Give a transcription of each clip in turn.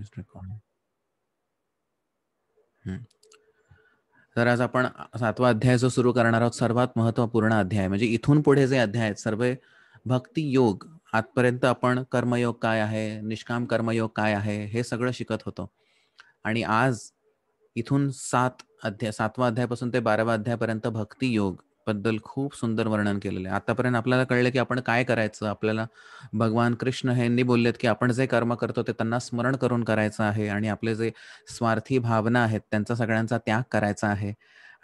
is recording. तर आज आपण सातवा अध्याय जो सुरू करणार आहोत सर्वात महत्वपूर्ण अध्याय म्हणजे इथून पुढे जे अध्याय आहेत सर्व भक्ती योग आजपर्यंत आपण कर्मयोग काय आहे निष्काम कर्मयोग काय आहे हे सगळं शिकत होतो आणि आज इथून सात अध्याय सातवा अध्यायापासून ते बारावा अध्यायापर्यंत भक्ती योग बद्दल खूप सुंदर वर्णन केलेलं आहे आतापर्यंत आपल्याला कळलं की आपण काय करायचं आपल्याला भगवान कृष्ण यांनी बोललेत की आपण जे कर्म करतो ते त्यांना स्मरण करून करायचं आहे आणि आपले जे स्वार्थी भावना आहेत त्यांचा सगळ्यांचा त्याग करायचा आहे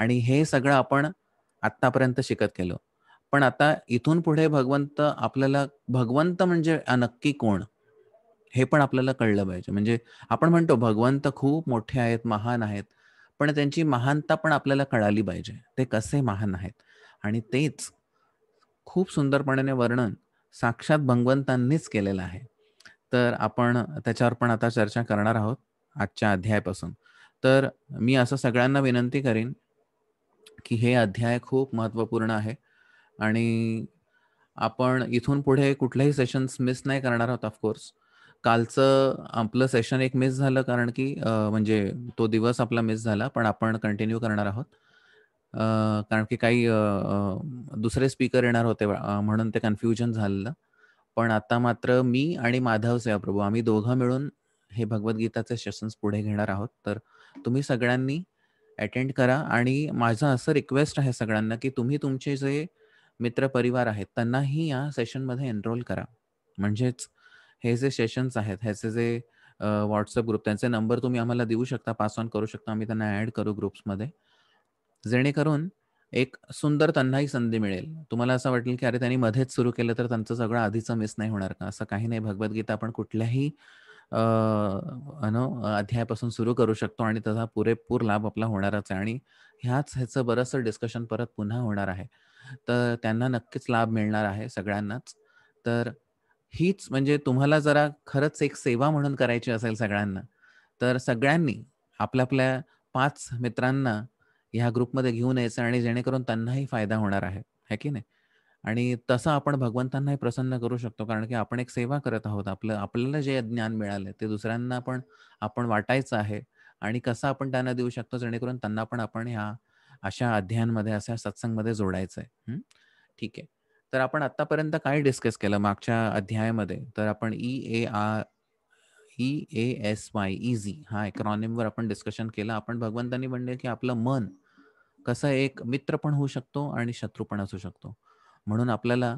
आणि हे सगळं आपण आतापर्यंत शिकत गेलो पण आता इथून पुढे भगवंत आपल्याला भगवंत म्हणजे नक्की कोण हे पण आपल्याला कळलं पाहिजे म्हणजे आपण म्हणतो भगवंत खूप मोठे आहेत महान आहेत पण त्यांची महानता पण आपल्याला कळाली पाहिजे ते कसे महान आहेत आणि तेच खूप सुंदरपणे वर्णन साक्षात भगवंतांनीच केलेलं आहे तर आपण त्याच्यावर पण आता चर्चा करणार आहोत आजच्या अध्यायापासून तर मी असं सगळ्यांना विनंती करीन की हे अध्याय खूप महत्त्वपूर्ण आहे आणि आपण इथून पुढे कुठलेही सेशन्स मिस नाही करणार आहोत ऑफकोर्स कालचं आपलं सेशन एक मिस झालं कारण की म्हणजे तो दिवस आपला मिस झाला पण आपण कंटिन्यू करणार आहोत कारण की काही दुसरे स्पीकर येणार होते म्हणून ते कन्फ्युजन झालेलं पण आता मात्र मी आणि माधव प्रभू आम्ही दोघं मिळून हे भगवद्गीताचे सेशन्स पुढे घेणार आहोत तर तुम्ही सगळ्यांनी अटेंड करा आणि माझं असं रिक्वेस्ट आहे सगळ्यांना की तुम्ही तुमचे जे मित्र परिवार आहेत त्यांनाही या सेशनमध्ये एनरोल करा म्हणजेच हे जे सेशन्स आहेत ह्याचे जे व्हॉट्सअप ग्रुप त्यांचे नंबर तुम्ही आम्हाला देऊ शकता पास ऑन करू शकता आम्ही त्यांना ॲड करू ग्रुप्समध्ये जेणेकरून एक सुंदर त्यांनाही संधी मिळेल तुम्हाला असं वाटेल की अरे त्यांनी मध्येच सुरू केलं तर त्यांचं सगळं आधीचं मिस नाही होणार का असं काही नाही भगवद्गीता आपण कुठल्याही नो अध्यायापासून सुरू करू शकतो आणि त्याचा पुरेपूर लाभ आपला होणारच आहे आणि ह्याच ह्याचं बरंचसं डिस्कशन परत पुन्हा होणार आहे तर त्यांना नक्कीच लाभ मिळणार आहे सगळ्यांनाच तर हीच म्हणजे तुम्हाला जरा खरंच एक सेवा म्हणून करायची असेल सगळ्यांना तर सगळ्यांनी आपल्या आपल्या पाच मित्रांना ह्या ग्रुपमध्ये घेऊन यायचं आणि जेणेकरून त्यांनाही फायदा होणार आहे है की नाही आणि तसं आपण भगवंतांनाही प्रसन्न करू शकतो कारण की आपण एक सेवा करत आहोत आपलं आपल्याला जे ज्ञान मिळालं ते दुसऱ्यांना पण आपण वाटायचं आहे आणि कसं आपण त्यांना देऊ शकतो जेणेकरून त्यांना पण आपण ह्या अशा अध्ययनमध्ये अशा सत्संगमध्ये जोडायचं आहे ठीक आहे तर आपण आतापर्यंत काय डिस्कस केलं मागच्या अध्यायामध्ये तर आपण E A R E A S Y easy हा वर आपण डिस्कशन केलं आपण भगवंतांनी म्हणले की आपलं मन कसा एक मित्र पण होऊ शकतो आणि शत्रू पण असू शकतो म्हणून आपल्याला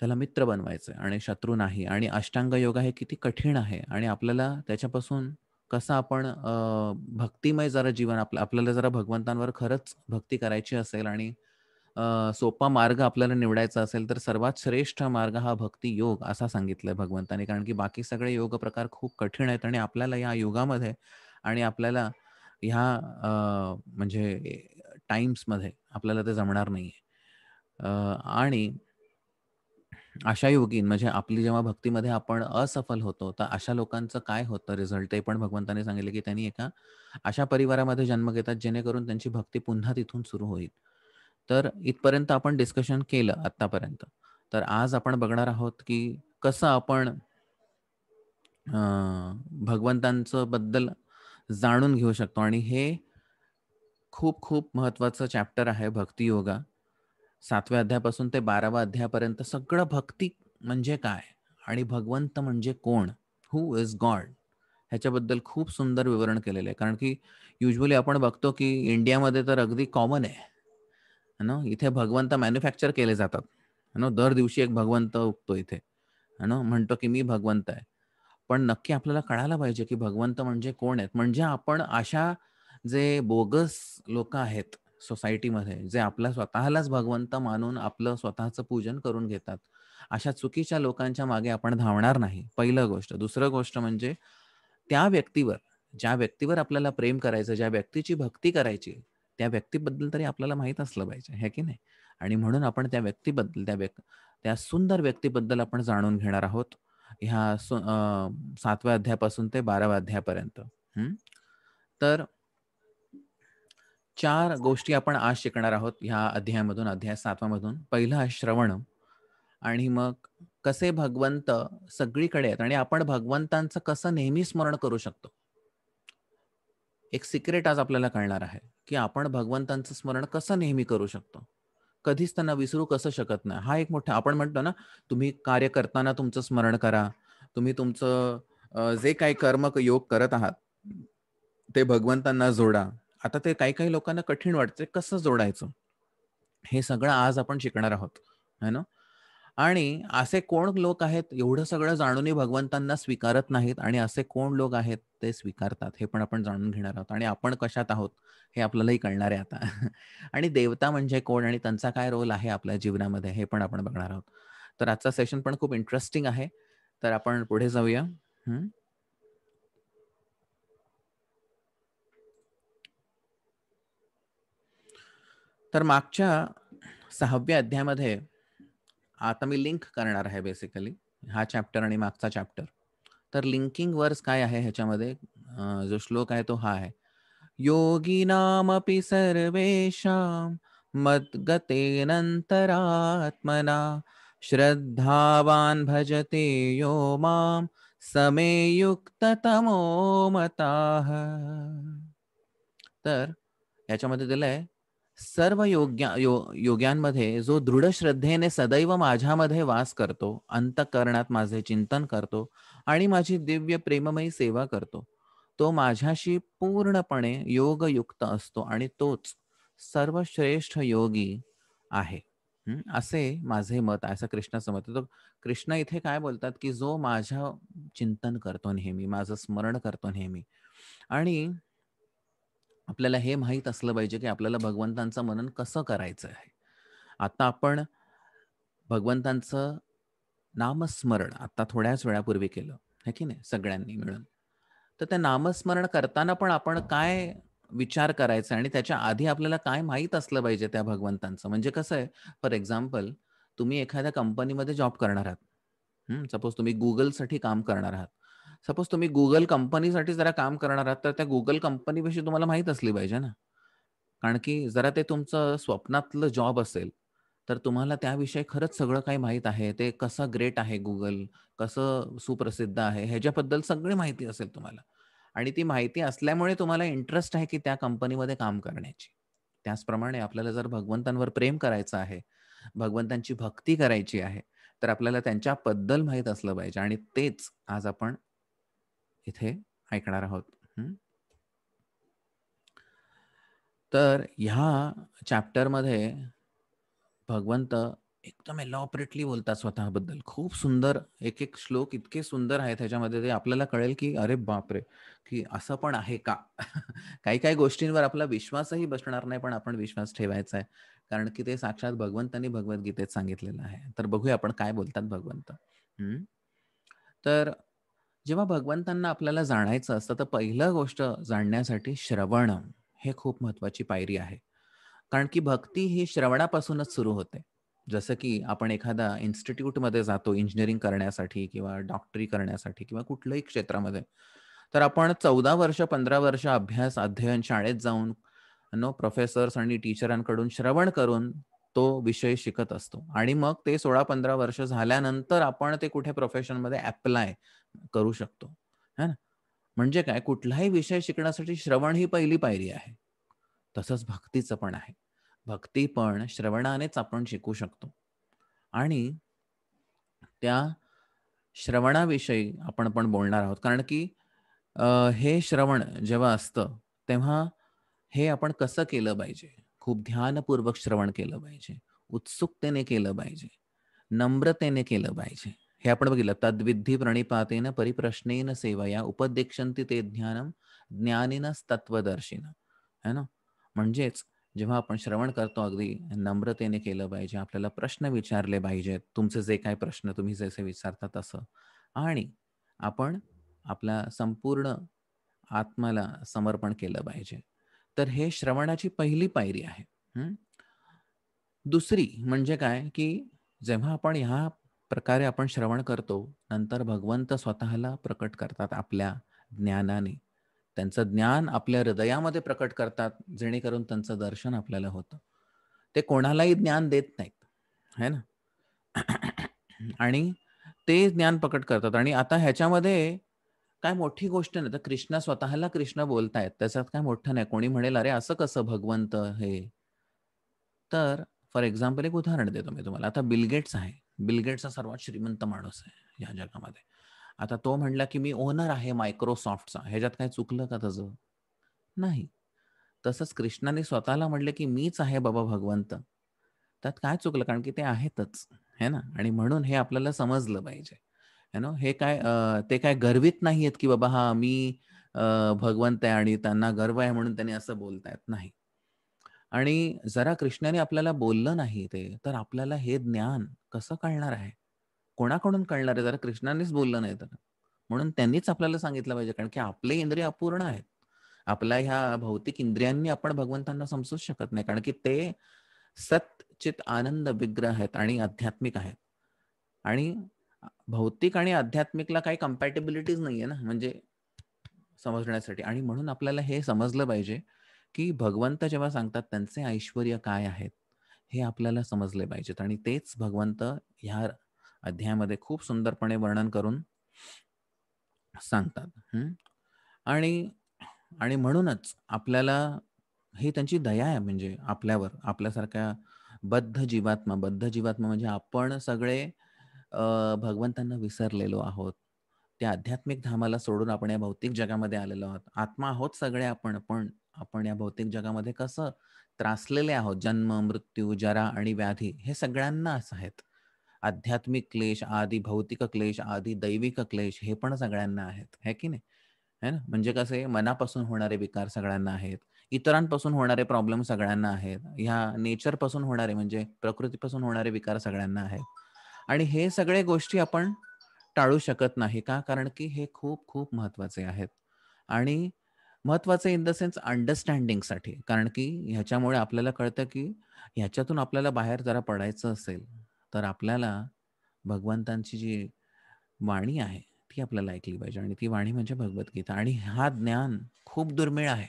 त्याला मित्र बनवायचं आणि शत्रू नाही आणि अष्टांग योग हे किती कठीण आहे आणि आपल्याला त्याच्यापासून कसं आपण भक्तिमय जरा जीवन आपलं आपल्याला जरा भगवंतांवर खरंच भक्ती करायची असेल आणि सोपा मार्ग आपल्याला निवडायचा असेल तर सर्वात श्रेष्ठ मार्ग हा भक्ती योग असा सांगितलाय भगवंतांनी कारण की बाकी सगळे योग प्रकार खूप कठीण आहेत आणि आपल्याला या योगामध्ये आणि आपल्याला ह्या म्हणजे टाईम्समध्ये आपल्याला ते जमणार नाही आणि अशा योगीन म्हणजे आपली जेव्हा भक्तीमध्ये आपण असफल होतो तर अशा लोकांचं काय होतं रिझल्ट ते पण भगवंताने सांगितले की त्यांनी एका अशा परिवारामध्ये जन्म घेतात जेणेकरून त्यांची भक्ती पुन्हा तिथून सुरू होईल तर इथपर्यंत आपण डिस्कशन केलं आतापर्यंत तर आज आपण बघणार आहोत की कसं आपण भगवंतांचं बद्दल जाणून घेऊ शकतो आणि हे खूप खूप महत्वाचं चॅप्टर आहे भक्ती योगा सातव्या अध्यायापासून ते बाराव्या अध्यापर्यंत सगळं भक्ती म्हणजे काय आणि भगवंत म्हणजे कोण हु इज गॉड ह्याच्याबद्दल खूप सुंदर विवरण केलेलं आहे कारण की युजली आपण बघतो की इंडियामध्ये तर अगदी कॉमन आहे नो इथे भगवंत मॅन्युफॅक्चर केले जातात नो दर दिवशी एक भगवंत उगतो इथे नो म्हणतो की मी भगवंत आहे पण नक्की आपल्याला कळायला पाहिजे की भगवंत म्हणजे कोण आहेत म्हणजे आपण अशा जे बोगस लोक आहेत सोसायटीमध्ये जे आपला स्वतःलाच भगवंत मानून आपलं स्वतःचं पूजन करून घेतात अशा चुकीच्या लोकांच्या मागे आपण धावणार नाही पहिलं गोष्ट दुसरं गोष्ट म्हणजे त्या व्यक्तीवर ज्या व्यक्तीवर आपल्याला प्रेम करायचं ज्या व्यक्तीची भक्ती करायची त्या व्यक्तीबद्दल तरी आपल्याला माहीत असलं पाहिजे हे की नाही आणि म्हणून आपण त्या व्यक्तीबद्दल त्या व्यक् त्या सुंदर व्यक्तीबद्दल आपण जाणून घेणार आहोत ह्या सातव्या अध्यायापासून ते बाराव्या अध्यायापर्यंत तर चार गोष्टी आपण आज शिकणार आहोत ह्या अध्यायामधून अध्याय सातवामधून पहिलं श्रवण आणि मग कसे भगवंत सगळीकडे आहेत आणि आपण भगवंतांचं कसं नेहमी स्मरण करू शकतो एक सिक्रेट आज आपल्याला कळणार आहे की आपण भगवंतांचं स्मरण कसं नेहमी करू शकतो कधीच त्यांना विसरू कसं शकत नाही हा एक मोठा आपण म्हणतो ना तुम्ही कार्य करताना तुमचं स्मरण करा तुम्ही तुमचं जे काही कर्म योग करत आहात ते भगवंतांना जोडा आता ते काही काही लोकांना कठीण वाटते कसं जोडायचं हे सगळं आज आपण शिकणार आहोत है ना आणि असे कोण लोक आहेत एवढं सगळं जाणूनही भगवंतांना स्वीकारत नाहीत आणि असे कोण लोक आहेत ते स्वीकारतात हे पण आपण जाणून घेणार आहोत आणि आपण कशात आहोत हे आपल्यालाही कळणार आहे आता आणि देवता म्हणजे कोण आणि त्यांचा काय रोल आहे आपल्या जीवनामध्ये हे पण आपण बघणार आहोत तर आजचा सेशन पण खूप इंटरेस्टिंग आहे तर आपण पुढे जाऊया तर मागच्या सहाव्या अध्यायामध्ये आता मी लिंक करणार आहे बेसिकली हा चॅप्टर आणि मागचा चॅप्टर तर लिंकिंग वर्स काय आहे ह्याच्यामध्ये जो श्लोक आहे तो हा आहे योगिनामपि सर्वेषां नंतरात्मना श्रद्धावान भजते यो माम समे युक्ततमो मताः तर याच्यामध्ये दिलंय सर्व योग्या यो, योग्यांमध्ये जो दृढ श्रद्धेने सदैव माझ्यामध्ये वास करतो अंतकरणात माझे चिंतन करतो आणि माझी दिव्य प्रेममयी सेवा करतो तो माझ्याशी पूर्णपणे योगयुक्त असतो आणि तोच सर्वश्रेष्ठ योगी आहे असे माझे मत असं कृष्णाचं मत तर कृष्ण इथे काय बोलतात की जो माझ्या चिंतन करतो नेहमी माझं स्मरण करतो नेहमी आणि आपल्याला हे माहीत असलं पाहिजे की आपल्याला भगवंतांचं मनन कसं करायचं आहे आता आपण भगवंतांचं नामस्मरण आता थोड्याच वेळापूर्वी केलं आहे की नाही सगळ्यांनी मिळून तर त्या नामस्मरण करताना पण आपण काय विचार करायचा आणि त्याच्या आधी आपल्याला काय माहीत असलं पाहिजे त्या भगवंतांचं म्हणजे कसं आहे फॉर एक्झाम्पल तुम्ही एखाद्या कंपनीमध्ये जॉब करणार आहात सपोज तुम्ही गुगलसाठी काम करणार आहात सपोज तुम्ही गुगल कंपनीसाठी जरा काम करणार आहात तर त्या गुगल कंपनीविषयी तुम्हाला माहीत असली पाहिजे ना कारण की जरा ते तुमचं स्वप्नातलं जॉब असेल तर तुम्हाला त्याविषयी खरंच सगळं काही माहीत आहे ते कसं ग्रेट आहे गुगल कसं सुप्रसिद्ध आहे ह्याच्याबद्दल सगळी माहिती असेल तुम्हाला आणि ती माहिती असल्यामुळे तुम्हाला इंटरेस्ट आहे की त्या कंपनीमध्ये काम करण्याची त्याचप्रमाणे आपल्याला जर भगवंतांवर प्रेम करायचं आहे भगवंतांची भक्ती करायची आहे तर आपल्याला त्यांच्याबद्दल माहीत असलं पाहिजे आणि तेच आज आपण इथे ऐकणार आहोत तर ह्या चॅप्टरमध्ये भगवंत एकदम एलॉपरेटली बोलतात स्वतःबद्दल खूप सुंदर एक एक श्लोक इतके सुंदर आहेत त्याच्यामध्ये ते आपल्याला कळेल की अरे बापरे की असं पण आहे का काही काही गोष्टींवर आपला विश्वासही बसणार नाही पण आपण विश्वास ठेवायचा आहे कारण की ते साक्षात भगवंतांनी भगवद्गीतेत सांगितलेलं आहे तर बघूया आपण काय बोलतात भगवंत तर जेव्हा भगवंतांना आपल्याला जाणायचं असतं तर पहिलं गोष्ट जाणण्यासाठी श्रवण हे खूप महत्वाची पायरी आहे कारण की भक्ती ही श्रवणापासूनच सुरू होते जसं की आपण एखादा इन्स्टिट्यूटमध्ये जातो इंजिनिअरिंग करण्यासाठी किंवा डॉक्टरी करण्यासाठी किंवा कुठल्याही क्षेत्रामध्ये तर आपण चौदा वर्ष पंधरा वर्ष अभ्यास अध्ययन शाळेत जाऊन नो प्रोफेसर्स आणि टीचरांकडून श्रवण करून तो विषय शिकत असतो आणि मग ते सोळा पंधरा वर्ष झाल्यानंतर आपण ते कुठे प्रोफेशनमध्ये अप्लाय करू शकतो है ना म्हणजे काय कुठलाही विषय शिकण्यासाठी श्रवण ही पहिली पायरी आहे तसंच भक्तीचं पण आहे भक्ती पण श्रवणानेच आपण शिकू शकतो आणि त्या श्रवणाविषयी आपण पण बोलणार आहोत कारण की हे श्रवण जेव्हा असतं तेव्हा हे आपण कसं केलं पाहिजे खूप ध्यानपूर्वक श्रवण केलं पाहिजे उत्सुकतेने केलं पाहिजे नम्रतेने केलं पाहिजे हे आपण बघितलं तद्विधी प्रणिपातेन परिप्रश्नेन सेवया उपदेक्षांती ते ज्ञानम ज्ञानीन तत्वदर्शीनं है ना म्हणजेच जेव्हा आपण श्रवण करतो अगदी नम्रतेने केलं पाहिजे आपल्याला प्रश्न विचारले पाहिजेत तुमचे जे काही प्रश्न तुम्ही जसे विचारता तसं आणि आपण आपला संपूर्ण आत्माला समर्पण केलं पाहिजे तर हे श्रवणाची पहिली पायरी आहे दुसरी म्हणजे काय की जेव्हा आपण ह्या प्रकारे आपण श्रवण करतो नंतर भगवंत स्वतःला प्रकट करतात आपल्या ज्ञानाने त्यांचं ज्ञान आपल्या हृदयामध्ये प्रकट करतात जेणेकरून त्यांचं दर्शन आपल्याला होतं ते कोणालाही ज्ञान देत नाहीत है ना आणि ते ज्ञान प्रकट करतात आणि आता ह्याच्यामध्ये काय मोठी गोष्ट नाही तर कृष्ण स्वतःला कृष्ण बोलतायत त्याच्यात काय मोठं नाही कोणी म्हणेल अरे असं कसं भगवंत हे तर फॉर एक्झाम्पल एक उदाहरण देतो मी तुम्हाला आता बिलगेट्स आहे बिलगेटचा सर्वात श्रीमंत माणूस आहे ह्या जगामध्ये आता तो म्हणला की मी ओनर आहे मायक्रोसॉफ्टचा ह्याच्यात काय चुकलं का तसं नाही तसंच कृष्णाने स्वतःला म्हणलं की मीच आहे बाबा भगवंत त्यात काय चुकलं कारण की ते आहेतच है ना आणि म्हणून हे आपल्याला समजलं पाहिजे है ना हे काय ते काय गर्वित नाही आहेत की बाबा हा मी भगवंत आहे आणि त्यांना गर्व आहे म्हणून त्यांनी असं बोलतायत नाही आणि जरा कृष्णाने आपल्याला बोललं नाही ते तर आपल्याला हे ज्ञान कसं कळणार आहे कोणाकडून कळणार आहे जरा कृष्णानेच बोललं नाही तर म्हणून त्यांनीच आपल्याला सांगितलं पाहिजे कारण की आपले इंद्रिय अपूर्ण आहेत आपल्या ह्या भौतिक इंद्रियांनी आपण भगवंतांना समजूच शकत नाही कारण की ते सत चित आनंद विग्रह आहेत आणि आध्यात्मिक आहेत आणि भौतिक आणि आध्यात्मिकला काही कम्पॅटेबिलिटीज नाहीये ना म्हणजे समजण्यासाठी आणि म्हणून आपल्याला हे समजलं पाहिजे की भगवंत जेव्हा सांगतात त्यांचे ऐश्वर काय आहेत हे आपल्याला समजले पाहिजेत आणि तेच भगवंत ह्या अध्यायामध्ये खूप सुंदरपणे वर्णन करून सांगतात आणि आणि म्हणूनच आपल्याला ही त्यांची दया आहे म्हणजे आपल्यावर आपल्यासारख्या बद्ध जीवात्मा बद्ध जीवात्मा म्हणजे आपण सगळे भगवंतांना विसरलेलो आहोत त्या आध्यात्मिक धामाला सोडून आपण या भौतिक जगामध्ये आलेलो आहोत आत्मा आहोत सगळे आपण पण आपण या भौतिक जगामध्ये कसं त्रासलेले आहोत जन्म मृत्यू जरा आणि व्याधी हे सगळ्यांनाच आहेत आध्यात्मिक क्लेश आधी भौतिक क्लेश आधी दैविक क्लेश हे पण सगळ्यांना आहेत हे की नाही है ना म्हणजे कसे मनापासून होणारे विकार सगळ्यांना आहेत इतरांपासून होणारे प्रॉब्लेम सगळ्यांना आहेत ह्या नेचरपासून होणारे म्हणजे प्रकृतीपासून होणारे विकार सगळ्यांना आहेत आणि हे सगळे गोष्टी आपण टाळू शकत नाही का कारण की हे खूप खूप महत्वाचे आहेत आणि महत्वाचं इन द सेन्स अंडरस्टँडिंगसाठी कारण की ह्याच्यामुळे आपल्याला कळतं की ह्याच्यातून आपल्याला बाहेर जरा पडायचं असेल तर आपल्याला भगवंतांची जी वाणी आहे ती आपल्याला ऐकली पाहिजे आणि ती वाणी म्हणजे भगवद्गीता आणि हा ज्ञान खूप दुर्मिळ आहे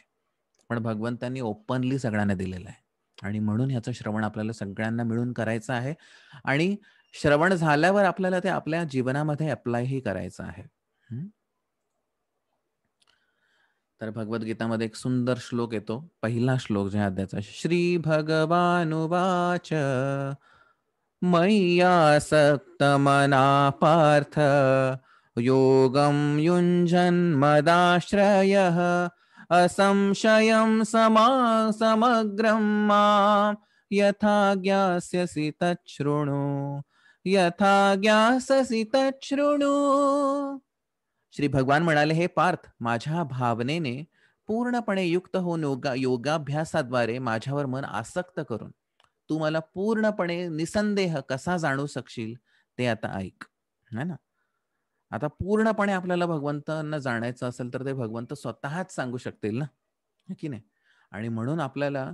पण भगवंतांनी ओपनली सगळ्यांना दिलेला आहे आणि म्हणून ह्याचं श्रवण आपल्याला सगळ्यांना मिळून करायचं आहे आणि श्रवण झाल्यावर आपल्याला ते आपल्या जीवनामध्ये अप्लायही करायचं आहे तर भगवद्गीतामध्ये एक सुंदर श्लोक येतो पहिला श्लोक जे अध्याचा श्री भगवानुवाच मना पार्थ योगं युञ्जन्मदाश्रयः असंशयं समा समग्रं यथा ज्ञास्यसि तच्छृणु यथा ज्ञास्यसि तच्छृणु श्री भगवान म्हणाले हे पार्थ माझ्या भावनेने पूर्णपणे युक्त होऊन योगा योगाभ्यासाद्वारे माझ्यावर मन आसक्त करून तू मला पूर्णपणे निसंदेह कसा जाणू शकशील ते आता ऐक है ना आता पूर्णपणे आपल्याला भगवंतांना जाणायचं असेल तर ते भगवंत स्वतःच सांगू शकतील ना की नाही आणि म्हणून आपल्याला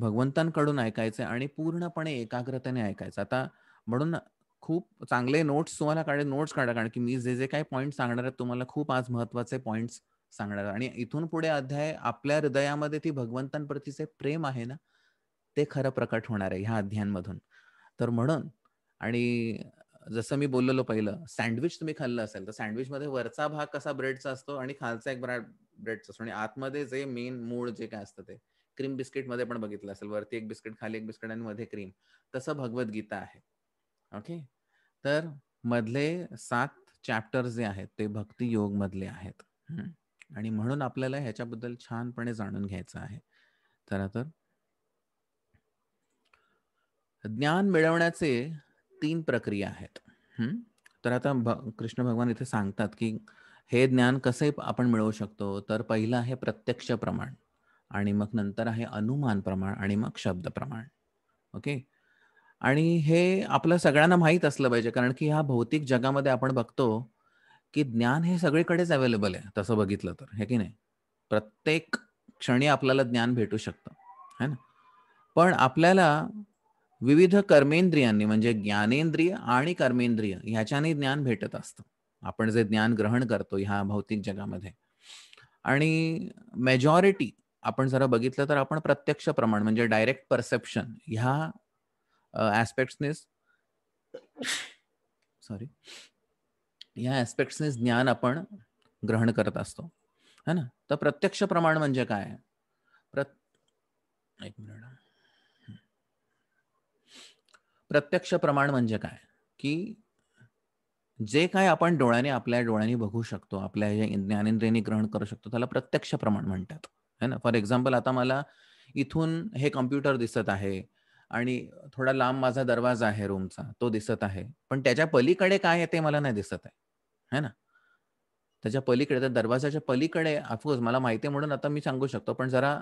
भगवंतांकडून ऐकायचं आणि पूर्णपणे एकाग्रतेने ऐकायचं आता म्हणून खूप चांगले नोट्स तुम्हाला नोट्स काढा कारण की मी जे जे काही पॉईंट सांगणार आहे तुम्हाला खूप आज महत्वाचे पॉईंट्स सांगणार आणि इथून पुढे अध्याय आपल्या हृदयामध्ये ती भगवंतांप्रतीचे प्रेम आहे ना ते खरं प्रकट होणार आहे ह्या अध्यायांमधून तर म्हणून आणि जसं मी बोललेलो पहिलं सँडविच तुम्ही खाल्लं असेल तर सँडविच मध्ये वरचा भाग कसा ब्रेडचा असतो आणि खालचा एक ब्रेड ब्रेडचा असतो आणि आतमध्ये जे मेन मूळ जे काय असतं ते क्रीम बिस्किट मध्ये पण बघितलं असेल वरती एक बिस्किट खाली एक बिस्किट आणि मध्ये क्रीम तसं भगवद्गीता आहे ओके तर मधले सात चॅप्टर जे आहेत ते भक्ती योग मधले आहेत आणि म्हणून आपल्याला ह्याच्याबद्दल छानपणे जाणून घ्यायचं आहे तर तर ज्ञान मिळवण्याचे तीन प्रक्रिया आहेत तर आता कृष्ण भगवान इथे सांगतात की हे ज्ञान कसे आपण मिळवू शकतो तर पहिलं आहे प्रत्यक्ष प्रमाण आणि मग नंतर आहे अनुमान प्रमाण आणि मग शब्द प्रमाण ओके आणि हे आपलं सगळ्यांना माहीत असलं पाहिजे कारण की ह्या भौतिक जगामध्ये आपण बघतो की ज्ञान हे सगळीकडेच अवेलेबल आहे तसं बघितलं तर हे की नाही प्रत्येक क्षणी आपल्याला ज्ञान भेटू शकतं है ना पण आपल्याला विविध कर्मेंद्रियांनी म्हणजे ज्ञानेंद्रिय आणि कर्मेंद्रिय ह्याच्याने ज्ञान भेटत असतं आपण जे ज्ञान ग्रहण करतो ह्या भौतिक जगामध्ये आणि मेजॉरिटी आपण जरा बघितलं तर आपण प्रत्यक्ष प्रमाण म्हणजे डायरेक्ट परसेप्शन ह्या ऍस्पेक्ट्सनेस सॉरी या ॲस्पेक्ट्सने ज्ञान आपण ग्रहण करत असतो है ना तर प्रत्यक्ष प्रमाण म्हणजे काय एक मिनिट प्रत्यक्ष प्रमाण म्हणजे काय की जे काय आपण डोळ्याने आपल्या डोळ्याने बघू शकतो आपल्या ज्ञानेंद्रियने ग्रहण करू शकतो त्याला प्रत्यक्ष प्रमाण म्हणतात है ना फॉर एक्झाम्पल आता मला इथून हे कम्प्युटर दिसत आहे आणि थोडा लांब माझा दरवाजा आहे रूमचा तो दिसत आहे पण त्याच्या पलीकडे काय आहे ते मला नाही दिसत आहे है ना त्याच्या पलीकडे तर दरवाजाच्या पलीकडे अफकोर्स मला माहिती आहे म्हणून आता मी सांगू शकतो पण जरा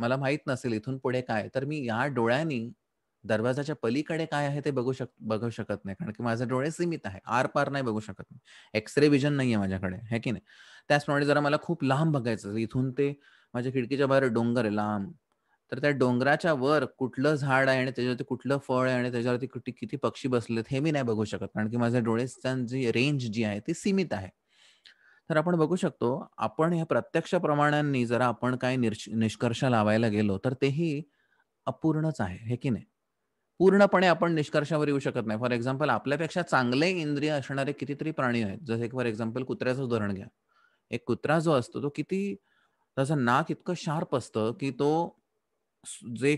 मला माहीत नसेल इथून पुढे काय तर मी या डोळ्यांनी दरवाजाच्या पलीकडे काय आहे ते बघू शक बघू शकत नाही कारण की माझे डोळे सीमित आहे आर पार नाही बघू शकत नाही एक्सरे व्हिजन नाही आहे माझ्याकडे है की नाही त्याचप्रमाणे जरा मला खूप लांब बघायचं इथून ते माझ्या खिडकीच्या बाहेर डोंगर आहे लांब तर त्या डोंगराच्या वर कुठलं झाड आहे आणि त्याच्यावरती कुठलं फळ आहे आणि त्याच्यावरती कुठे किती पक्षी बसलेत हे मी नाही बघू शकत कारण की माझ्या जी रेंज जी आहे ती सीमित आहे तर आपण बघू शकतो आपण ह्या प्रत्यक्ष प्रमाणांनी जरा आपण काय निष्कर्ष लावायला गेलो तर तेही अपूर्णच आहे हे की नाही पूर्णपणे आपण निष्कर्षावर येऊ शकत नाही फॉर एक्झाम्पल आपल्यापेक्षा चांगले इंद्रिय असणारे कितीतरी प्राणी आहेत जसे फॉर एक्झाम्पल कुत्र्याचं उदाहरण घ्या एक कुत्रा जो असतो तो किती त्याचं नाक इतकं शार्प असतं की तो जे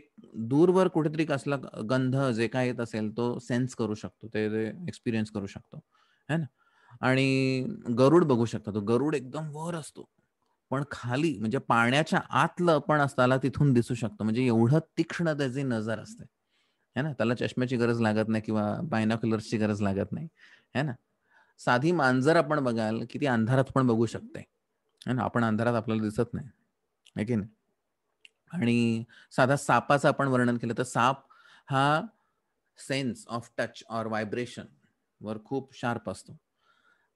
दूरवर कुठेतरी कसला गंध जे काय येत असेल तो सेन्स करू शकतो ते एक्सपिरियन्स करू शकतो है ना आणि गरुड बघू शकतो तो गरुड एकदम वर असतो पण खाली म्हणजे पाण्याच्या आतलं पण असताना तिथून दिसू शकतो म्हणजे एवढं तीक्ष्ण त्याची नजर असते है ना त्याला चष्म्याची गरज लागत नाही किंवा बायनाकुलर्सची गरज लागत नाही है ना साधी मांजर आपण बघाल किती ती अंधारात पण बघू शकते है ना आपण अंधारात आपल्याला दिसत नाही की नाही आणि साधा सापाचं आपण वर्णन केलं तर साप हा सेन्स ऑफ टच और व्हायब्रेशन वर खूप शार्प असतो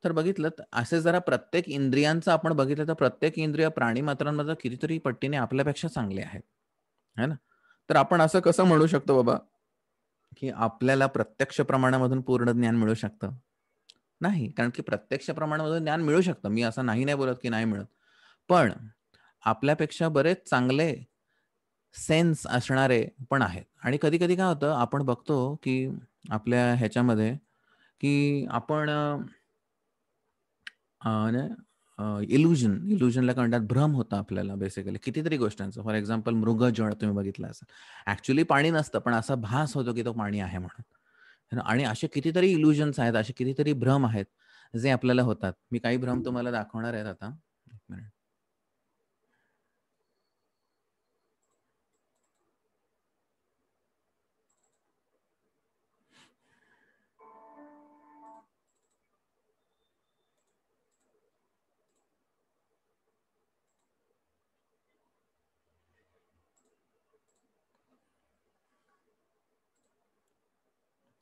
तर बघितलं असे जरा प्रत्येक इंद्रियांचं आपण बघितलं तर प्रत्येक इंद्रिय प्राणी मात्रांमध्ये कितीतरी पट्टीने आपल्यापेक्षा चांगले आहेत है ना तर आपण असं कसं म्हणू शकतो बाबा की आपल्याला प्रत्यक्ष प्रमाणामधून पूर्ण ज्ञान मिळू शकतं नाही कारण की प्रत्यक्ष प्रमाणामधून ज्ञान मिळू शकतं मी असं नाही नाही बोलत की नाही मिळत पण आपल्यापेक्षा बरेच चांगले सेन्स असणारे पण आहेत आणि कधी कधी काय होतं आपण बघतो की आपल्या ह्याच्यामध्ये की आपण इल्युजन इल्युजनला काय म्हणतात भ्रम होता आपल्याला बेसिकली कितीतरी गोष्टींचं फॉर एक्झाम्पल मृग जळ तुम्ही बघितलं असेल ऍक्च्युली पाणी नसतं पण असा भास होतो की तो पाणी आहे म्हणून आणि असे कितीतरी इल्युजन्स आहेत असे कितीतरी भ्रम आहेत जे आपल्याला होतात मी काही भ्रम तुम्हाला दाखवणार आहेत आता एक मिनिट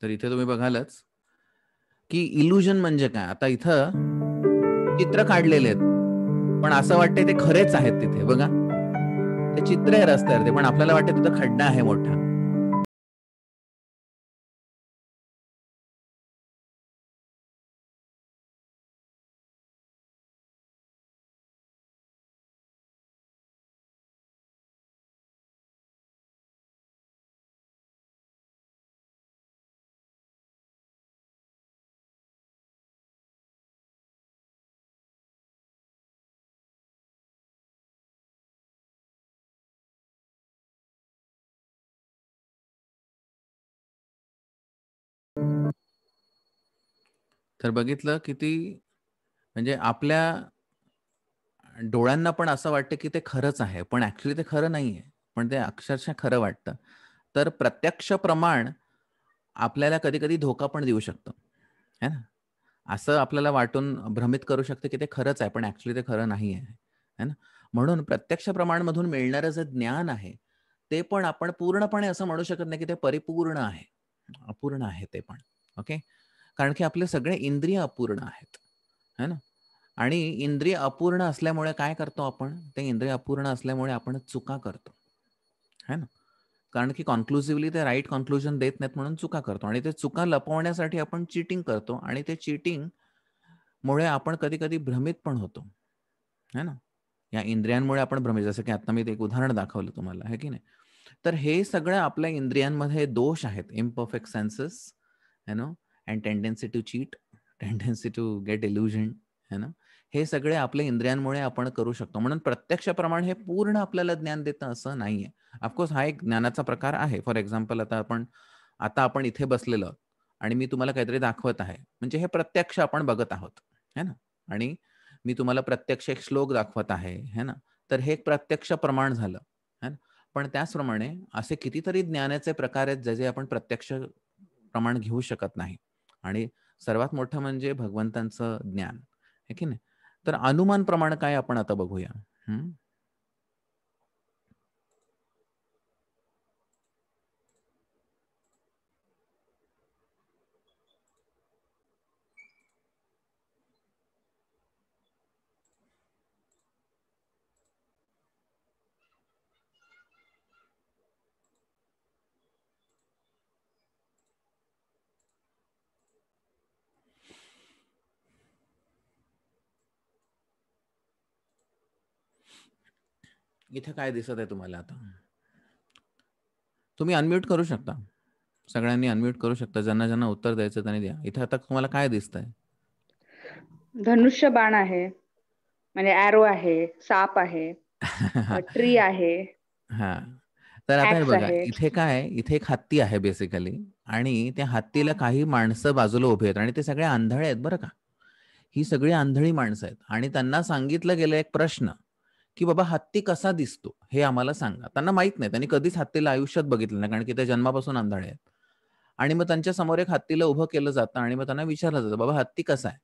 तर इथे तुम्ही बघालच की इल्युजन म्हणजे काय आता इथं चित्र काढलेले आहेत पण असं वाटतंय ते खरेच आहेत तिथे बघा ते चित्र आहे रस्त्यावर ते पण आपल्याला वाटतं तिथं खड्डा आहे मोठा तर बघितलं की ती म्हणजे आपल्या डोळ्यांना पण असं वाटतं की ते खरंच आहे पण ऍक्च्युली ते खरं नाही आहे पण ते अक्षरशः खरं वाटतं तर प्रत्यक्ष प्रमाण आपल्याला कधी कधी धोका पण देऊ शकतो है ना असं आपल्याला वाटून भ्रमित करू शकतं की ते खरंच आहे पण ऍक्च्युली ते खरं नाही आहे है ना म्हणून प्रत्यक्ष प्रमाणमधून मिळणारं जे ज्ञान आहे ते पण आपण पूर्णपणे असं म्हणू शकत नाही की ते परिपूर्ण आहे अपूर्ण आहे ते पण ओके कारण की आपले सगळे इंद्रिय अपूर्ण आहेत है ना आणि इंद्रिय अपूर्ण असल्यामुळे काय करतो आपण ते इंद्रिय अपूर्ण असल्यामुळे आपण चुका करतो है ना कारण की कॉन्क्लुझिव्हली ते राईट कॉन्क्लुजन देत नाहीत म्हणून चुका करतो आणि ते चुका लपवण्यासाठी आपण चिटिंग करतो आणि ते चिटिंग मुळे आपण कधी कधी भ्रमित पण होतो है ना या इंद्रियांमुळे आपण भ्रमित जसं की आता मी एक उदाहरण दाखवलं तुम्हाला है की नाही तर हे सगळं आपल्या इंद्रियांमध्ये दोष आहेत इम्परफेक्ट सेन्सेस है ना and tendency to cheat tendency to get illusion है ना हे सगळे आपल्या इंद्रियांमुळे आपण करू शकतो म्हणून प्रत्यक्ष प्रमाण हे पूर्ण आपल्याला ज्ञान देतं असं नाहीये ऑफकोर्स हा एक ज्ञानाचा प्रकार आहे फॉर एक्झाम्पल आता आपण आता आपण इथे बसलेलो आणि मी तुम्हाला काहीतरी दाखवत आहे म्हणजे हे प्रत्यक्ष आपण बघत आहोत है ना आणि मी तुम्हाला प्रत्यक्ष एक श्लोक दाखवत आहे है ना तर हे एक प्रत्यक्ष प्रमाण झालं है ना पण त्याचप्रमाणे असे कितीतरी ज्ञानाचे प्रकार आहेत जे जे आपण प्रत्यक्ष प्रमाण घेऊ शकत नाही आणि सर्वात मोठं म्हणजे भगवंतांचं ज्ञान हे की नाही तर अनुमान प्रमाण काय आपण आता बघूया इथे काय दिसत आहे तुम्हाला आता तुम्ही अनम्यूट करू शकता सगळ्यांनी अनम्यूट करू शकता ज्यांना ज्यांना उत्तर द्यायचं त्यांनी द्या इथे आता तुम्हाला काय दिसत आहे धनुष्य बाण आहे म्हणजे अॅरो आहे साप आहे ट्री आहे हा तर आता बघा इथे काय इथे एक हत्ती आहे बेसिकली आणि त्या हत्तीला काही माणसं बाजूला उभे आहेत आणि ते सगळे आंधळे आहेत बरं का ही सगळी आंधळी माणसं आहेत आणि त्यांना सांगितलं गेलं एक प्रश्न की बाबा हत्ती कसा दिसतो हे आम्हाला सांगा त्यांना माहित नाही त्यांनी कधीच हत्तीला आयुष्यात बघितलं नाही कारण की ते जन्मापासून आंधळे आहेत आणि मग त्यांच्या समोर एक हत्तीला उभं केलं जातं आणि मग त्यांना विचारलं जातं बाबा हत्ती कसा आहे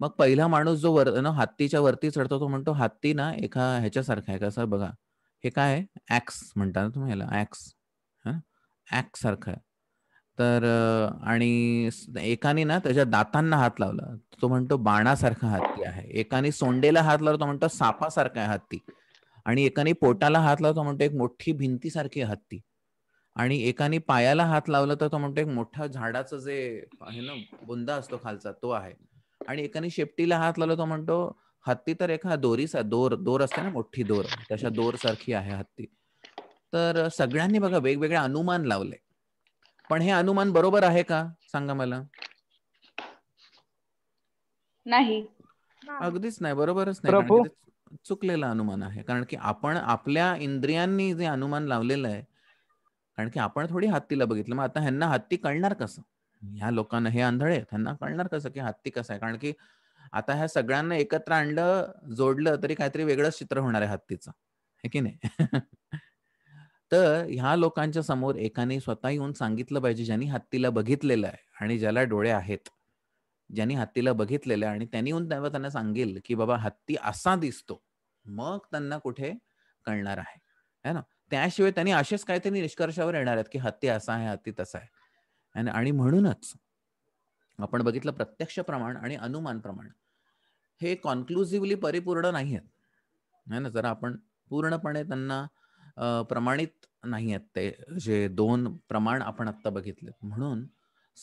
मग पहिला माणूस जो वर ना हत्तीच्या वरती चढतो तो म्हणतो हत्ती ना एका ह्याच्यासारखा आहे कसं बघा हे काय आहे ऍक्स म्हणतात तुम्ही ह्याला ऍक्स हा ऍक्स सारखा आहे तर आणि एकाने ना त्याच्या दातांना हात लावला तो म्हणतो बाणासारखा हत्ती आहे एकाने सोंडेला हात लावला तो म्हणतो सापासारखा आहे हत्ती आणि एकाने पोटाला हात लावला तो म्हणतो एक मोठी भिंतीसारखी हत्ती आणि एकाने पायाला हात लावला तर तो म्हणतो एक मोठा झाडाचं जे आहे ना बुंदा असतो खालचा तो आहे आणि एकाने शेपटीला हात लावला तो म्हणतो हत्ती तर एका दोरीचा दोर दोर असते ना मोठी दोर त्याच्या दोर सारखी आहे हत्ती तर सगळ्यांनी बघा वेगवेगळे अनुमान लावले पण हे अनुमान बरोबर आहे का सांगा मला नाही अगदीच नाही बरोबरच नाही चुकलेलं अनुमान आहे कारण की आपण आपल्या इंद्रियांनी जे अनुमान लावलेलं आहे कारण की आपण थोडी हत्तीला बघितलं मग आता ह्यांना हत्ती कळणार कसं ह्या लोकांना हे आंधळे आहेत ह्यांना कळणार कसं की हत्ती कसं आहे कारण की आता ह्या सगळ्यांना एकत्र आणलं जोडलं तरी काहीतरी वेगळंच चित्र होणार आहे हत्तीचं हे की नाही तर ह्या लोकांच्या समोर एकाने स्वतः येऊन सांगितलं पाहिजे ज्यांनी हत्तीला बघितलेलं आहे आणि ज्याला डोळे आहेत ज्यांनी हत्तीला बघितलेलं आहे आणि त्यांनी येऊन त्यांना सांगेल की बाबा हत्ती असा दिसतो मग त्यांना कुठे कळणार आहे है ना त्याशिवाय त्यांनी असेच काहीतरी निष्कर्षावर येणार आहेत की हत्ती असा आहे हत्ती तसा आहे आणि म्हणूनच आपण बघितलं प्रत्यक्ष प्रमाण आणि अनुमान प्रमाण हे कॉन्क्लुझिव्हली परिपूर्ण नाही आहेत है ना जरा आपण पूर्णपणे त्यांना प्रमाणित नाही आहेत ते जे दोन प्रमाण आपण आत्ता बघितले म्हणून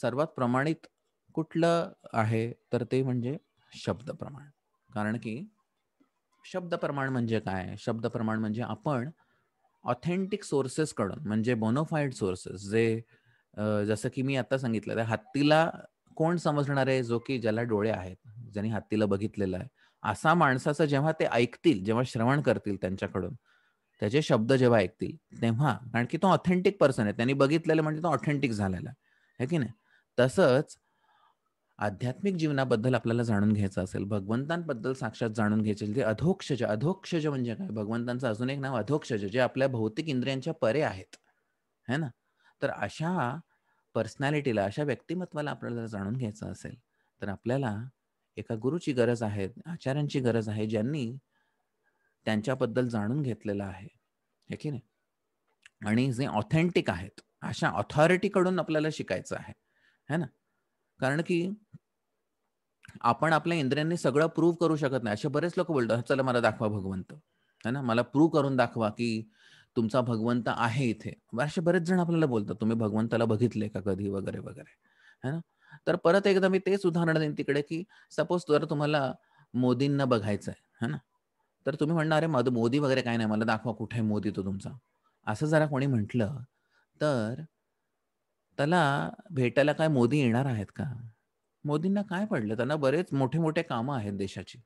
सर्वात प्रमाणित कुठलं आहे तर ते म्हणजे शब्द प्रमाण कारण की शब्द प्रमाण म्हणजे काय शब्द प्रमाण म्हणजे आपण ऑथेंटिक सोर्सेसकडून म्हणजे बोनोफाईड सोर्सेस जे जसं की मी आता सांगितलं त्या हत्तीला कोण समजणार आहे जो की ज्याला डोळे आहेत ज्यांनी हत्तीला बघितलेलं आहे असा माणसाचं जेव्हा ते ऐकतील जेव्हा श्रवण करतील त्यांच्याकडून त्याचे शब्द जेव्हा ऐकतील तेव्हा कारण की तो ऑथेंटिक पर्सन आहे त्यांनी बघितलेलं म्हणजे तो ऑथेंटिक झालेला आहे की नाही तसंच आध्यात्मिक जीवनाबद्दल आपल्याला जाणून घ्यायचं असेल भगवंतांबद्दल साक्षात जाणून घ्यायचे ते अधोक्षज अधोक्षज म्हणजे काय भगवंतांचं अजून एक नाव अधोक्षज जे आपल्या भौतिक इंद्रियांच्या परे आहेत है ना तर अशा पर्सनॅलिटीला अशा व्यक्तिमत्वाला आपल्याला जाणून घ्यायचं असेल तर आपल्याला एका गुरुची गरज आहे आचार्यांची गरज आहे ज्यांनी त्यांच्याबद्दल जाणून घेतलेलं आहे हे की नाही आणि जे ऑथेंटिक आहेत अशा ऑथॉरिटीकडून आपल्याला शिकायचं आहे है ना कारण की आपण आपल्या इंद्रियांनी सगळं प्रूव्ह करू शकत नाही असे बरेच लोक बोलतात चला मला दाखवा भगवंत है ना मला प्रूव्ह करून दाखवा की तुमचा भगवंत आहे इथे असे बरेच जण आपल्याला बोलतात तुम्ही भगवंताला बघितले का कधी वगैरे वगैरे है ना तर परत एकदा मी तेच उदाहरण देईन तिकडे की सपोज तर तुम्हाला मोदींना बघायचं आहे है ना तर तुम्ही म्हणणार अरे मोदी वगैरे काय नाही मला दाखवा कुठे मोदी तो तुमचा असं जरा कोणी म्हटलं तर त्याला भेटायला काय मोदी येणार आहेत का मोदींना काय पडलं त्यांना बरेच मोठे मोठे कामं आहेत देशाची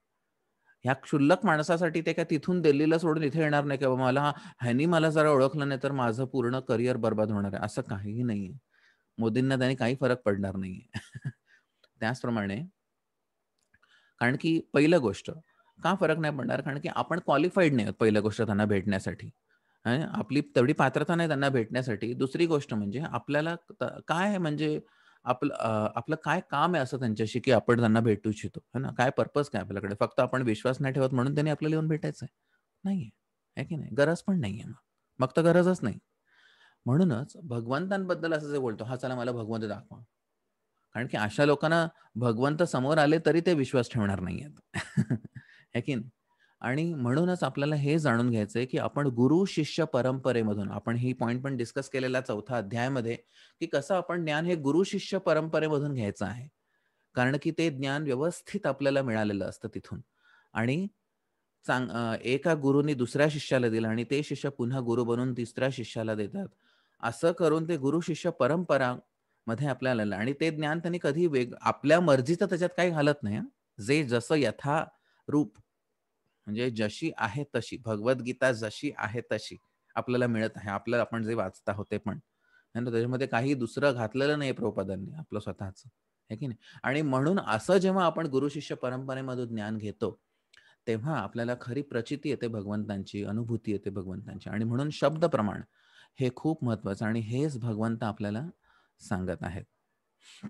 ह्या क्षुल्लक माणसासाठी ते काय तिथून दिल्लीला सोडून इथे येणार नाही किंवा मला ह्यानी मला जरा ओळखलं नाही तर माझं पूर्ण करिअर बर्बाद होणार आहे असं काहीही नाहीये मोदींना त्याने काही फरक पडणार नाहीये त्याचप्रमाणे कारण की पहिलं गोष्ट का फरक नाही पडणार कारण की आपण क्वालिफाईड नाही आहोत पहिल्या गोष्ट त्यांना भेटण्यासाठी आपली तेवढी पात्रता नाही त्यांना भेटण्यासाठी दुसरी गोष्ट म्हणजे आपल्याला काय म्हणजे आपलं आपलं काय काम आहे असं त्यांच्याशी की आपण त्यांना भेटू इच्छितो है ना काय पर्पज काय आपल्याकडे फक्त आपण विश्वास नाही ठेवत म्हणून त्यांनी आपल्याला येऊन भेटायचं आहे नाही आहे की नाही गरज पण नाही आहे मग तर गरजच नाही म्हणूनच भगवंतांबद्दल असं जे बोलतो हा चला मला भगवंत दाखवा कारण की अशा लोकांना भगवंत समोर आले तरी ते विश्वास ठेवणार नाही आहेत है आणि म्हणूनच आपल्याला हे जाणून घ्यायचंय की आपण गुरु शिष्य परंपरेमधून आपण ही पॉइंट पण डिस्कस केलेला चौथा मध्ये की कसं आपण ज्ञान हे गुरु शिष्य परंपरेमधून घ्यायचं आहे कारण की ते ज्ञान व्यवस्थित आपल्याला मिळालेलं असतं तिथून आणि चांग एका गुरुनी दुसऱ्या शिष्याला दिलं आणि ते शिष्य पुन्हा गुरु बनून तिसऱ्या शिष्याला देतात असं करून ते गुरु शिष्य परंपरा मध्ये आपल्याला आणि ते ज्ञान त्यांनी कधी वेग आपल्या मर्जीचं त्याच्यात काही घालत नाही जे जसं यथा रूप म्हणजे जशी आहे तशी भगवद्गीता जशी आहे तशी आपल्याला मिळत आहे आपल्याला आपण जे वाचता होते पण त्याच्यामध्ये काही दुसरं घातलेलं नाही प्रपदांनी आपलं स्वतःच आहे की नाही आणि म्हणून असं जेव्हा आपण गुरु शिष्य परंपरेमधून ज्ञान घेतो तेव्हा आपल्याला खरी प्रचिती येते भगवंतांची अनुभूती येते भगवंतांची आणि म्हणून शब्द प्रमाण हे खूप महत्वाचं आणि हेच भगवंत आपल्याला सांगत आहेत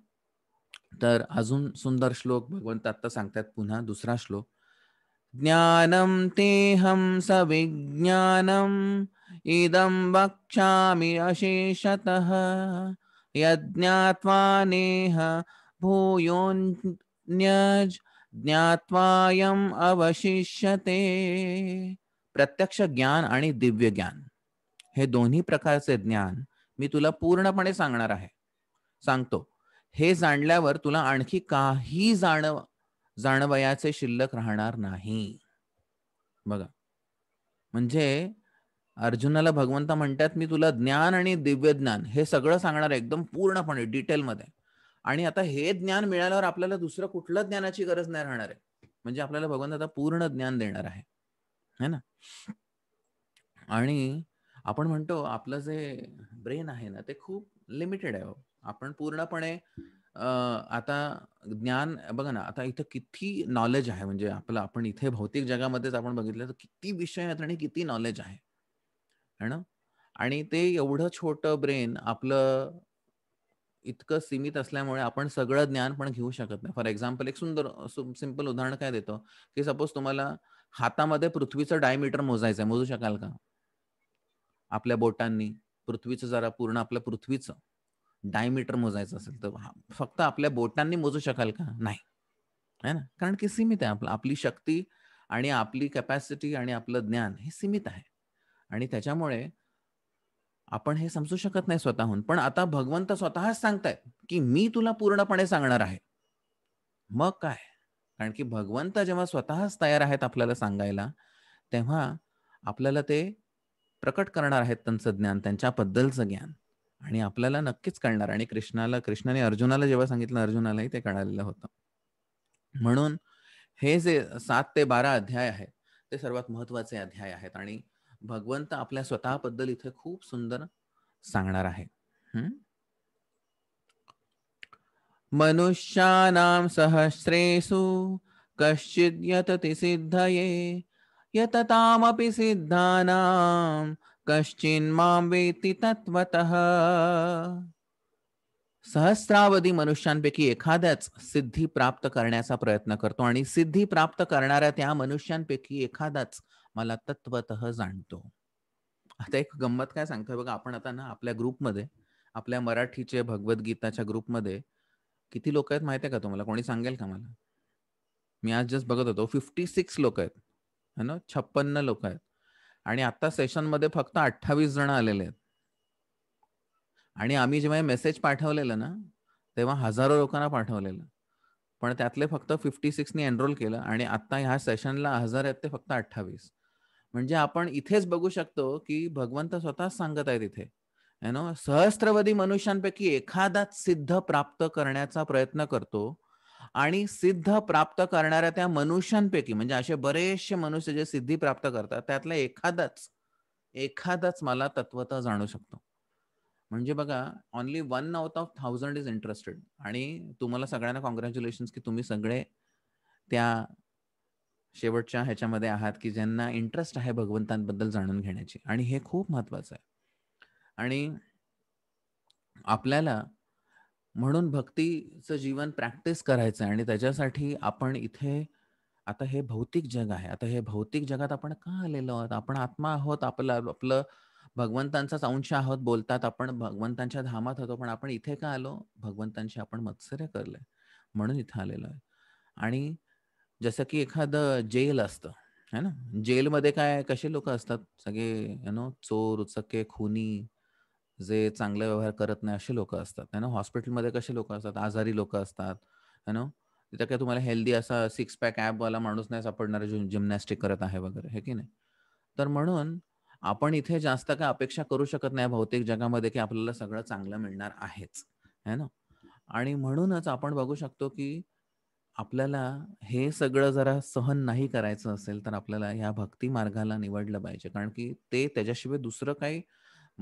तर अजून सुंदर श्लोक भगवंत आता सांगतात पुन्हा दुसरा श्लोक ज्ञानं तेहं सविज्ञानम् इदं वक्षामि अशेषतः यज्ञात्वा नेह भूयोऽन्यज् ज्ञात्वायम अवशिष्यते प्रत्यक्ष ज्ञान आणि दिव्य ज्ञान हे दोन्ही प्रकारचे ज्ञान मी तुला पूर्णपणे सांगणार आहे सांगतो हे जाणल्यावर तुला आणखी काही जाणव जाणवयाचे शिल्लक राहणार नाही बघा म्हणजे अर्जुनाला भगवंता म्हणतात मी तुला ज्ञान आणि दिव्य ज्ञान हे सगळं सांगणार आहे एकदम पूर्णपणे डिटेलमध्ये आणि आता हे ज्ञान मिळाल्यावर आपल्याला दुसरं कुठलं ज्ञानाची गरज नाही राहणार आहे म्हणजे आपल्याला भगवंत आता पूर्ण ज्ञान देणार आहे है ना आणि आपण म्हणतो आपलं जे ब्रेन आहे ना ते खूप लिमिटेड आहे हो. आपण पूर्णपणे आता ज्ञान बघा ना आता इथं किती नॉलेज आहे म्हणजे आपलं आपण इथे भौतिक जगामध्येच आपण बघितलं तर किती विषय आहेत आणि किती नॉलेज आहे है ना आणि ते एवढं छोटं ब्रेन आपलं इतकं सीमित असल्यामुळे आपण सगळं ज्ञान पण घेऊ शकत नाही फॉर एक्झाम्पल एक सुंदर सिम्पल उदाहरण काय देतो की सपोज तुम्हाला हातामध्ये पृथ्वीचं डायमीटर मोजायचं आहे मोजू शकाल का आपल्या बोटांनी पृथ्वीचं जरा पूर्ण आपलं पृथ्वीचं डायमीटर मोजायचं असेल तर फक्त आपल्या बोटांनी मोजू शकाल का नाही है ना कारण की सीमित आहे आपलं आपली शक्ती आणि आपली कॅपॅसिटी आणि आपलं ज्ञान हे सीमित आहे आणि त्याच्यामुळे आपण हे समजू शकत नाही स्वतःहून पण आता भगवंत स्वतःच सांगतायत की मी तुला पूर्णपणे सांगणार आहे मग काय कारण की भगवंत जेव्हा स्वतःच तयार आहेत आपल्याला सांगायला तेव्हा आपल्याला ते प्रकट करणार आहेत त्यांचं ज्ञान त्यांच्याबद्दलचं ज्ञान आणि आपल्याला नक्कीच कळणार आणि कृष्णाला कृष्णाने अर्जुनाला जेव्हा सांगितलं अर्जुनालाही ते कळालेलं होतं म्हणून हे जे सात ते बारा अध्याय आहेत ते सर्वात महत्वाचे अध्याय आहेत आणि भगवंत आपल्या स्वतःबद्दल इथे खूप सुंदर सांगणार आहे मनुष्यानां सहस्रेषु यत यतति सिद्धये यततामपि सिद्धानां कश्चिन माम वेती तत्वत सहस्रावधी मनुष्यांपैकी एखाद्याच सिद्धी प्राप्त करण्याचा प्रयत्न करतो आणि सिद्धी प्राप्त करणाऱ्या त्या मनुष्यांपैकी एखादाच मला तत्वत जाणतो आता एक गंमत काय सांगतोय बघा आपण आता ना आपल्या ग्रुपमध्ये आपल्या मराठीचे भगवद्गीताच्या ग्रुपमध्ये किती लोक आहेत माहिती आहे का तुम्हाला कोणी सांगेल का मला मी आज जस्ट बघत होतो फिफ्टी सिक्स लोक आहेत है ना छप्पन्न लोक आहेत आणि आता सेशनमध्ये फक्त अठ्ठावीस जण आलेले आहेत आणि आम्ही जेव्हा मेसेज पाठवलेलं ना तेव्हा हजारो लोकांना पाठवलेलं पण त्यातले फक्त फिफ्टी सिक्सनी एनरोल केलं आणि आता ह्या सेशनला हजार आहेत ते फक्त अठ्ठावीस म्हणजे आपण इथेच बघू शकतो की भगवंत स्वतःच सांगत आहेत इथे नो सहस्त्रवधी मनुष्यांपैकी एखादाच सिद्ध प्राप्त करण्याचा प्रयत्न करतो आणि सिद्ध प्राप्त करणाऱ्या त्या मनुष्यांपैकी म्हणजे असे बरेचसे मनुष्य जे सिद्धी प्राप्त करतात त्यातला एखादाच एखादाच मला तत्वता जाणू शकतो म्हणजे बघा only one out of thousand is interested आणि तुम्हाला सगळ्यांना कॉन्ग्रॅच्युलेशन की तुम्ही सगळे त्या शेवटच्या ह्याच्यामध्ये आहात की ज्यांना इंटरेस्ट आहे भगवंतांबद्दल जाणून घेण्याची आणि हे खूप महत्वाचं आहे आणि आपल्याला म्हणून भक्तीचं जीवन प्रॅक्टिस करायचं आणि त्याच्यासाठी आपण इथे आता हे भौतिक जग आहे आता हे भौतिक जगात आपण का आलेलो आहोत आपण आत्मा आहोत आपलं आपलं भगवंतांचाच अंश आहोत बोलतात आपण भगवंतांच्या धामात होतो पण आपण इथे का आलो भगवंतांशी आपण मत्सर्य करले म्हणून इथं आलेलो आहे आणि जसं की एखादं जेल असतं है ना जेलमध्ये काय कसे लोक असतात सगळे यु नो चोर उचके खुनी जे चांगले व्यवहार करत नाही असे लोक असतात है ना हॉस्पिटलमध्ये कसे लोक असतात आजारी लोक असतात है ना तिथं काय तुम्हाला हेल्दी असा सिक्स पॅक ॲपवाला माणूस नाही सापडणार जो जिमनॅस्टिक करत आहे वगैरे हे की नाही तर म्हणून आपण इथे जास्त काय अपेक्षा करू शकत नाही भौतिक जगामध्ये की आपल्याला सगळं चांगलं मिळणार आहेच है ना आणि म्हणूनच आपण बघू शकतो की आपल्याला हे सगळं जरा सहन नाही करायचं असेल तर आपल्याला ह्या भक्ती मार्गाला निवडलं पाहिजे कारण की ते त्याच्याशिवाय दुसरं काही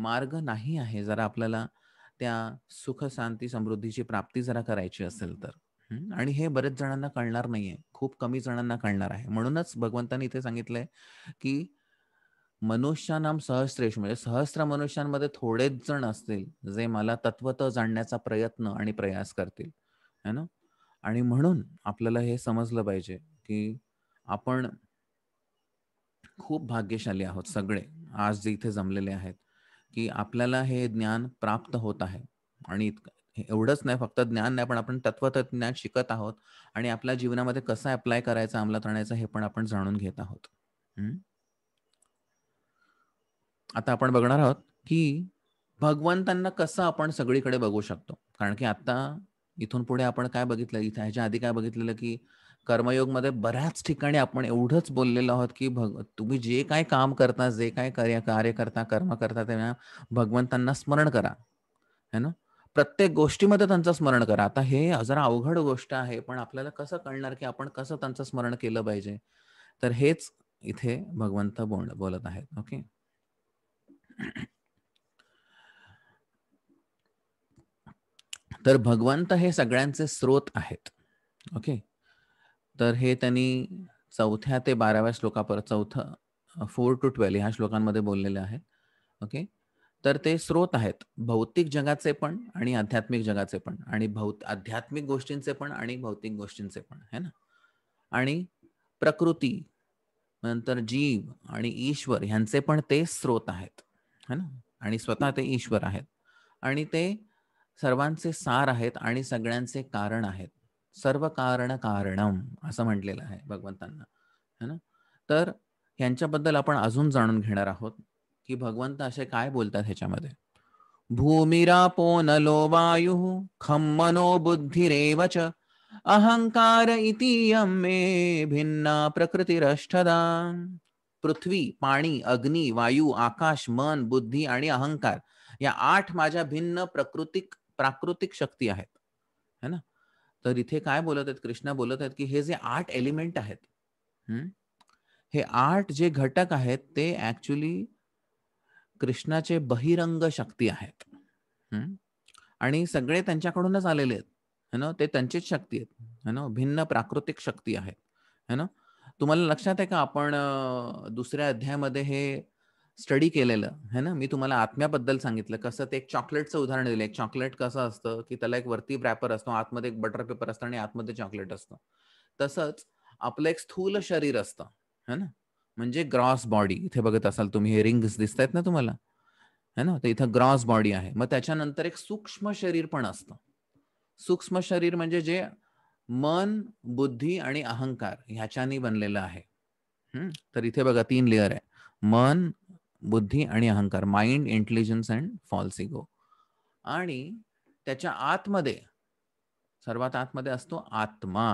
मार्ग नाही आहे जरा आपल्याला त्या सुख शांती समृद्धीची प्राप्ती जरा करायची असेल तर आणि हे बरेच जणांना कळणार नाहीये खूप कमी जणांना कळणार आहे म्हणूनच भगवंतांनी इथे सांगितलंय की मनुष्यानाम सहस्रेश म्हणजे सहस्र मनुष्यांमध्ये थोडेच जण असतील जे मला तत्वत जाणण्याचा प्रयत्न आणि प्रयास करतील है ना आणि म्हणून आपल्याला हे समजलं पाहिजे की आपण खूप भाग्यशाली आहोत सगळे आज जे इथे जमलेले आहेत की आपल्याला हे ज्ञान प्राप्त होत आहे आणि एवढंच नाही फक्त ज्ञान नाही पण आपण तत्वतज्ञान शिकत आहोत आणि आपल्या जीवनामध्ये कसं अप्लाय करायचं अंमलात आणायचं हे पण आपण जाणून घेत आहोत आता आपण बघणार आहोत की भगवंतांना कसं आपण सगळीकडे बघू शकतो कारण की आता इथून पुढे आपण काय बघितलं इथं ह्याच्या आधी काय बघितलेलं की कर्मयोग मध्ये बऱ्याच ठिकाणी आपण एवढंच बोललेलो आहोत की भग तुम्ही जे काय काम करता जे काय कार्य कार्य करता कर्म करता तेव्हा भगवंतांना स्मरण करा है ना प्रत्येक गोष्टीमध्ये त्यांचं स्मरण करा आता हे जरा अवघड गोष्ट आहे पण आपल्याला कसं कळणार की आपण कसं त्यांचं स्मरण केलं पाहिजे तर हेच इथे भगवंत बोल बोलत आहेत ओके तर भगवंत हे सगळ्यांचे स्रोत आहेत ओके तर हे त्यांनी चौथ्या ते बाराव्या श्लोकापर्यंत चौथं फोर टू ट्वेल्व ह्या श्लोकांमध्ये बोललेले आहेत ओके तर ते स्रोत आहेत भौतिक जगाचे पण आणि आध्यात्मिक जगाचे पण आणि भौत आध्यात्मिक गोष्टींचे पण आणि भौतिक गोष्टींचे पण है ना आणि प्रकृती नंतर जीव आणि ईश्वर ह्यांचे पण ते स्रोत आहेत है ना आणि स्वतः ते ईश्वर आहेत आणि ते सर्वांचे सार आहेत आणि सगळ्यांचे कारण आहेत सर्व कारण कारणम असं म्हटलेलं आहे भगवंतांना है ना तर यांच्याबद्दल आपण अजून जाणून घेणार आहोत की भगवंत असे काय बोलतात ह्याच्यामध्ये भूमिरापो नलो वायु खम्मनो बुद्धिरेव अहंकार इतियम मे भिन्ना रष्टदा पृथ्वी पाणी अग्नी वायू आकाश मन बुद्धी आणि अहंकार या आठ माझ्या भिन्न प्रकृतिक प्राकृतिक शक्ती आहेत तर इथे काय बोलत आहेत कृष्णा बोलत आहेत की हे जे आठ एलिमेंट आहेत हे आठ जे घटक आहेत ते ऍक्च्युली कृष्णाचे बहिरंग शक्ती आहेत आणि सगळे त्यांच्याकडूनच आलेले आहेत है ना ते त्यांचीच शक्ती आहेत है ना भिन्न प्राकृतिक शक्ती आहेत है ना तुम्हाला लक्षात आहे का आपण दुसऱ्या अध्यायामध्ये हे स्टडी केलेलं है ना मी तुम्हाला आत्म्याबद्दल सांगितलं कसं ते एक चॉकलेटचं उदाहरण दिलं एक चॉकलेट कसं असतं की त्याला एक वरती रॅपर असतो आतमध्ये एक बटर पेपर असतं आणि आतमध्ये चॉकलेट असतं तसंच आपलं एक स्थूल शरीर असतं है ना म्हणजे ग्रॉस बॉडी इथे बघत असाल तुम्ही हे रिंग्स दिसत आहेत ना तुम्हाला है ना तर इथं ग्रॉस बॉडी आहे मग त्याच्यानंतर एक सूक्ष्म शरीर पण असतं सूक्ष्म शरीर म्हणजे जे मन बुद्धी आणि अहंकार ह्याच्यानी बनलेलं आहे तर इथे बघा तीन लेअर आहे मन बुद्धी आणि अहंकार mind intelligence and false ego आणि त्याच्या आतमध्ये सर्वात आतमध्ये असतो आत्मा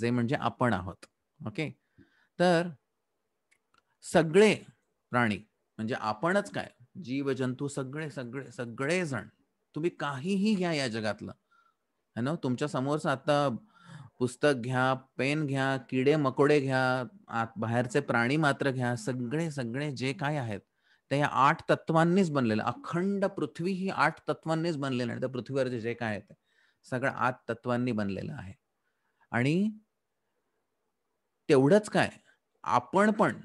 जे म्हणजे आपण आहोत ओके तर सगळे प्राणी म्हणजे आपणच काय जीव जंतू सगळे सगळे सगळेजण तुम्ही काहीही घ्या या जगातलं है ना तुमच्या समोरच आता पुस्तक घ्या पेन घ्या किडे मकोडे घ्या बाहेरचे प्राणी मात्र घ्या सगळे सगळे जे काय आहेत ते या आठ तत्वांनीच बनलेलं अखंड पृथ्वी ही आठ तत्वांनीच बनलेलं आहे त्या पृथ्वीवरचे जे काय आहे सगळं आठ तत्वांनी बनलेलं आहे आणि तेवढंच काय आपण पण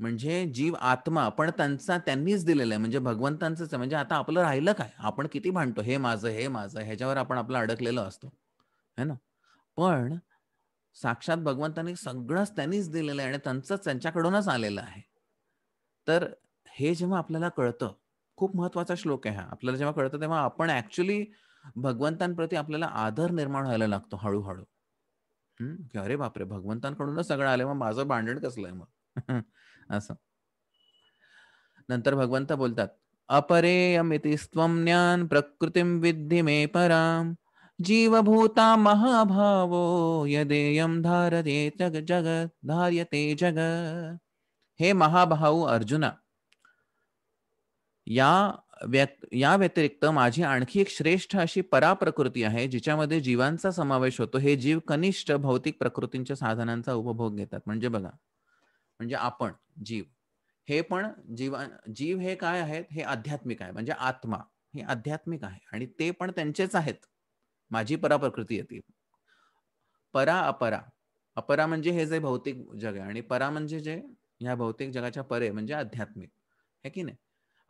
म्हणजे जीव आत्मा पण त्यांचा त्यांनीच दिलेला आहे म्हणजे भगवंतांच म्हणजे आता आपलं राहिलं काय आपण किती भांडतो हे माझं हे माझं ह्याच्यावर आपण आपलं अडकलेलं असतो है ना पण साक्षात भगवंतांनी सगळंच त्यांनीच दिलेलं आहे आणि त्यांचं त्यांच्याकडूनच आलेलं आहे तर हे जेव्हा आपल्याला कळतं खूप महत्वाचा श्लोक आहे हा आपल्याला जेव्हा कळतं तेव्हा आपण ऍक्च्युली भगवंतांप्रती आपल्याला आदर निर्माण व्हायला लागतो हळूहळू की अरे बापरे भगवंतांकडूनच सगळं आलं मग माझं भांडण कसलं आहे मग असं नंतर भगवंत बोलतात अपरेयमिति स्वम ज्ञान प्रकृतीम विद्धी मे पराम जीवभूता महाभावो यदेयम धारते जग जग धार्यते जग हे महाभाऊ अर्जुना या व्य या व्यतिरिक्त माझी आणखी एक श्रेष्ठ अशी पराप्रकृती आहे जिच्यामध्ये जीवांचा समावेश होतो हे जीव कनिष्ठ भौतिक प्रकृतींच्या साधनांचा उपभोग घेतात म्हणजे बघा म्हणजे आपण जीव हे पण जीव जीव हे काय आहेत हे आध्यात्मिक आहे म्हणजे आत्मा हे आध्यात्मिक आहे आणि ते पण त्यांचेच आहेत माझी पराप्रकृती येते परा अपरा अपरा म्हणजे हे जे भौतिक जग आहे आणि परा म्हणजे जे ह्या भौतिक जगाच्या परे म्हणजे आध्यात्मिक हे की नाही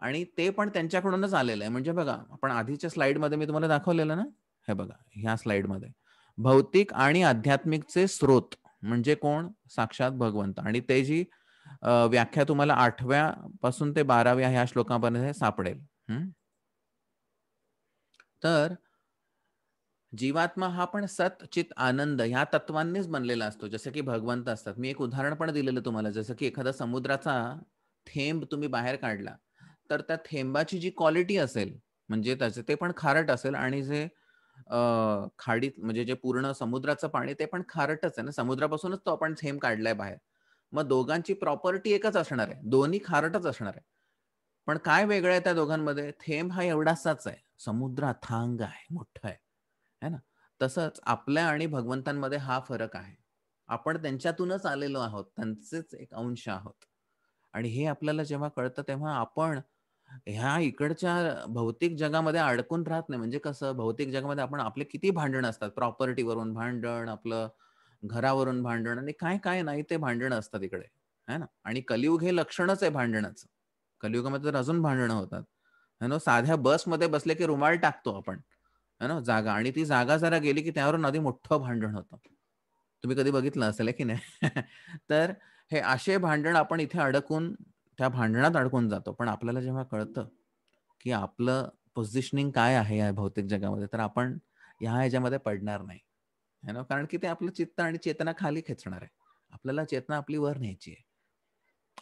आणि ते पण त्यांच्याकडूनच आलेलं आहे म्हणजे बघा आपण आधीच्या स्लाइडमध्ये मी तुम्हाला दाखवलेलं ना हे बघा ह्या स्लाइडमध्ये भौतिक आणि आध्यात्मिकचे स्रोत म्हणजे कोण साक्षात भगवंत आणि ते जी व्याख्या तुम्हाला आठव्या पासून ते बाराव्या ह्या श्लोकापर्यंत सापडेल तर जीवात्मा हा पण सत चित आनंद ह्या तत्वांनीच बनलेला असतो जसं की भगवंत असतात मी एक उदाहरण पण दिलेलं तुम्हाला जसं की एखादा समुद्राचा थेंब तुम्ही बाहेर काढला तर त्या थेंबाची जी क्वालिटी असेल म्हणजे त्याचे ते पण खारट असेल आणि जे खाडीत म्हणजे जे पूर्ण समुद्राचं पाणी ते पण खारटच आहे ना समुद्रापासूनच तो आपण थेंब काढलाय बाहेर मग दोघांची प्रॉपर्टी एकच असणार आहे दोन्ही खारटच असणार आहे पण काय वेगळं आहे त्या दोघांमध्ये थेंब हा एवढासाच आहे समुद्र थांग आहे मोठा आहे है ना तसंच आपल्या आणि भगवंतांमध्ये हा फरक आहे आपण त्यांच्यातूनच आलेलो आहोत त्यांचेच एक अंश आहोत आणि हे आपल्याला जेव्हा कळतं तेव्हा आपण ह्या इकडच्या भौतिक जगामध्ये अडकून राहत नाही म्हणजे कसं भौतिक जगामध्ये आपण आपले किती भांडण असतात प्रॉपर्टीवरून भांडण आपलं घरावरून भांडण आणि काय काय नाही ते भांडण असतात इकडे है ना आणि कलियुग हे लक्षणच आहे भांडणाचं कलियुगामध्ये तर अजून भांडणं होतात है ना साध्या बसमध्ये बसले की रुमाल टाकतो आपण है ना जागा आणि ती जागा जरा गेली की त्यावरून आधी मोठं भांडण होतं तुम्ही कधी बघितलं असेल की नाही तर हे असे भांडण आपण इथे अडकून त्या भांडणात अडकून जातो पण आपल्याला जेव्हा कळतं की आपलं पोझिशनिंग काय आहे या भौतिक जगामध्ये तर आपण ह्या ह्याच्यामध्ये पडणार नाही है ना कारण की ते आपलं चित्त आणि चेतना खाली खेचणार आहे आपल्याला चेतना आपली वर न्यायची आहे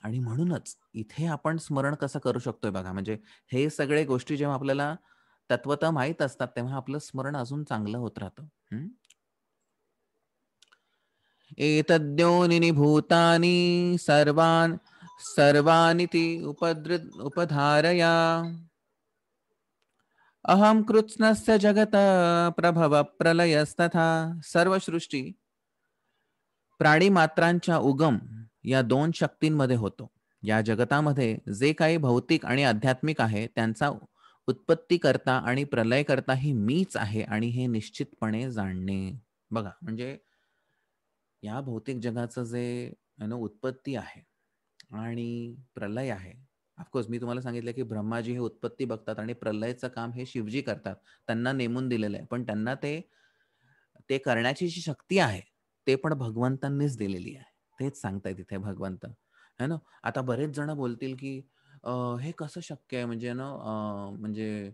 आणि म्हणूनच इथे आपण स्मरण कसं करू शकतोय बघा म्हणजे हे सगळे गोष्टी जेव्हा आपल्याला तत्वत माहीत असतात तेव्हा आपलं स्मरण अजून चांगलं होत राहतं एतद्योनिनी भूतानी सर्वान ती उपद्र उपधारया अहम कृत्स्नस्य जगत प्रभव प्रलयस्तथा सर्व सृष्टी प्राणी मात्रांच्या उगम या दोन शक्तींमध्ये होतो या जगतामध्ये जे काही भौतिक आणि आध्यात्मिक आहे त्यांचा उत्पत्ती करता आणि प्रलय करता ही मीच आहे आणि हे निश्चितपणे जाणणे बघा म्हणजे या भौतिक जगाचं जे नो उत्पत्ती आहे आणि प्रलय आहे ऑफकोर्स मी तुम्हाला सांगितलं की ब्रह्माजी हे उत्पत्ती बघतात आणि प्रलयचं काम हे शिवजी करतात त्यांना नेमून दिलेलं आहे पण त्यांना ते ते करण्याची जी शक्ती आहे ते पण भगवंतांनीच दिलेली आहे तेच सांगताय तिथे भगवंत है ना आता बरेच जण बोलतील की हे कसं शक्य आहे म्हणजे ना म्हणजे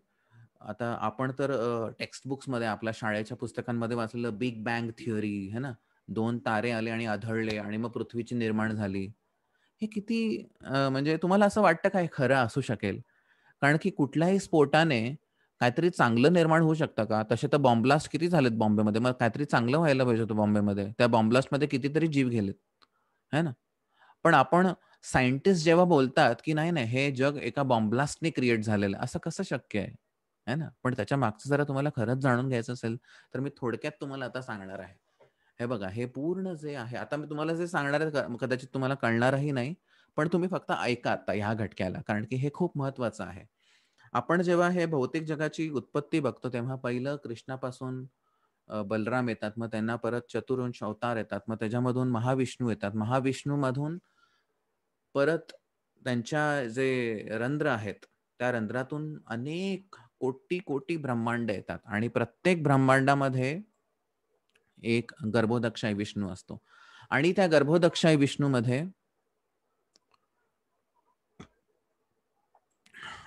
आता आपण तर टेक्स्ट बुक्स मध्ये आपल्या शाळेच्या पुस्तकांमध्ये वाचलेलं बिग बँग थिअरी है ना, दोन तारे आले आणि आढळले आणि मग पृथ्वीची निर्माण झाली. हे किती म्हणजे तुम्हाला असं वाटतं काय खरं असू शकेल? कारण की कुठल्याही स्फोटाने काहीतरी चांगलं निर्माण होऊ शकतं का? तसे तर बॉम्ब्लास्ट किती झालेत बॉम्बेमध्ये. मग काहीतरी चांगलं व्हायला पाहिजे होतं बॉम्बेमध्ये. त्या बॉम्ब्लास्टमध्ये कितीतरी जीव गेलेत, है ना? पण आपण सायंटिस्ट जेव्हा बोलतात की नाही नाही हे जग एका बॉम्ब्लास्टने क्रिएट झालेलं असं कसं शक्य आहे है ना पण त्याच्या मागचं जरा तुम्हाला खरंच जाणून घ्यायचं असेल तर मी थोडक्यात तुम्हाला आता सांगणार आहे हे बघा हे पूर्ण जे आहे आता मी तुम्हाला जे सांगणार आहे कदाचित तुम्हाला कळणारही नाही पण तुम्ही फक्त ऐका आता ह्या घटक्याला कारण की हे खूप महत्वाचं आहे आपण जेव्हा हे भौतिक जगाची उत्पत्ती बघतो तेव्हा पहिलं कृष्णापासून बलराम येतात मग त्यांना परत चतुर्ण अवतार येतात मग त्याच्यामधून महाविष्णू येतात महाविष्णू मधून परत त्यांच्या जे रंध्र आहेत त्या रंध्रातून अनेक कोटी कोटी ब्रह्मांड येतात आणि प्रत्येक ब्रह्मांडामध्ये एक गर्भोदक्षाई विष्णू असतो आणि त्या विष्णू विष्णूमध्ये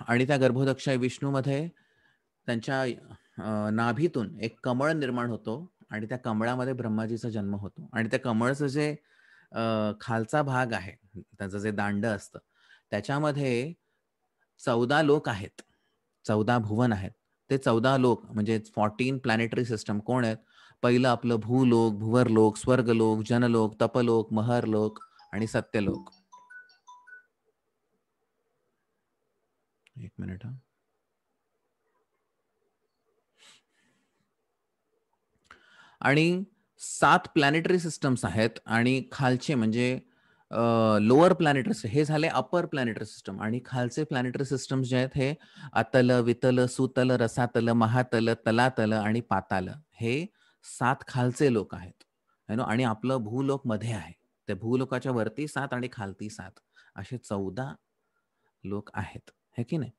आणि त्या विष्णू विष्णूमध्ये त्यांच्या नाभीतून एक कमळ निर्माण होतो आणि त्या कमळामध्ये ब्रह्माजीचा जन्म होतो आणि त्या कमळचं जे खालचा भाग आहे त्याचं जे दांड असतं त्याच्यामध्ये चौदा लोक आहेत चौदा भुवन आहेत ते चौदा लोक म्हणजे फॉर्टीन प्लॅनेटरी सिस्टम कोण आहेत पहिलं आपलं भूलोक भुवरलोक स्वर्गलोक जनलोक तपलोक लोक आणि सत्यलोक एक मिनिट आणि सात प्लॅनेटरी सिस्टम्स आहेत आणि खालचे म्हणजे लोअर प्लॅनेटरी सिस्टम हे झाले अपर प्लॅनेटरी सिस्टम आणि खालचे प्लॅनेटरी सिस्टम जे आहेत हे अतल वितल सुतल रसातल महातल तलातल आणि पाताल हे सात खालचे लोक आहेत नो आणि आपलं भूलोक मध्ये आहे त्या भूलोकाच्या वरती सात आणि खालती सात असे चौदा लोक आहेत हे की नाही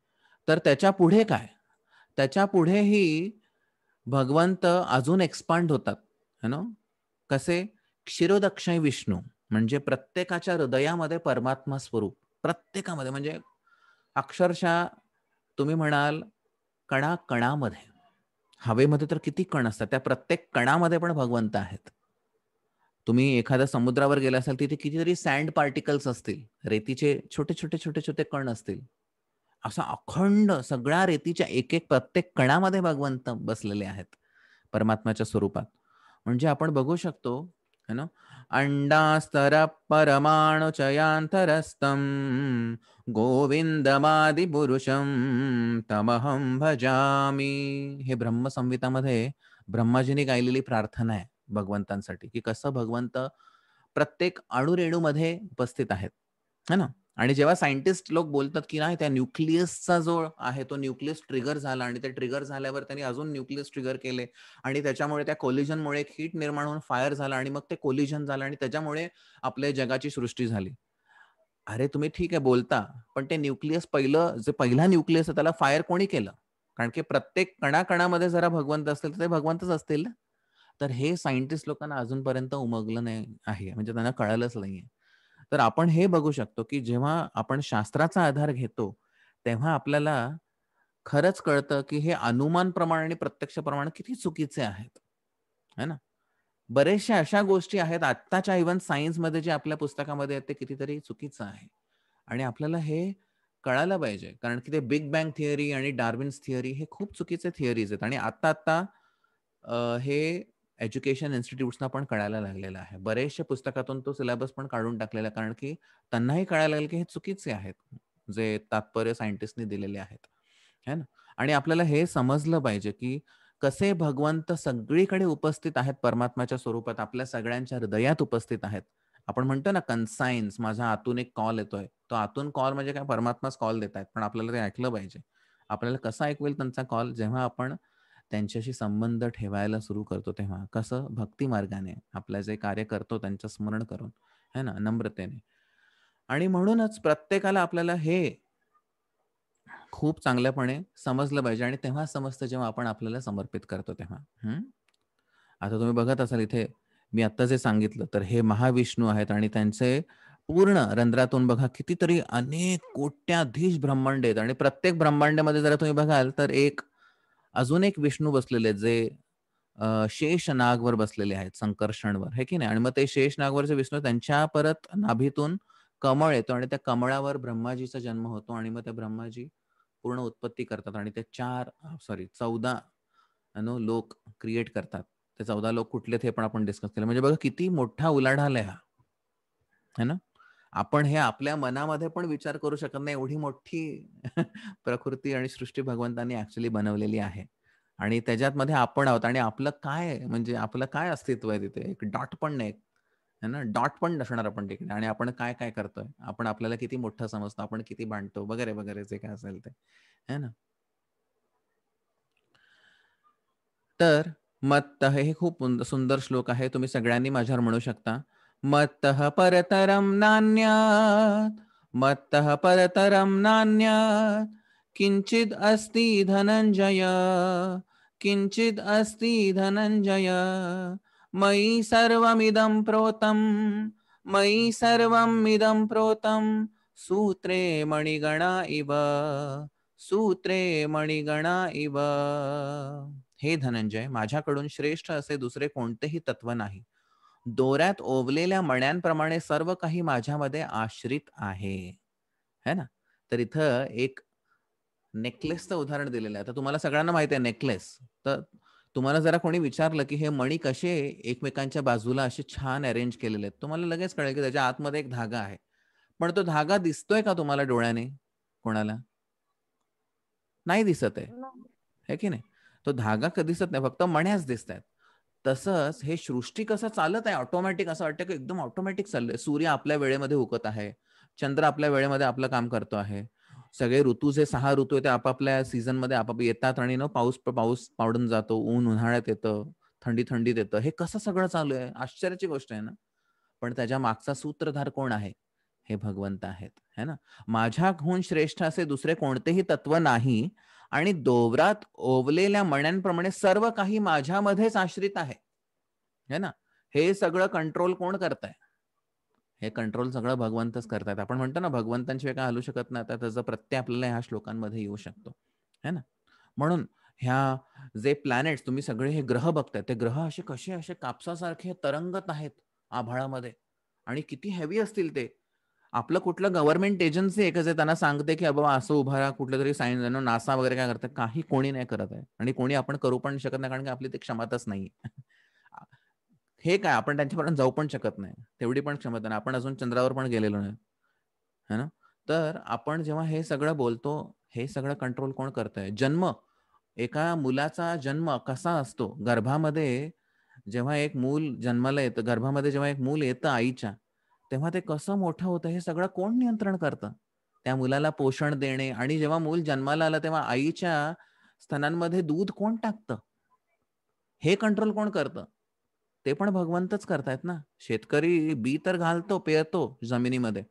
तर त्याच्या पुढे काय त्याच्या पुढेही भगवंत अजून एक्सपांड होतात है नो कसे क्षीरोदक्षय विष्णू म्हणजे प्रत्येकाच्या हृदयामध्ये परमात्मा स्वरूप प्रत्येकामध्ये म्हणजे अक्षरशः तुम्ही म्हणाल कणा कणामध्ये हवेमध्ये तर किती कण असतात त्या प्रत्येक कणामध्ये पण भगवंत आहेत तुम्ही एखाद्या समुद्रावर गेला असाल तिथे कितीतरी सँड पार्टिकल्स असतील रेतीचे छोटे छोटे छोटे छोटे कण असतील असा अखंड सगळ्या रेतीच्या एक एक प्रत्येक कणामध्ये भगवंत बसलेले आहेत परमात्म्याच्या स्वरूपात म्हणजे आपण बघू शकतो है ना अंडास्तर गोविंदमादि पुरुषम तमहं भजामी हे मध्ये ब्रह्माजीने गायलेली प्रार्थना आहे भगवंतांसाठी की कसं भगवंत प्रत्येक अणुरेणूमध्ये उपस्थित आहेत है ना आणि जेव्हा सायंटिस्ट लोक बोलतात की नाही त्या न्यूक्लियसचा जो आहे तो न्यूक्लियस ट्रिगर झाला आणि ते ट्रिगर झाल्यावर त्यांनी अजून न्यूक्लियस ट्रिगर केले आणि त्याच्यामुळे त्या कोलिजनमुळे एक हीट निर्माण होऊन फायर झाला आणि मग ते कोलिजन झालं आणि त्याच्यामुळे आपल्या जगाची सृष्टी झाली अरे तुम्ही ठीक आहे बोलता पण ते न्यूक्लियस पहिलं जे पहिला न्यूक्लियस आहे त्याला फायर कोणी केलं कारण की प्रत्येक कणाकणामध्ये जरा भगवंत असतील तर ते भगवंतच असतील तर हे सायंटिस्ट लोकांना अजूनपर्यंत उमगलं नाही आहे म्हणजे त्यांना कळालंच नाहीये तर आपण हे बघू शकतो की जेव्हा आपण शास्त्राचा आधार घेतो तेव्हा आपल्याला खरंच कळतं की हे अनुमान प्रमाण आणि प्रत्यक्ष प्रमाण किती चुकीचे आहेत है ना बरेचशा अशा गोष्टी आहेत आत्ताच्या इव्हन सायन्समध्ये जे आपल्या पुस्तकामध्ये आहेत ते कितीतरी चुकीचं आहे आणि आपल्याला हे कळायला पाहिजे कारण की ते बिग बँग थिअरी आणि डार्विन्स थिअरी हे खूप चुकीचे थिअरीज आहेत आणि आत्ता आत्ता हे एज्युकेशन इन्स्टिट्यूट्सना पण कळायला लागलेला आहे बरेचशा पुस्तकातून तो सिलेबस पण काढून टाकलेला कारण की त्यांनाही कळायला लागेल की हे चुकीचे आहेत जे तात्पर्य सायंटिस्टनी दिलेले आहेत है ना आणि आपल्याला हे समजलं पाहिजे की कसे भगवंत सगळीकडे उपस्थित आहेत परमात्माच्या स्वरूपात आपल्या सगळ्यांच्या हृदयात उपस्थित आहेत आपण म्हणतो ना कन्सायन्स माझा आतून एक कॉल येतोय तो आतून कॉल म्हणजे काय परमात्माच कॉल देत आहेत पण आपल्याला ते ऐकलं पाहिजे आपल्याला कसं ऐकवेल त्यांचा कॉल जेव्हा आपण त्यांच्याशी संबंध ठेवायला सुरू करतो तेव्हा कसं भक्ती मार्गाने आपलं जे कार्य करतो त्यांचं स्मरण करून है ना नम्रतेने आणि म्हणूनच प्रत्येकाला आपल्याला हे खूप चांगल्यापणे समजलं पाहिजे आणि तेव्हा समजतं जेव्हा आपण आपल्याला समर्पित करतो तेव्हा आता तुम्ही बघत असाल इथे मी आत्ता जे सांगितलं तर हे महाविष्णू आहेत आणि त्यांचे पूर्ण रंध्रातून बघा कितीतरी अनेक कोट्याधीश ब्रह्मांड आहेत आणि प्रत्येक ब्रह्मांडामध्ये जर तुम्ही बघाल तर एक अजून एक विष्णू बसलेले जे शेष नागवर बसलेले आहेत संकर्षणवर हे की नाही आणि मग ते शेष नागवरचे विष्णू त्यांच्या परत नाभीतून कमळ येतो आणि त्या कमळावर ब्रह्माजीचा जन्म होतो आणि मग त्या ब्रह्माजी पूर्ण उत्पत्ती करतात आणि ते चार सॉरी चौदा नो लोक क्रिएट करतात ते चौदा लोक कुठले ते पण आपण डिस्कस केलं म्हणजे बघा किती मोठा उलाढाल आहे हा है ना आपण हे आपल्या मनामध्ये पण विचार करू शकत नाही एवढी मोठी प्रकृती आणि सृष्टी भगवंतांनी ऍक्च्युली बनवलेली आहे आणि त्याच्यात मध्ये आपण आहोत आणि आपलं काय म्हणजे आपलं काय अस्तित्व आहे तिथे एक डॉट पण नाही है ना डॉट पण नसणार आपण तिकडे आणि आपण काय काय करतोय आपण आपल्याला किती मोठं समजतो आपण किती बांधतो वगैरे वगैरे जे काय असेल ते है ना तर मत हे खूप सुंदर श्लोक आहे तुम्ही सगळ्यांनी माझ्यावर म्हणू शकता मत्तः परतरं नान्या मत्तः परतरं नान्या किञ्चिद् अस्ति धनंजय किञ्चिद् अस्ति धनंजय मयि सर्वमिदं प्रोतं मयि सर्वमिदं प्रोतं सूत्रे मणिगणा इव सूत्रे मणिगणा इव हे धनंजय माझ्याकडून श्रेष्ठ असे दुसरे कोणतेही तत्व नाही दोऱ्यात ओवलेल्या मण्यांप्रमाणे सर्व काही माझ्यामध्ये आश्रित आहे है ना तर इथं एक नेकलेसचं उदाहरण दिलेलं आहे तर तुम्हाला सगळ्यांना माहिती आहे नेकलेस तर तुम्हाला जरा कोणी विचारलं की हे मणी कसे एकमेकांच्या बाजूला असे छान अरेंज केलेले आहेत तुम्हाला लगेच कळेल की त्याच्या आतमध्ये एक धागा आहे पण तो धागा दिसतोय का तुम्हाला डोळ्याने कोणाला नाही दिसत आहे की नाही तो धागा कधी दिसत नाही फक्त मण्याच दिसत आहेत तसंच हे सृष्टी कसं चालत आहे ऑटोमॅटिक असं वाटतं की एकदम ऑटोमॅटिक चाललंय सूर्य आपल्या वेळेमध्ये उकत आहे चंद्र आपल्या वेळेमध्ये आपलं काम करतो आहे सगळे ऋतू जे सहा ऋतू आहे ते आपापल्या सीझन मध्ये आपाप येतात आणि न पाऊस पाऊस पावडून जातो ऊन उन्हाळ्यात येतं थंडी थंडीत येतं हे कसं सगळं चालू आहे आश्चर्याची गोष्ट आहे ना पण त्याच्या मागचा सूत्रधार कोण आहे हे भगवंत आहेत है ना माझ्याहून श्रेष्ठ असे दुसरे कोणतेही तत्व नाही आणि दोबरात ओवलेल्या मण्यांप्रमाणे सर्व काही माझ्यामध्येच आश्रित आहे है ना हे सगळं कंट्रोल कोण करताय हे कंट्रोल सगळं भगवंतच करतायत आपण म्हणतो ना भगवंतांशिवाय काय हलू शकत नाही आता त्याचा प्रत्यय आपल्याला ह्या श्लोकांमध्ये येऊ शकतो है ना म्हणून ह्या जे प्लॅनेट्स तुम्ही सगळे हे ग्रह बघताय ते ग्रह असे कसे असे कापसासारखे तरंगत आहेत आभाळामध्ये आणि किती हेवी असतील ते आपलं कुठलं गव्हर्नमेंट एजन्सी एकच आहे त्यांना सांगते की बाबा असं उभा राहा कुठलं तरी सायन्स नासा वगैरे काय करतात काही कोणी नाही करत आहे आणि कोणी आपण करू पण शकत नाही कारण की आपली ते क्षमताच नाही हे काय आपण त्यांच्यापर्यंत जाऊ पण शकत नाही तेवढी पण क्षमता नाही आपण अजून चंद्रावर पण गेलेलो नाही है ना तर आपण जेव्हा हे सगळं बोलतो हे सगळं कंट्रोल कोण करत आहे जन्म एका मुलाचा जन्म कसा असतो गर्भामध्ये जेव्हा एक मूल जन्माला येतं गर्भामध्ये जेव्हा एक मूल येतं आईच्या तेव्हा ते कसं मोठं होतं हे सगळं कोण नियंत्रण करतं त्या मुलाला पोषण देणे आणि जेव्हा मूल जन्माला आलं तेव्हा आईच्या स्तनांमध्ये दूध कोण टाकतं हे कंट्रोल कोण करतं ते पण भगवंतच करतायत ना शेतकरी बी तर घालतो पेरतो जमिनीमध्ये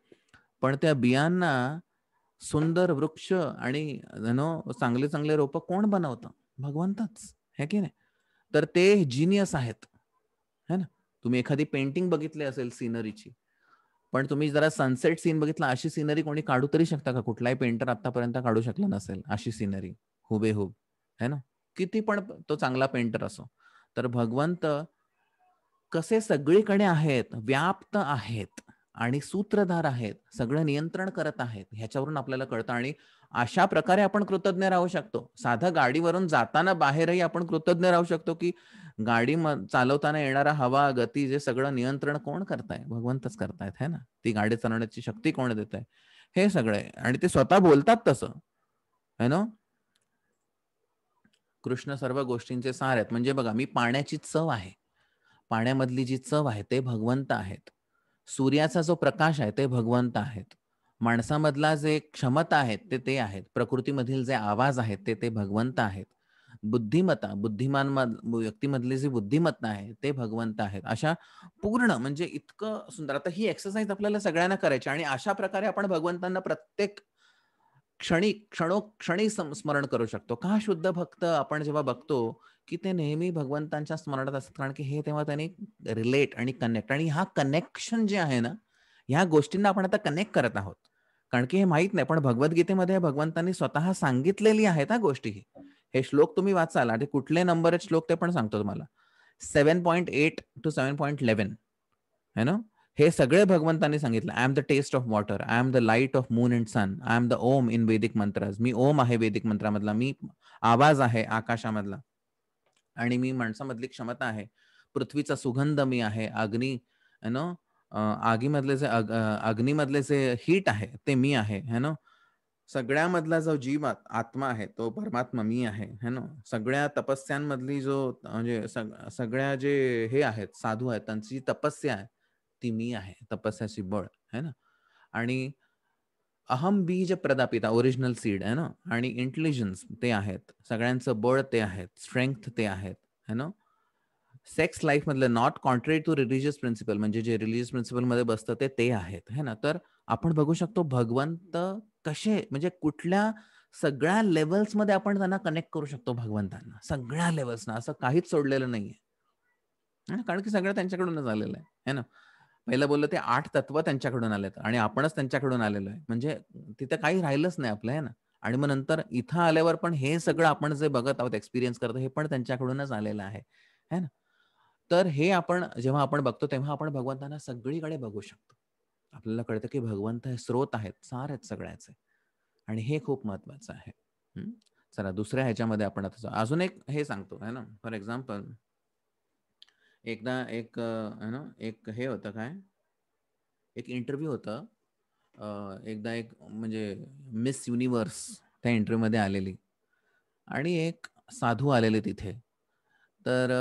पण त्या बियांना सुंदर वृक्ष आणि नो चांगले चांगले रोप कोण बनवतं भगवंतच हे की नाही तर ते जिनियस आहेत है ना तुम्ही एखादी पेंटिंग बघितली असेल सिनरीची पण तुम्ही जरा सनसेट सीन बघितला अशी सिनरी कोणी काढू तरी शकता का कुठलाही पेंटर आतापर्यंत काढू शकला नसेल अशी सिनरी हुबेहूब है ना किती पण तो चांगला पेंटर असो तर भगवंत कसे सगळीकडे आहेत व्याप्त आहेत आणि सूत्रधार आहेत सगळं नियंत्रण करत आहेत ह्याच्यावरून आपल्याला कळतं आणि अशा प्रकारे आपण कृतज्ञ राहू शकतो साधं गाडीवरून जाताना बाहेरही आपण कृतज्ञ राहू शकतो की गाडी चालवताना येणारा हवा गती जे सगळं नियंत्रण कोण करताय भगवंतच करतायत है ना ती गाडी चालवण्याची शक्ती कोण देत आहे हे सगळे आणि ते स्वतः बोलतात तसं है ना कृष्ण सर्व गोष्टींचे सार आहेत म्हणजे बघा मी पाण्याची चव आहे पाण्यामधली जी चव आहे ते भगवंत आहेत सूर्याचा जो प्रकाश आहे ते भगवंत आहेत माणसामधला जे क्षमता आहेत ते ते आहेत प्रकृतीमधील जे आवाज आहेत ते ते भगवंत आहेत बुद्धिमत्ता बुद्धिमान व्यक्तीमधली जी बुद्धिमत्ता आहे ते भगवंत आहेत अशा पूर्ण म्हणजे इतकं सुंदर आता ही एक्सरसाइज आपल्याला सगळ्यांना करायची आणि अशा प्रकारे आपण भगवंतांना प्रत्येक क्षणी क्षणो क्षणी स्मरण करू शकतो का शुद्ध भक्त आपण जेव्हा बघतो की ते नेहमी भगवंतांच्या स्मरणात असतात कारण की हे तेव्हा त्यांनी रिलेट आणि कनेक्ट आणि हा कनेक्शन जे आहे ना ह्या गोष्टींना आपण आता कनेक्ट करत आहोत कारण की हे माहित नाही पण भगवद्गीतेमध्ये भगवंतांनी स्वतः सांगितलेली आहेत गोष्टी ही हे श्लोक तुम्ही वाचाल आणि कुठले नंबर श्लोक ते पण सांगतो तुम्हाला seven point eight to seven point eleven है ना हे सगळे भगवंतांनी सांगितलं I am the taste of water I am the light of moon and sun I am the Om in Vedic mantras मी ओम आहे वेदिक मंत्रामधला मी आवाज आहे आकाशामधला आणि मी माणसामधली क्षमता आहे पृथ्वीचा सुगंध मी आहे अग्नी नो आगीमधले जे अग्नीमधले जे हीट आहे ते मी आहे है ना सगळ्यामधला जो जीव आत्मा आहे तो परमात्मा मी आहे है ना सगळ्या तपस्यांमधली जो म्हणजे सगळ्या जे हे आहेत साधू आहेत त्यांची जी तपस्या आहे ती मी आहे तपस्याची बळ है ना आणि अहम बीज प्रदापिता ओरिजिनल सीड है ना आणि इंटेलिजन्स ते आहेत सगळ्यांचं बळ ते आहेत स्ट्रेंथ ते आहेत है ना सेक्स लाईफ मधलं not contrary to religious principle म्हणजे जे रिलिजियस प्रिन्सिपल मध्ये बसतं ते ते आहेत है ना तर आपण बघू शकतो भगवंत कसे म्हणजे कुठल्या सगळ्या लेवल्समध्ये आपण त्यांना कनेक्ट करू शकतो भगवंतांना सगळ्या लेवल्सना असं काहीच सोडलेलं नाहीये कारण की सगळं त्यांच्याकडूनच आलेलं आहे है ना पहिलं बोललं ते आठ तत्व त्यांच्याकडून आलेत आणि आपणच त्यांच्याकडून आलेलो आहे म्हणजे तिथं काही राहिलंच नाही आपलं आहे ना आणि मग नंतर इथं आल्यावर पण हे सगळं आपण जे बघत आहोत एक्सपिरियन्स करतो हे पण त्यांच्याकडूनच आलेलं आहे है ना तर हे आपण जेव्हा आपण बघतो तेव्हा आपण भगवंतांना सगळीकडे बघू शकतो आपल्याला कळतं की भगवंत हे स्रोत आहेत सार आहेत सगळ्याचे आणि हे खूप महत्वाचं आहे चला दुसऱ्या ह्याच्यामध्ये आपण आता अजून एक हे सांगतो है ना फॉर एक्झाम्पल एकदा एक है ना एक हे होतं काय एक इंटरव्ह्यू होतं एकदा एक म्हणजे मिस युनिवर्स त्या मध्ये आलेली आणि एक साधू आलेले तिथे तर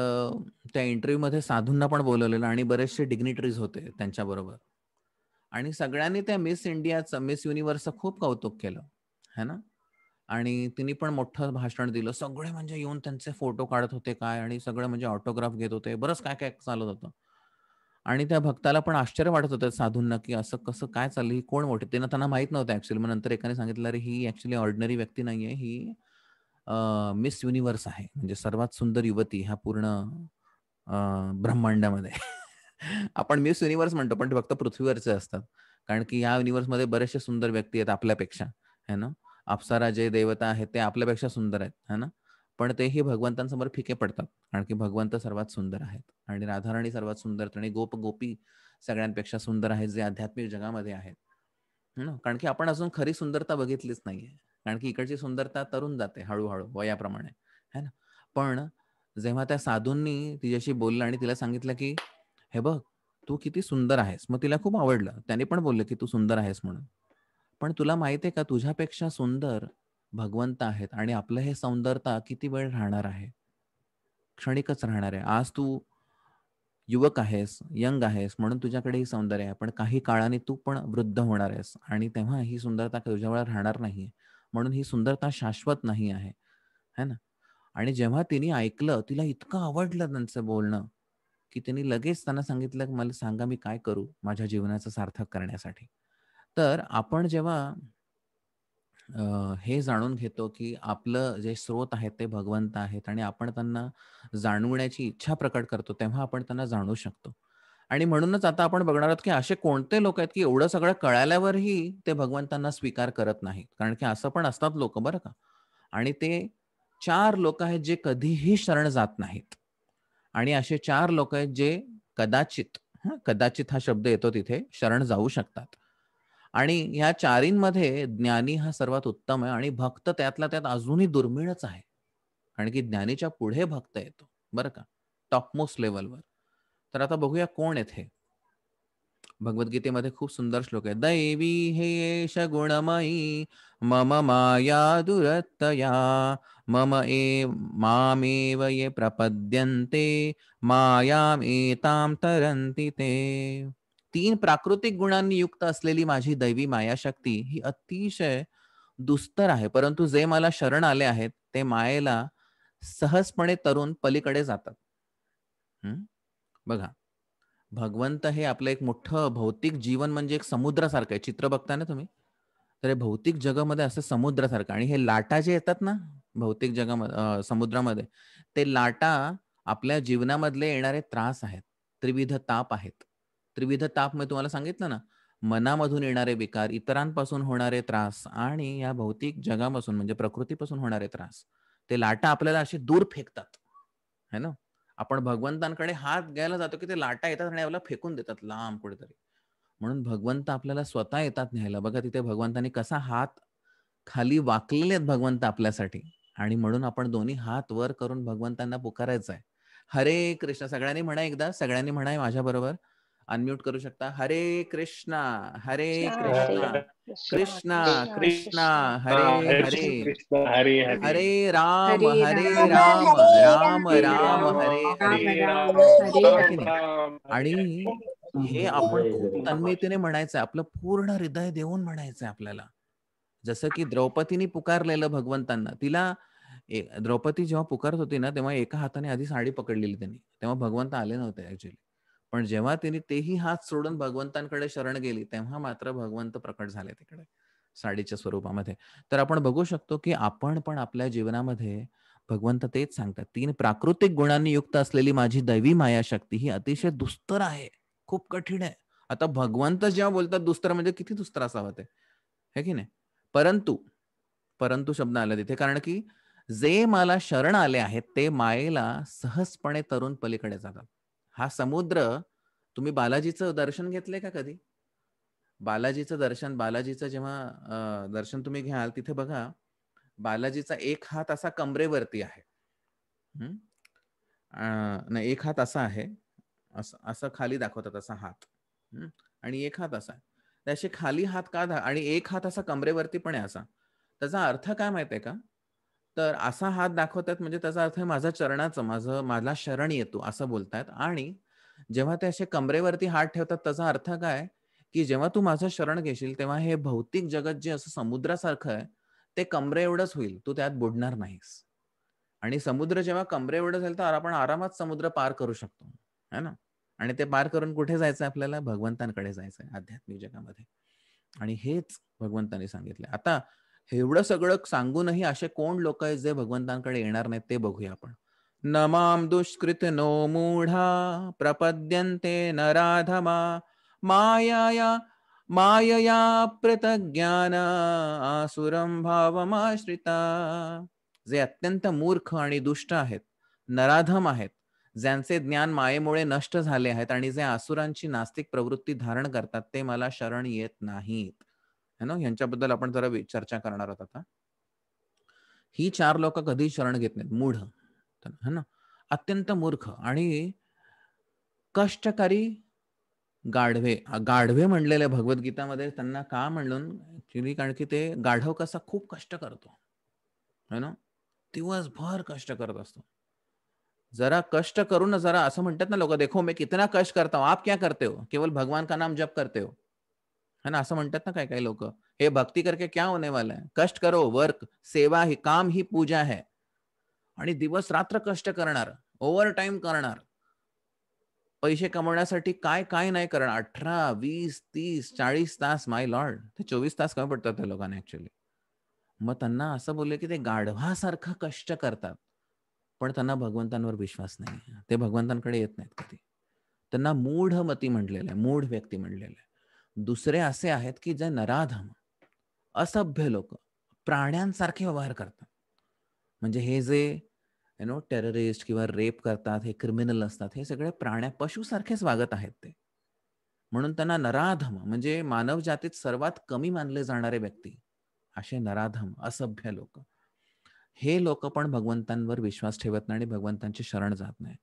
त्या इंटरव्ह्यूमध्ये साधूंना पण बोलवलेलं आणि बरेचसे डिग्निटरीज होते त्यांच्याबरोबर आणि सगळ्यांनी त्या मिस इंडियाचं मिस युनिव्हर्सचं खूप कौतुक केलं है ना आणि तिने पण मोठं भाषण दिलं सगळे म्हणजे येऊन त्यांचे फोटो काढत होते काय आणि सगळं म्हणजे ऑटोग्राफ घेत होते बरंच काय काय चालत होतं आणि त्या भक्ताला पण आश्चर्य वाटत होतं साधूंना की असं कसं काय चाललं ही कोण मोठे त्यांना त्यांना माहीत नव्हतं ऍक्च्युली मग नंतर एकाने सांगितलं अरे ही ऍक्च्युली ऑर्डिनरी व्यक्ती नाहीये ही मिस युनिव्हर्स आहे म्हणजे सर्वात सुंदर युवती ह्या पूर्ण ब्रह्मांडामध्ये आपण मिस युनिव्हर्स म्हणतो पण फक्त पृथ्वीवरचे असतात कारण की या मध्ये बरेचसे सुंदर व्यक्ती आहेत आपल्यापेक्षा है ना अप्सरा जे देवता आहेत ते आपल्यापेक्षा सुंदर आहेत है ना पण तेही भगवंतांसमोर फिके पडतात कारण की भगवंत सर्वात सुंदर आहेत आणि राधाराणी सर्वात सुंदर आणि गोप गोपी सगळ्यांपेक्षा सुंदर आहेत जे आध्यात्मिक जगामध्ये आहेत ना कारण की आपण अजून खरी सुंदरता बघितलीच नाहीये कारण की इकडची सुंदरता तरुण जाते हळूहळू वयाप्रमाणे है ना पण जेव्हा त्या साधूंनी तिच्याशी बोललं आणि तिला सांगितलं की हे बघ तू किती सुंदर आहेस मग तिला खूप आवडलं त्याने पण बोललं की तू सुंदर आहेस म्हणून पण तुला माहिती आहे का तुझ्यापेक्षा सुंदर भगवंत आहेत आणि आपलं हे सौंदरता किती वेळ राहणार आहे क्षणिकच राहणार आहे आज तू युवक आहेस यंग आहेस म्हणून तुझ्याकडे ही सौंदर्य आहे पण काही काळाने तू पण वृद्ध होणार आहेस आणि तेव्हा ही सुंदरता तुझ्यावर राहणार नाही म्हणून ही सुंदरता शाश्वत नाही आहे है ना आणि जेव्हा तिने ऐकलं तिला इतकं आवडलं त्यांचं बोलणं की त्यांनी लगेच त्यांना सांगितलं की मला सांगा मी काय करू माझ्या जीवनाचं सार्थक करण्यासाठी तर आपण जेव्हा हे जाणून घेतो की आपलं जे स्रोत आहेत ते भगवंत आहेत आणि आपण त्यांना जाणवण्याची इच्छा प्रकट करतो तेव्हा आपण त्यांना जाणू शकतो आणि म्हणूनच आता आपण बघणार आहोत की असे कोणते लोक आहेत की एवढं सगळं कळाल्यावरही ते भगवंतांना स्वीकार करत नाहीत कारण की असं पण असतात लोक बरं का आणि ते चार लोक आहेत जे कधीही शरण जात नाहीत आणि असे चार लोक आहेत जे कदाचित कदाचित हा शब्द येतो तिथे शरण जाऊ शकतात आणि ह्या चारींमध्ये ज्ञानी हा सर्वात उत्तम आहे आणि भक्त त्यातला त्यात अजूनही दुर्मिळच आहे कारण की ज्ञानीच्या पुढे भक्त येतो बरं का टॉपमोस्ट लेवलवर तर आता बघूया कोण येथे भगवद्गीतेमध्ये खूप सुंदर श्लोक आहे दैवी हेश गुणमयी मम माया दुरत्तया मम ए मामेव ये प्रपद्यन्ते एताम तरंती ते तीन प्राकृतिक गुणांनी युक्त असलेली माझी दैवी मायाशक्ती ही अतिशय दुस्तर आहे परंतु जे मला शरण आले आहेत ते मायेला सहजपणे तरुण पलीकडे जातात बघा भगवंत हे आपलं एक मोठं भौतिक जीवन म्हणजे एक समुद्रासारखं आहे चित्र बघता ना तुम्ही तर हे भौतिक जगामध्ये असं समुद्रासारखं आणि हे लाटा जे येतात ना भौतिक जगामध्ये समुद्रामध्ये ते लाटा आपल्या जीवनामधले येणारे त्रास आहेत त्रिविध ताप आहेत त्रिविध ताप मी तुम्हाला सांगितलं ना मनामधून येणारे विकार इतरांपासून होणारे त्रास आणि या भौतिक जगापासून म्हणजे प्रकृतीपासून होणारे त्रास ते लाटा आपल्याला असे दूर फेकतात है ना आपण भगवंतांकडे हात घ्यायला जातो की ते लाटा येतात आणि आपल्याला फेकून देतात लांब कुठेतरी म्हणून भगवंत आपल्याला स्वतः येतात न्यायला बघा तिथे भगवंतांनी कसा हात खाली वाकलेले आहेत भगवंत आपल्यासाठी आणि म्हणून आपण दोन्ही हात वर करून भगवंतांना पुकारायचं आहे हरे कृष्ण सगळ्यांनी म्हणा एकदा सगळ्यांनी म्हणा माझ्या बरोबर अनम्यूट करू शकता हरे कृष्णा हरे कृष्णा कृष्णा कृष्णा हरे हरे हरे राम हरे राम राम राम हरे हरे आणि हे आपण खूप तन्मयतेने म्हणायचं आपलं पूर्ण हृदय देऊन म्हणायचंय आपल्याला जसं की द्रौपदीने पुकारलेलं भगवंतांना तिला द्रौपदी जेव्हा पुकारत होती ना तेव्हा एका हाताने आधी साडी पकडलेली त्यांनी तेव्हा भगवंत आले नव्हते ऍक्च्युली पण जेव्हा तिने तेही हात सोडून भगवंतांकडे शरण गेली तेव्हा मात्र भगवंत प्रकट झाले तिकडे साडीच्या स्वरूपामध्ये तर आपण बघू शकतो की आपण पण आपल्या जीवनामध्ये भगवंत तेच सांगतात तीन प्राकृतिक गुणांनी युक्त असलेली माझी दैवी माया शक्ती ही अतिशय दुस्तर आहे खूप कठीण आहे आता भगवंत जेव्हा बोलतात दुस्तर म्हणजे किती दुस्तर असावं ते हे की नाही परंतु परंतु शब्द आला तिथे कारण की जे मला शरण आले आहेत ते मायेला सहजपणे तरुण पलीकडे जातात हा समुद्र तुम्ही बालाजीचं दर्शन घेतलंय का कधी बालाजीचं दर्शन बालाजीचं जेव्हा दर्शन तुम्ही घ्याल तिथे बघा बालाजीचा एक हात असा कमरेवरती आहे नाही एक हात असा आहे असं असं खाली दाखवतात असा हात आणि एक हात असा त्याशी खाली हात का आणि एक हात असा कमरेवरती पण आहे असा त्याचा अर्थ काय माहितीये का तर असा हात दाखवतात म्हणजे त्याचा अर्थ माझा चरणाचं माझं माझा शरण येतो असं बोलतात आणि जेव्हा ते असे कमरेवरती हात ठेवतात त्याचा अर्थ काय की जेव्हा तू माझं शरण घेशील तेव्हा हे भौतिक जगत जे असं समुद्रासारखं आहे ते कमरे एवढंच होईल तू त्यात बुडणार नाहीस आणि समुद्र जेव्हा कमरे एवढं झालं तर आपण आरामात समुद्र पार करू शकतो है ना आणि ते पार करून कुठे जायचं आपल्याला भगवंतांकडे जायचंय आध्यात्मिक जगामध्ये आणि हेच भगवंतांनी सांगितलं आता एवढं सगळं सांगूनही असे कोण लोक आहेत जे भगवंतांकडे येणार नाहीत ते बघूया आपण नमाम दुष्कृत नो मूढा प्रपद्यन्ते नराधमा मायाया मायया प्रतज्ञाना आसुरम भावमाश्रिता जे अत्यंत मूर्ख आणि दुष्ट आहेत नराधम आहेत ज्यांचे ज्ञान मायेमुळे नष्ट झाले आहेत आणि जे आसुरांची नास्तिक प्रवृत्ती धारण करतात ते मला शरण येत नाहीत है ना यांच्याबद्दल आपण जरा चर्चा करणार आहोत आता ही चार लोक कधी शरण घेत नाहीत मूढ है ना अत्यंत मूर्ख आणि कष्टकारी गाढवे गाढवे म्हणलेले भगवद्गीतामध्ये त्यांना का म्हणून कारण की ते गाढव कसा खूप कष्ट करतो है ना दिवसभर कष्ट करत असतो जरा कष्ट करून जरा असं म्हणतात ना लोक देखो मी कितना कष्ट करता हूं आप क्या करते हो केवल भगवान का नाम जप करते हो है ना असं म्हणतात ना काय काही लोक हे भक्ती करके क्या होने वाला है कष्ट करो वर्क सेवा ही काम ही पूजा है आणि दिवस रात्र कष्ट करणार ओव्हर टाइम करणार पैसे कमवण्यासाठी काय काय नाही करणार अठरा वीस तीस चाळीस तास माय लॉर्ड ते चोवीस तास कमी पडतात त्या लोकांना ऍक्च्युली मग त्यांना असं बोलले की ते गाढवासारखं कष्ट करतात पण त्यांना भगवंतांवर विश्वास नाही ते भगवंतांकडे येत नाहीत कधी त्यांना मूढ मती म्हटलेलं आहे मूढ व्यक्ती म्हणलेलं आहे दुसरे असे आहेत की जे नराधम असभ्य लोक प्राण्यांसारखे व्यवहार करतात म्हणजे हे जे यु नो टेररिस्ट किंवा रेप करतात हे क्रिमिनल असतात हे सगळे प्राण्या पशुसारखेच वागत आहेत ते म्हणून त्यांना नराधम म्हणजे मानव जातीत सर्वात कमी मानले जाणारे व्यक्ती असे नराधम असभ्य लोक हे लोक पण भगवंतांवर विश्वास ठेवत नाही आणि भगवंतांची शरण जात नाही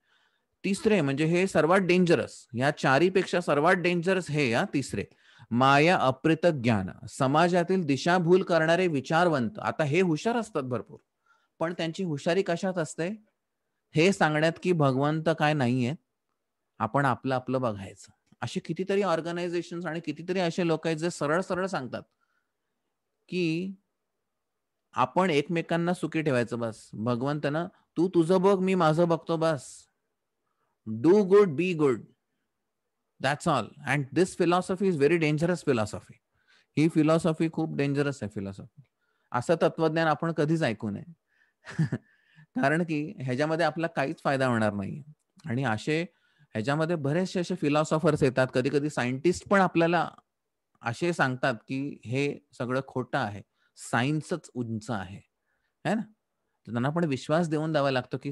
तिसरे म्हणजे हे सर्वात डेंजरस या चारीपेक्षा सर्वात डेंजरस हे या तिसरे माया अप्रित ज्ञान समाजातील दिशाभूल करणारे विचारवंत आता हे हुशार असतात भरपूर पण त्यांची हुशारी कशात असते हे सांगण्यात की भगवंत काय नाहीये आपण आपलं आपलं बघायचं असे कितीतरी ऑर्गनायझेशन आणि कितीतरी असे लोक आहेत जे सरळ सरळ सांगतात की आपण एकमेकांना सुखी ठेवायचं बस भगवंत ना तू तुझं बघ मी माझं बघतो बस do good be good that's all and this philosophy is very dangerous philosophy ही फिलॉसॉफी खूप डेंजरस आहे फिलॉसॉफी असं तत्वज्ञान आपण कधीच ऐकू नये कारण की ह्याच्यामध्ये आपला काहीच फायदा होणार नाही आणि असे ह्याच्यामध्ये बरेचसे असे फिलॉसॉफर्स येतात कधी कधी सायंटिस्ट पण आपल्याला असे सांगतात की हे सगळं खोटं आहे सायन्सच उंच आहे है ना त्यांना पण विश्वास देऊन द्यावा लागतो की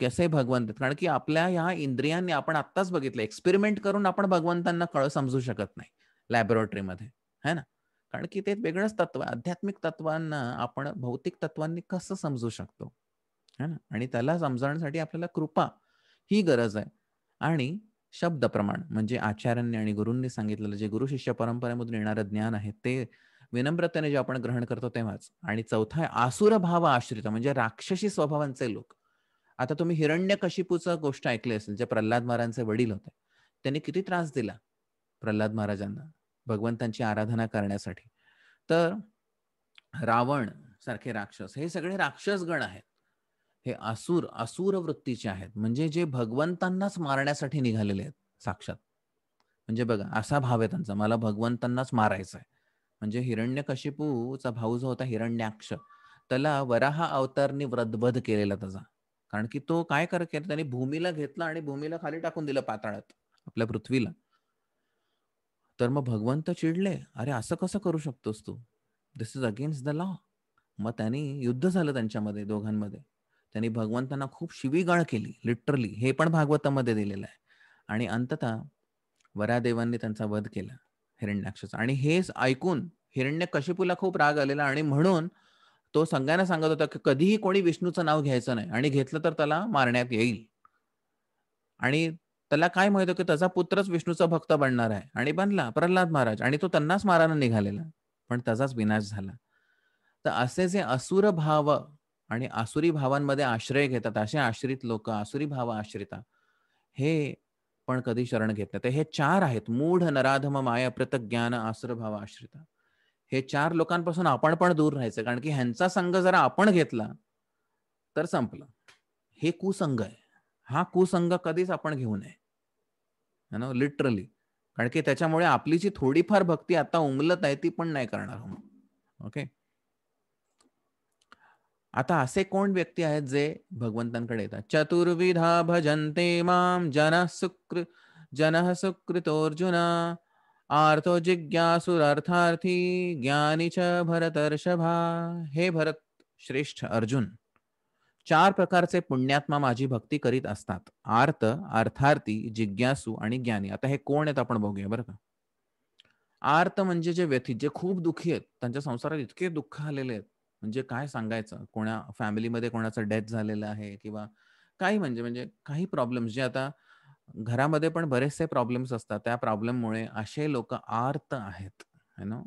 कसे भगवंत कारण की आपल्या ह्या इंद्रियांनी आपण आत्ताच बघितलं एक्सपेरिमेंट करून आपण भगवंतांना कळ समजू शकत नाही लॅबोरेटरीमध्ये है ना कारण की ते वेगळंच तत्व आध्यात्मिक तत्वांना आपण भौतिक तत्वांनी कसं समजू शकतो है ना आणि त्याला समजवण्यासाठी आपल्याला कृपा ही गरज आहे आणि शब्द प्रमाण म्हणजे आचार्यांनी आणि गुरूंनी सांगितलेलं जे गुरु शिष्य परंपरेमधून येणारं ज्ञान आहे ते विनम्रतेने जे आपण ग्रहण करतो तेव्हाच आणि चौथा आहे आसुर भाव आश्रित म्हणजे राक्षसी स्वभावांचे लोक आता तुम्ही हिरण्य कशिपूचं गोष्ट ऐकली असेल जे प्रल्हाद महाराजांचे वडील होते त्यांनी किती त्रास दिला प्रल्हाद महाराजांना भगवंतांची आराधना करण्यासाठी तर रावण सारखे राक्षस हे सगळे राक्षस गण आहेत हे असुर असुर वृत्तीचे आहेत म्हणजे जे भगवंतांनाच मारण्यासाठी निघालेले आहेत साक्षात म्हणजे बघा असा भाव आहे त्यांचा मला भगवंतांनाच मारायचा आहे म्हणजे हिरण्य कशिपूचा भाऊ जो होता हिरण्याक्ष त्याला वराहा अवतारनी व्रतबध केलेला त्याचा कारण की तो काय कर त्यांनी भूमीला घेतला आणि भूमीला खाली टाकून दिलं पाताळात आपल्या पृथ्वीला तर मग भगवंत चिडले अरे असं कसं करू शकतोस तू this is against the law मग त्यांनी युद्ध झालं त्यांच्यामध्ये दोघांमध्ये त्यांनी भगवंतांना खूप शिवीगाळ केली लिटरली हे पण भागवतामध्ये दिलेलं आहे आणि अंततः वरादेवांनी त्यांचा वध केला हिरण्याक्षस आणि हेच ऐकून हिरण्य कशिपूला खूप राग आलेला आणि म्हणून तो सगळ्यांना सांगत होता की कधीही कोणी विष्णूचं नाव घ्यायचं नाही आणि घेतलं तर त्याला मारण्यात येईल आणि त्याला काय माहित की त्याचा पुत्रच विष्णूचा भक्त बनणार आहे आणि बनला प्रल्हाद महाराज आणि तो त्यांनाच मारायला निघालेला पण त्याचाच विनाश झाला तर असे जे असुर भाव आणि आसुरी भावांमध्ये आश्रय घेतात असे आश्रित लोक आसुरी भाव आश्रिता हे पण कधी शरण घेत नाही हे चार आहेत मूढ नराधम माया प्रतज्ञान आसुर भाव आश्रिता हे चार लोकांपासून आपण पण दूर राहायचं कारण की ह्यांचा संघ जरा आपण घेतला तर संपलं हे कुसंघ आहे हा कुसंघ कधीच आपण घेऊ नये नो लिटरली कारण की त्याच्यामुळे आपली जी थोडीफार भक्ती आता उमलत आहे ती पण नाही करणार ओके हो. आता असे कोण व्यक्ती आहेत जे भगवंतांकडे येतात चतुर्विधा भजन्ते माम जन सुकृ जन सुकृतोर्जुना आर्थो जिज्ञासुरार्थार्थी ज्ञानी च भरतर्षभा हे भरत श्रेष्ठ अर्जुन चार प्रकारचे पुण्यात्मा माझी भक्ती करीत असतात आर्त अर्थार्थी जिज्ञासू आणि ज्ञानी आता हे कोण आहेत आपण बघूया बरं का आर्त म्हणजे जे व्यथित जे खूप दुःखी आहेत त्यांच्या संसारात इतके दुःख आलेले आहेत म्हणजे काय सांगायचं कोणा फॅमिलीमध्ये कोणाचं डेथ झालेलं आहे किंवा काही म्हणजे म्हणजे काही प्रॉब्लेम जे आता घरामध्ये पण बरेचसे प्रॉब्लेम्स असतात त्या प्रॉब्लेममुळे असे लोक आर्त आहेत है नो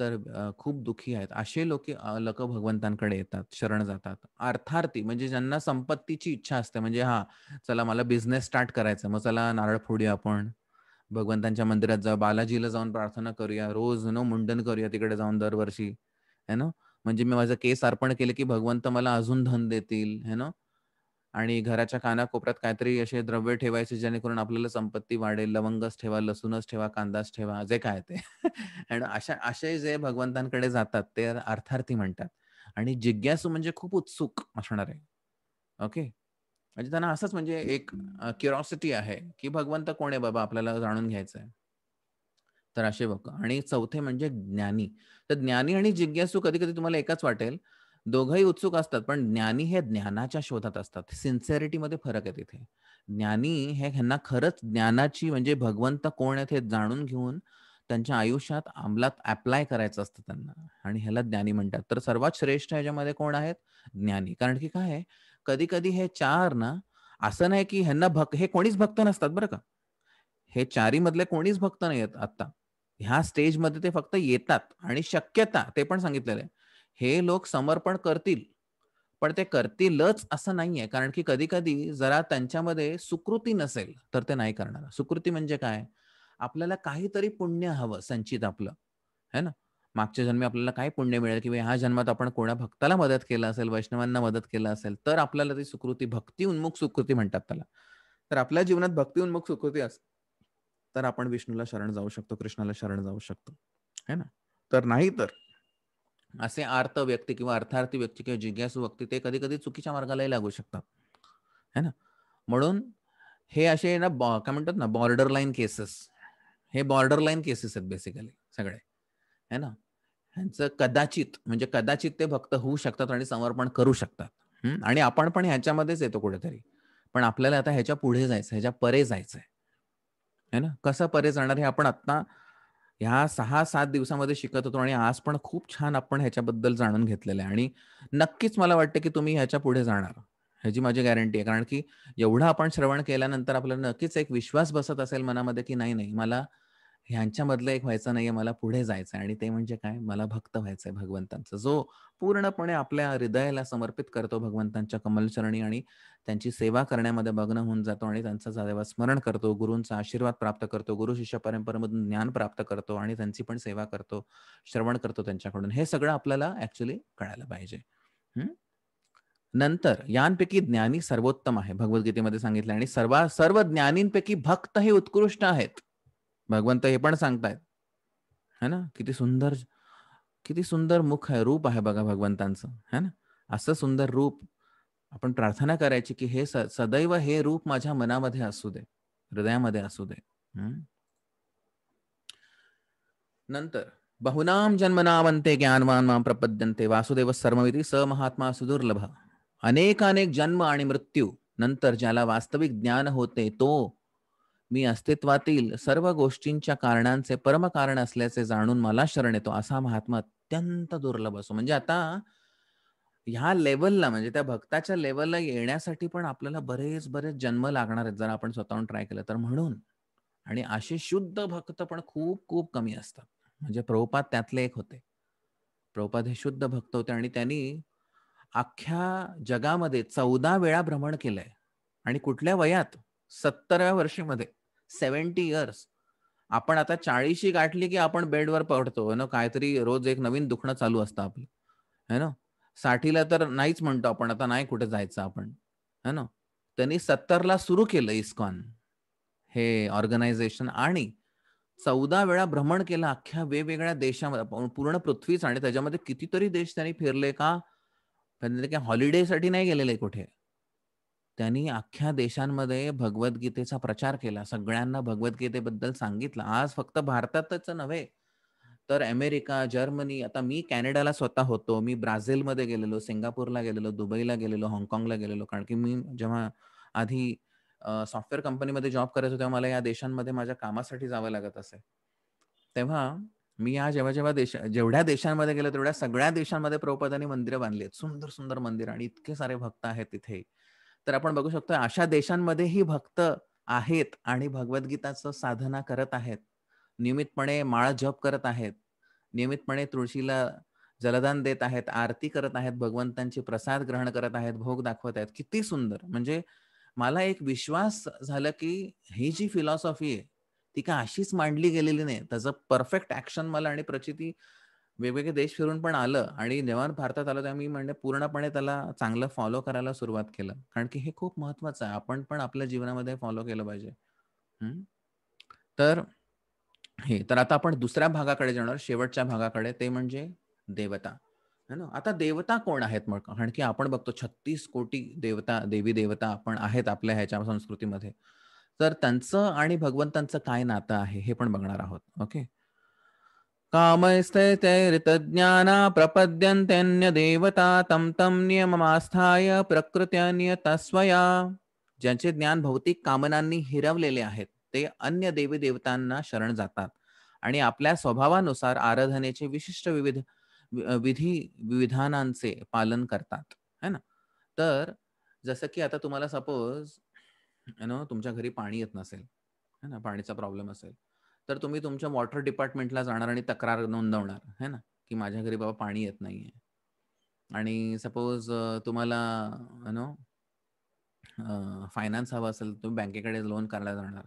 तर खूप दुखी आहेत असे लोक लोक भगवंतांकडे येतात शरण जातात अर्थार्थी म्हणजे ज्यांना संपत्तीची इच्छा असते म्हणजे हा चला मला बिझनेस स्टार्ट करायचा मग चला नारळ फोडूया आपण भगवंतांच्या मंदिरात जाऊ बालाजीला जाऊन प्रार्थना करूया रोज नो मुंडन करूया तिकडे जाऊन दरवर्षी है नो म्हणजे मी माझं केस अर्पण केले की भगवंत मला अजून धन देतील है नो आणि घराच्या कानाकोपऱ्यात काहीतरी असे द्रव्य ठेवायचे जेणेकरून आपल्याला संपत्ती वाढेल लवंगच ठेवा लसूणच ठेवा कांदाच ठेवा जे काय ते आणि अशा असे जे भगवंतांकडे जातात ते अर्थार्थी म्हणतात आणि जिज्ञासू म्हणजे खूप उत्सुक असणार आहे ओके म्हणजे त्यांना असंच म्हणजे एक क्युरॉसिटी आहे की भगवंत कोण आहे बाबा आपल्याला जाणून घ्यायचं आहे तर असे बघ आणि चौथे म्हणजे ज्ञानी तर ज्ञानी आणि जिज्ञासू कधी कधी तुम्हाला एकाच वाटेल दोघंही उत्सुक असतात पण ज्ञानी हे ज्ञानाच्या शोधात असतात मध्ये फरक आहे तिथे ज्ञानी हे ह्यांना खरंच ज्ञानाची म्हणजे भगवंत कोण आहेत हे जाणून घेऊन त्यांच्या आयुष्यात अंमलात अप्लाय करायचं असतं त्यांना आणि ह्याला ज्ञानी म्हणतात तर सर्वात श्रेष्ठ ह्याच्यामध्ये कोण आहेत ज्ञानी कारण की काय आहे कधी कधी हे चार ना असं नाही की ह्यांना भक्त हे कोणीच भक्त नसतात बरं का हे चारी मधले कोणीच भक्त नाही आहेत आता ह्या स्टेजमध्ये ते फक्त येतात आणि शक्यता ते पण सांगितलेलं आहे हे लोक समर्पण करतील पण ते करतीलच असं नाहीये कारण की कधी कधी जरा त्यांच्यामध्ये सुकृती नसेल तर ते नाही करणार सुकृती म्हणजे काय आपल्याला काहीतरी पुण्य हवं संचित आपलं है ना मागच्या जन्मी आपल्याला काय पुण्य मिळेल किंवा ह्या जन्मात आपण कोणा भक्ताला मदत केलं असेल वैष्णवांना मदत केलं असेल तर आपल्याला ती सुकृती भक्ती उन्मुख सुकृती म्हणतात त्याला तर आपल्या जीवनात भक्ती उन्मुख सुकृती असेल तर आपण विष्णूला शरण जाऊ शकतो कृष्णाला शरण जाऊ शकतो है ना तर नाही तर असे अर्थ व्यक्ती किंवा अर्थार्थी व्यक्ती किंवा जिज्ञासू व्यक्ती ते कधी कधी चुकीच्या मार्गालाही लागू शकतात है ना म्हणून हे असे ना काय म्हणतात ना बॉर्डर लाईन केसेस हे बॉर्डर लाईन केसेस आहेत बेसिकली सगळे है ना ह्यांचं कदाचित म्हणजे कदाचित ते भक्त होऊ शकतात आणि समर्पण करू शकतात आणि आपण पण ह्याच्यामध्येच येतो कुठेतरी पण आपल्याला आता ह्याच्या पुढे जायचं ह्याच्या परे जायचंय है ना कसं परे जाणार हे आपण आता ह्या सहा सात दिवसामध्ये शिकत होतो आणि आज पण खूप छान आपण ह्याच्याबद्दल जाणून घेतलेलं आहे आणि नक्कीच मला वाटतं की तुम्ही ह्याच्या पुढे जाणार ह्याची माझी गॅरंटी आहे कारण की एवढं आपण श्रवण केल्यानंतर आपल्याला नक्कीच एक विश्वास बसत असेल मनामध्ये की नाही नाही मला ह्यांच्यामधलं एक व्हायचं नाहीये मला पुढे जायचं आणि ते म्हणजे काय मला भक्त व्हायचंय भगवंतांचं जो पूर्णपणे आपल्या हृदयाला समर्पित करतो भगवंतांच्या कमलचरणी आणि त्यांची सेवा करण्यामध्ये भग्न होऊन जातो आणि त्यांचं जादेवा स्मरण करतो गुरूंचा आशीर्वाद प्राप्त करतो गुरु शिष्य परंपरेमधून ज्ञान प्राप्त करतो आणि त्यांची पण सेवा करतो श्रवण करतो त्यांच्याकडून हे सगळं आपल्याला ऍक्च्युली कळायला पाहिजे नंतर यांपैकी ज्ञानी सर्वोत्तम आहे भगवद्गीतेमध्ये सांगितलं आणि सर्व सर्व ज्ञानींपैकी भक्त हे उत्कृष्ट आहेत भगवंत हे पण सांगतायत है ना किती सुंदर किती सुंदर मुख आहे रूप आहे बघा भगवंतांचं है ना असं सुंदर रूप आपण प्रार्थना करायची की हे सदैव हे रूप माझ्या मनामध्ये असू दे हृदयामध्ये असू दे नंतर बहुनाम जन्मनावंते ज्ञानवान माम प्रपद्यंते वासुदेव सर्वविधी स महात्मा सुदुर्लभ अनेकानेक जन्म आणि मृत्यू नंतर ज्याला वास्तविक ज्ञान होते तो मी अस्तित्वातील सर्व गोष्टींच्या कारणांचे परमकारण असल्याचे जाणून मला शरण येतो असा महात्मा अत्यंत दुर्लभ असो म्हणजे आता ह्या लेवलला म्हणजे त्या भक्ताच्या लेवलला येण्यासाठी पण आपल्याला बरेच बरेच जन्म लागणार आहेत जर आपण स्वतःहून ट्राय केलं तर म्हणून आणि असे शुद्ध भक्त पण खूप खूप कमी असतात म्हणजे प्रभुपात त्यातले एक होते प्रभुपात हे शुद्ध भक्त होते आणि त्यांनी अख्ख्या जगामध्ये चौदा वेळा भ्रमण केलंय आणि कुठल्या वयात सत्तरव्या वर्षीमध्ये सेव्हन्टी इयर्स आपण आता चाळीशी गाठली की आपण बेडवर पडतो ना काहीतरी रोज एक नवीन दुखणं चालू असतं आपलं है ना साठीला तर नाहीच म्हणतो आपण आता नाही कुठे जायचं आपण है ना त्यांनी सत्तरला सुरू केलं इस्कॉन हे ऑर्गनायझेशन आणि चौदा वेळा भ्रमण केलं अख्ख्या वेगवेगळ्या देशामध्ये पूर्ण पृथ्वीच आणि त्याच्यामध्ये कितीतरी देश त्यांनी फिरले का हॉलिडे हॉलिडेसाठी नाही गेलेले कुठे त्यांनी अख्ख्या देशांमध्ये भगवद्गीतेचा प्रचार केला सगळ्यांना भगवद्गीतेबद्दल सांगितलं आज फक्त भारतातच नव्हे तर अमेरिका जर्मनी आता मी कॅनडाला स्वतः होतो मी ब्राझीलमध्ये गेलेलो सिंगापूरला गेलेलो दुबईला गेलेलो हाँगकाँगला गेलेलो कारण की मी जेव्हा आधी सॉफ्टवेअर कंपनीमध्ये जॉब करायचो तेव्हा मला या देशांमध्ये माझ्या कामासाठी जावं लागत असे तेव्हा मी या जेव्हा जेव्हा देश जेवढ्या देशांमध्ये गेलो तेवढ्या सगळ्या देशांमध्ये प्रौपदानी मंदिरं बांधली आहेत सुंदर सुंदर मंदिर आणि इतके सारे भक्त आहेत तिथे तर आपण बघू शकतो अशा देशांमध्ये ही भक्त आहेत आणि भगवद्गीताचं साधना करत आहेत नियमितपणे माळ जप करत आहेत नियमितपणे तुळशीला जलदान देत आहेत आरती करत आहेत भगवंतांची प्रसाद ग्रहण करत आहेत भोग दाखवत आहेत किती सुंदर म्हणजे मला एक विश्वास झाला की ही जी फिलॉसॉफी आहे ती का अशीच मांडली गेलेली नाही त्याचं परफेक्ट ऍक्शन मला आणि प्रचिती वेगवेगळे देश फिरून पण आलं आणि जेव्हा भारतात आलं तेव्हा मी म्हणजे पूर्णपणे त्याला चांगलं फॉलो करायला सुरुवात केलं कारण की हे खूप महत्वाचं आहे आपण पण आपल्या जीवनामध्ये फॉलो केलं पाहिजे तर हे तर आता आपण दुसऱ्या भागाकडे जाणार शेवटच्या भागाकडे ते म्हणजे देवता है ना आता देवता कोण आहेत मग कारण की आपण बघतो छत्तीस कोटी देवता देवी देवता आपण आहेत आपल्या ह्याच्या संस्कृतीमध्ये तर त्यांचं आणि भगवंतांचं काय नातं आहे हे पण बघणार आहोत ओके प्रपद्यन्तेन्य देवता तं तं नियममास्थाय प्रकृत्यन्यतस्वया ज्यांचे ज्ञान भौतिक कामनांनी हिरवलेले आहेत ते अन्य देवी देवतांना शरण जातात आणि आपल्या स्वभावानुसार आराधनेचे विशिष्ट विविध विधी विधानांचे पालन करतात है ना तर जसं की आता तुम्हाला सपोज नो तुमच्या घरी पाणी येत नसेल है ना पाणीचा प्रॉब्लेम असेल तर तुम्ही तुमच्या वॉटर डिपार्टमेंटला जाणार आणि तक्रार नोंदवणार है ना की माझ्या घरी बाबा पाणी येत नाहीये आणि सपोज तुम्हाला नो फायनान्स हवा असेल तुम्ही बँकेकडे लोन करायला जाणार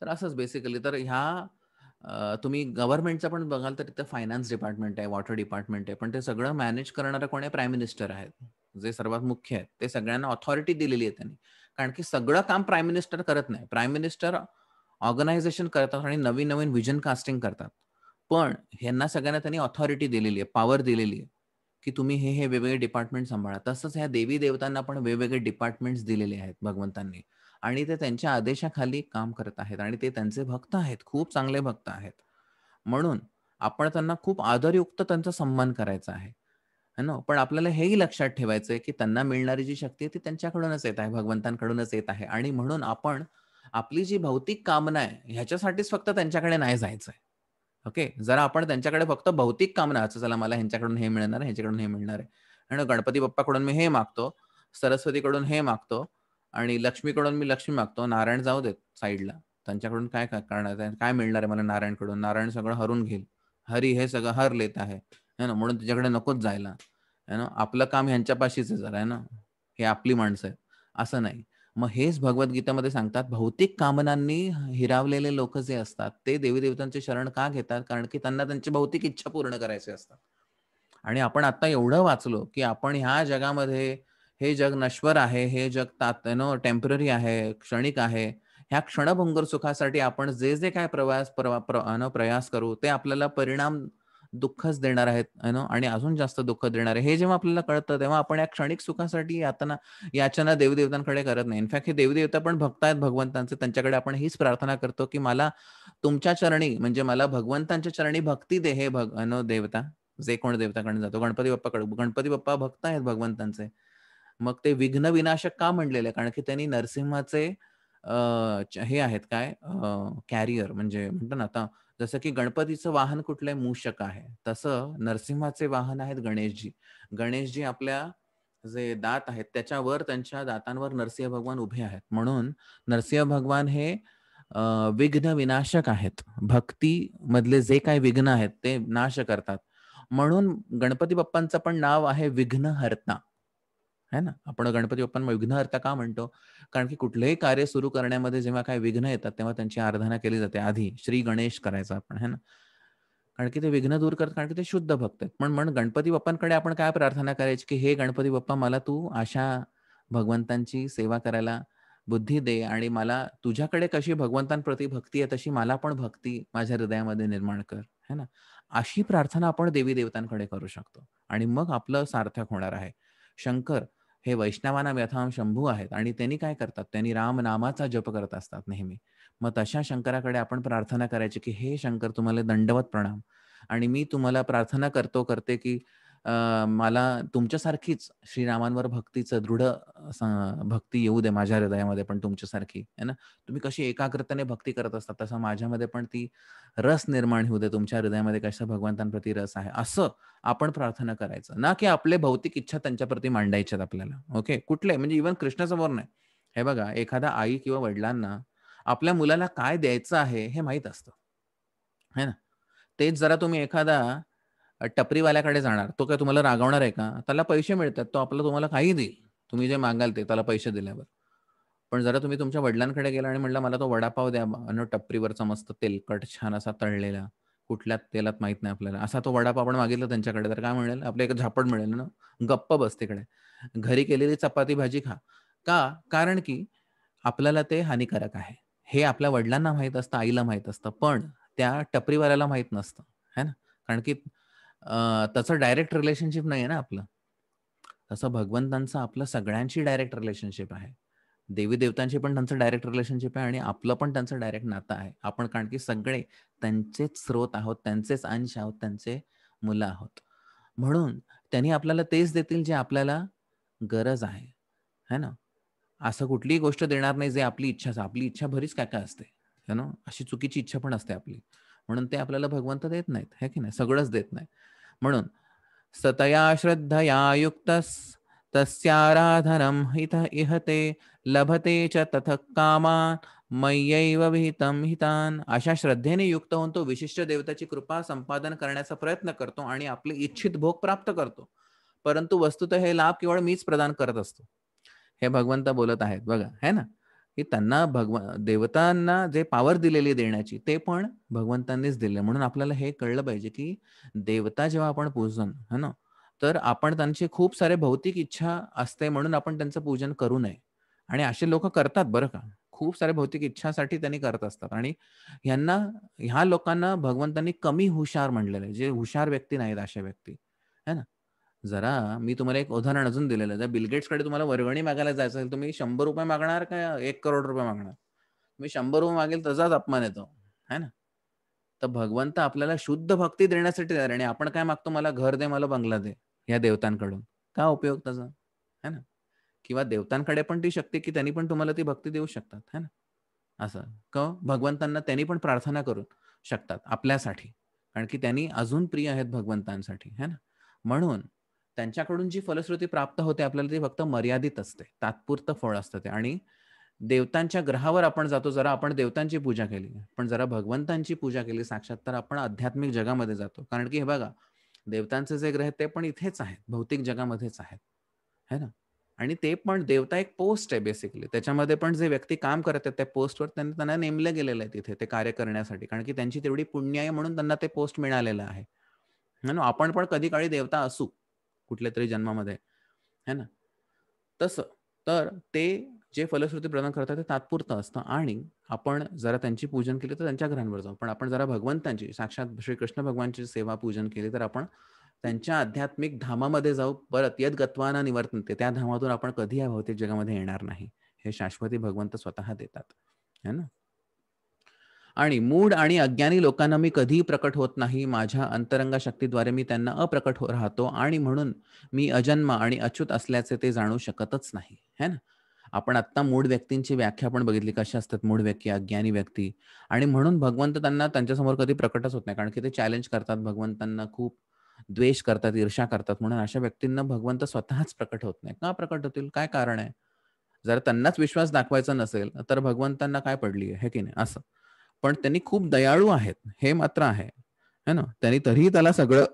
तर असंच बेसिकली तर ह्या तुम्ही गव्हर्नमेंटचा पण बघाल तर तिथं फायनान्स डिपार्टमेंट आहे वॉटर डिपार्टमेंट आहे पण ते सगळं मॅनेज करणारं कोण आहे प्राईम मिनिस्टर आहेत जे सर्वात मुख्य आहेत ते सगळ्यांना ऑथॉरिटी दिलेली आहे त्यांनी कारण की सगळं काम प्राईम मिनिस्टर करत नाही प्राईम मिनिस्टर ऑर्गनायझेशन करतात आणि नवीन नवीन विजन कास्टिंग करतात पण ह्यांना सगळ्यांना त्यांनी ऑथॉरिटी दिलेली आहे पॉवर दिलेली आहे की तुम्ही हे हे वेगवेगळे डिपार्टमेंट सांभाळा तसंच ह्या देवी देवतांना पण वेगवेगळे डिपार्टमेंट्स दिलेले आहेत भगवंतांनी आणि ते त्यांच्या आदेशाखाली काम करत आहेत आणि ते त्यांचे भक्त आहेत खूप चांगले भक्त आहेत म्हणून आपण त्यांना खूप आदरयुक्त त्यांचा सन्मान करायचा आहे ना पण आपल्याला हेही लक्षात ठेवायचं आहे की त्यांना मिळणारी जी शक्ती आहे ती त्यांच्याकडूनच येत आहे भगवंतांकडूनच येत आहे आणि म्हणून आपण आपली जी भौतिक कामना आहे ह्याच्यासाठीच फक्त त्यांच्याकडे नाही जायचं आहे ओके जरा आपण त्यांच्याकडे फक्त भौतिक कामना असं चला मला ह्यांच्याकडून हे मिळणार आहे ह्याच्याकडून हे मिळणार आहे आणि गणपती बाप्पाकडून मी हे मागतो सरस्वतीकडून हे मागतो आणि लक्ष्मीकडून मी लक्ष्मी मागतो नारायण जाऊ देत साईडला त्यांच्याकडून काय करणार काय मिळणार आहे मला नारायणकडून नारायण सगळं हरून घेईल हरी हे सगळं हर लेत आहे ना म्हणून त्याच्याकडे नकोच जायला ना आपलं काम ह्यांच्यापाशीच आहे जरा आहे ना हे आपली माणसं आहेत असं नाही मग हेच मध्ये सांगतात भौतिक कामनांनी हिरावलेले लोक जे असतात ते देवी देवतांचे शरण का घेतात कारण की त्यांना त्यांची भौतिक इच्छा पूर्ण करायची असतात आणि आपण आता एवढं वाचलो की आपण ह्या जगामध्ये हे जग नश्वर आहे हे जग तात नो टेम्पररी आहे क्षणिक आहे ह्या क्षणभंगर सुखासाठी आपण जे जे काय प्रवास प्रवा प्र प्रयास करू ते आपल्याला परिणाम दुःखच देणार आहेत नो आणि अजून जास्त दुःख देणार आहे हे जेव्हा आपल्याला कळतं तेव्हा आपण या क्षणिक सुखासाठी यातना याचना देवदेवतांकडे करत नाही इनफॅक्ट हे देवदेवता पण भक्त आहेत भगवंतांचे त्यांच्याकडे आपण हीच प्रार्थना करतो की मला तुमच्या चरणी म्हणजे मला भगवंतांच्या चरणी भक्ती दे हे भग नो देवता जे कोण देवताकडे जातो गणपती बाप्पाकडे गणपती बाप्पा भक्त आहेत भगवंतांचे मग ते विघ्न विनाशक का म्हणलेले कारण की त्यांनी नरसिंहाचे हे आहेत काय कॅरियर म्हणजे म्हणतो ना आता जसं की गणपतीचं वाहन कुठलं आहे मूषक आहे तसं नरसिंहाचे वाहन आहेत गणेशजी गणेशजी आपल्या जे दात आहेत त्याच्यावर त्यांच्या दातांवर नरसिंह भगवान उभे आहेत म्हणून नरसिंह भगवान हे विघ्न विनाशक आहेत भक्ती मधले जे काही विघ्न आहेत ते नाश करतात म्हणून गणपती बाप्पांचं पण नाव आहे विघ्नहर्ता है ना आपण गणपती बाप्पांना विघ्नहर्ता का म्हणतो कारण की कुठलंही कार्य सुरू करण्यामध्ये जेव्हा काही विघ्न येतात तेव्हा त्यांची आराधना केली जाते आधी श्री गणेश करायचा आपण है ना कारण की ते विघ्न दूर करत कारण की ते शुद्ध भक्त आहेत पण म्हणून गणपती बाप्पांकडे आपण काय प्रार्थना करायची की हे गणपती बाप्पा मला तू अशा भगवंतांची सेवा करायला बुद्धी दे आणि मला तुझ्याकडे कशी भगवंतांप्रती भक्ती आहे तशी मला पण भक्ती माझ्या हृदयामध्ये निर्माण कर है ना अशी प्रार्थना आपण देवी देवतांकडे करू शकतो आणि मग आपलं सार्थक होणार आहे शंकर हे वैष्णवांना व्यथाम शंभू आहेत आणि त्यांनी काय करतात त्यांनी राम नामाचा जप करत असतात नेहमी मग तशा शंकराकडे आपण प्रार्थना करायची की हे शंकर तुम्हाला दंडवत प्रणाम आणि मी तुम्हाला प्रार्थना करतो करते की मला तुमच्यासारखीच श्रीरामांवर भक्तीचं दृढ भक्ती येऊ दे माझ्या हृदयामध्ये पण तुमच्यासारखी है ना तुम्ही कशी एकाग्रतेने भक्ती करत असता तसं माझ्यामध्ये पण ती रस निर्माण होऊ दे तुमच्या हृदयामध्ये कशा भगवंतांप्रती रस आहे असं आपण प्रार्थना करायचं ना की आपले भौतिक इच्छा त्यांच्याप्रती मांडायच्यात आपल्याला ओके कुठले म्हणजे इव्हन कृष्णासमोर नाही हे बघा एखादा आई किंवा वडिलांना आपल्या मुलाला काय द्यायचं आहे हे माहीत असतं है ना तेच जरा तुम्ही एखादा टपरीवाल्याकडे जाणार तो काय तुम्हाला रागवणार आहे का त्याला पैसे मिळतात तो आपला तुम्हाला काही देईल तुम्ही जे मागाल ते त्याला पैसे दिल्यावर पण जरा तुम्ही तुमच्या वडिलांकडे गेला आणि म्हणलं मला तो वडापाव द्या आणि टपरीवरचा मस्त तेलकट छान असा तळलेला कुठल्या तेलात माहित नाही आपल्याला असा तो वडापाव आपण मागितला त्यांच्याकडे तर काय मिळेल आपल्या एक झापड मिळेल ना गप्प बस तिकडे घरी केलेली चपाती भाजी खा का कारण की आपल्याला ते हानिकारक आहे हे आपल्या वडिलांना माहीत असतं आईला माहित असतं पण त्या टपरीवाल्याला माहित नसतं है ना कारण की तसं डायरेक्ट रिलेशनशिप नाही आहे ना आपलं तसं भगवंतांचं आपलं सगळ्यांशी डायरेक्ट रिलेशनशिप आहे देवी देवतांशी पण त्यांचं डायरेक्ट रिलेशनशिप आहे आणि आपलं पण त्यांचं डायरेक्ट नातं आहे आपण कारण की सगळे त्यांचेच स्रोत आहोत त्यांचेच अंश आहोत त्यांचे मुलं आहोत म्हणून त्यांनी आपल्याला तेच देतील जे आपल्याला गरज आहे है ना असं कुठलीही गोष्ट देणार नाही जे आपली इच्छा आपली इच्छा भरीच काय काय असते है ना अशी चुकीची इच्छा पण असते आपली म्हणून ते आपल्याला भगवंत देत नाहीत है की नाही सगळंच देत नाही म्हणून सतया श्रद्धया युक्तस तस्याराधनम हित इहते लभते च तथ कामान मय्यैव विहितम हितान अशा श्रद्धेने युक्त होऊन तो विशिष्ट देवताची कृपा संपादन करण्याचा प्रयत्न करतो आणि आपले इच्छित भोग प्राप्त करतो परंतु वस्तुत हे लाभ केवळ मीच प्रदान करत असतो हे भगवंत बोलत आहेत बघा है ना की त्यांना भगव देवतांना जे पावर दिलेली देण्याची ते पण भगवंतांनीच दिले म्हणून आपल्याला हे कळलं पाहिजे की देवता जेव्हा आपण पूजन है ना तर आपण त्यांची खूप सारे भौतिक इच्छा असते म्हणून आपण त्यांचं पूजन करू नये आणि असे लोक करतात बरं का खूप सारे भौतिक इच्छासाठी त्यांनी करत असतात आणि ह्यांना ह्या लोकांना भगवंतांनी कमी हुशार म्हणलेले जे हुशार व्यक्ती नाहीत अशा व्यक्ती है ना जरा मी तुम्हाला एक उदाहरण अजून दिलेलं बिलगेट्स कडे तुम्हाला वर्गणी मागायला जायचं असेल तुम्ही शंभर रुपये मागणार का एक करोड रुपये मागणार तुम्ही शंभर रुपये मागेल तसाच अपमान येतो है ना तर भगवंत आपल्याला शुद्ध भक्ती देण्यासाठी तयार आणि आपण काय मागतो मला घर दे मला बंगला दे या देवतांकडून का उपयोग त्याचा है ना किंवा देवतांकडे पण ती शक्ती की त्यांनी पण तुम्हाला ती भक्ती देऊ शकतात है ना असं क हो? भगवंतांना त्यांनी पण प्रार्थना करू शकतात आपल्यासाठी कारण की त्यांनी अजून प्रिय आहेत भगवंतांसाठी है ना म्हणून त्यांच्याकडून जी फलश्रुती प्राप्त होते आपल्याला ती फक्त मर्यादित असते तात्पुरतं फळ असतं ते आणि देवतांच्या ग्रहावर आपण जातो जरा आपण देवतांची पूजा केली पण जरा भगवंतांची पूजा केली साक्षात तर आपण आध्यात्मिक जगामध्ये जातो कारण की हे बघा देवतांचे जे ग्रह ते पण इथेच आहेत भौतिक जगामध्येच आहेत है ना आणि ते पण देवता एक पोस्ट आहे बेसिकली त्याच्यामध्ये पण जे व्यक्ती काम करत आहेत त्या पोस्टवर त्यांना त्यांना नेमलं गेलेलं आहे तिथे ते कार्य करण्यासाठी कारण की त्यांची तेवढी पुण्य आहे म्हणून त्यांना ते पोस्ट मिळालेलं आहे आपण पण कधी काळी देवता असू कुठल्या तरी जन्मामध्ये है ना तसं तर ते जे फलश्रुती प्रदान करतात ते तात्पुरतं असतं आणि आपण जरा त्यांची पूजन केली तर त्यांच्या घरांवर जाऊ पण आपण जरा भगवंतांची साक्षात श्रीकृष्ण भगवानची सेवा पूजन केली तर आपण त्यांच्या आध्यात्मिक धामामध्ये जाऊ परत यद गत्वाना ते त्या धामातून आपण कधी या भौतिक जगामध्ये येणार नाही हे शाश्वती भगवंत स्वतः देतात है ना आणि मूढ आणि अज्ञानी लोकांना मी कधीही प्रकट होत नाही माझ्या अंतरंगा शक्तीद्वारे मी त्यांना अप्रकट हो राहतो आणि म्हणून मी अजन्म आणि अच्युत असल्याचे ते जाणू शकतच नाही है ना आपण आत्ता मूड व्यक्तींची व्याख्या आपण बघितली कशी असतात मूळ व्यक्ती अज्ञानी व्यक्ती आणि म्हणून भगवंत त्यांना त्यांच्यासमोर कधी प्रकटच होत नाही कारण की ते चॅलेंज करतात भगवंतांना खूप द्वेष करतात ईर्षा करतात म्हणून अशा व्यक्तींना भगवंत स्वतःच प्रकट होत नाही का प्रकट होतील काय कारण आहे जर त्यांनाच विश्वास दाखवायचा नसेल तर भगवंतांना काय पडली आहे हे की नाही असं पण त्यांनी खूप दयाळू आहेत हे मात्र आहे है ना त्यांनी तरीही त्याला सगळं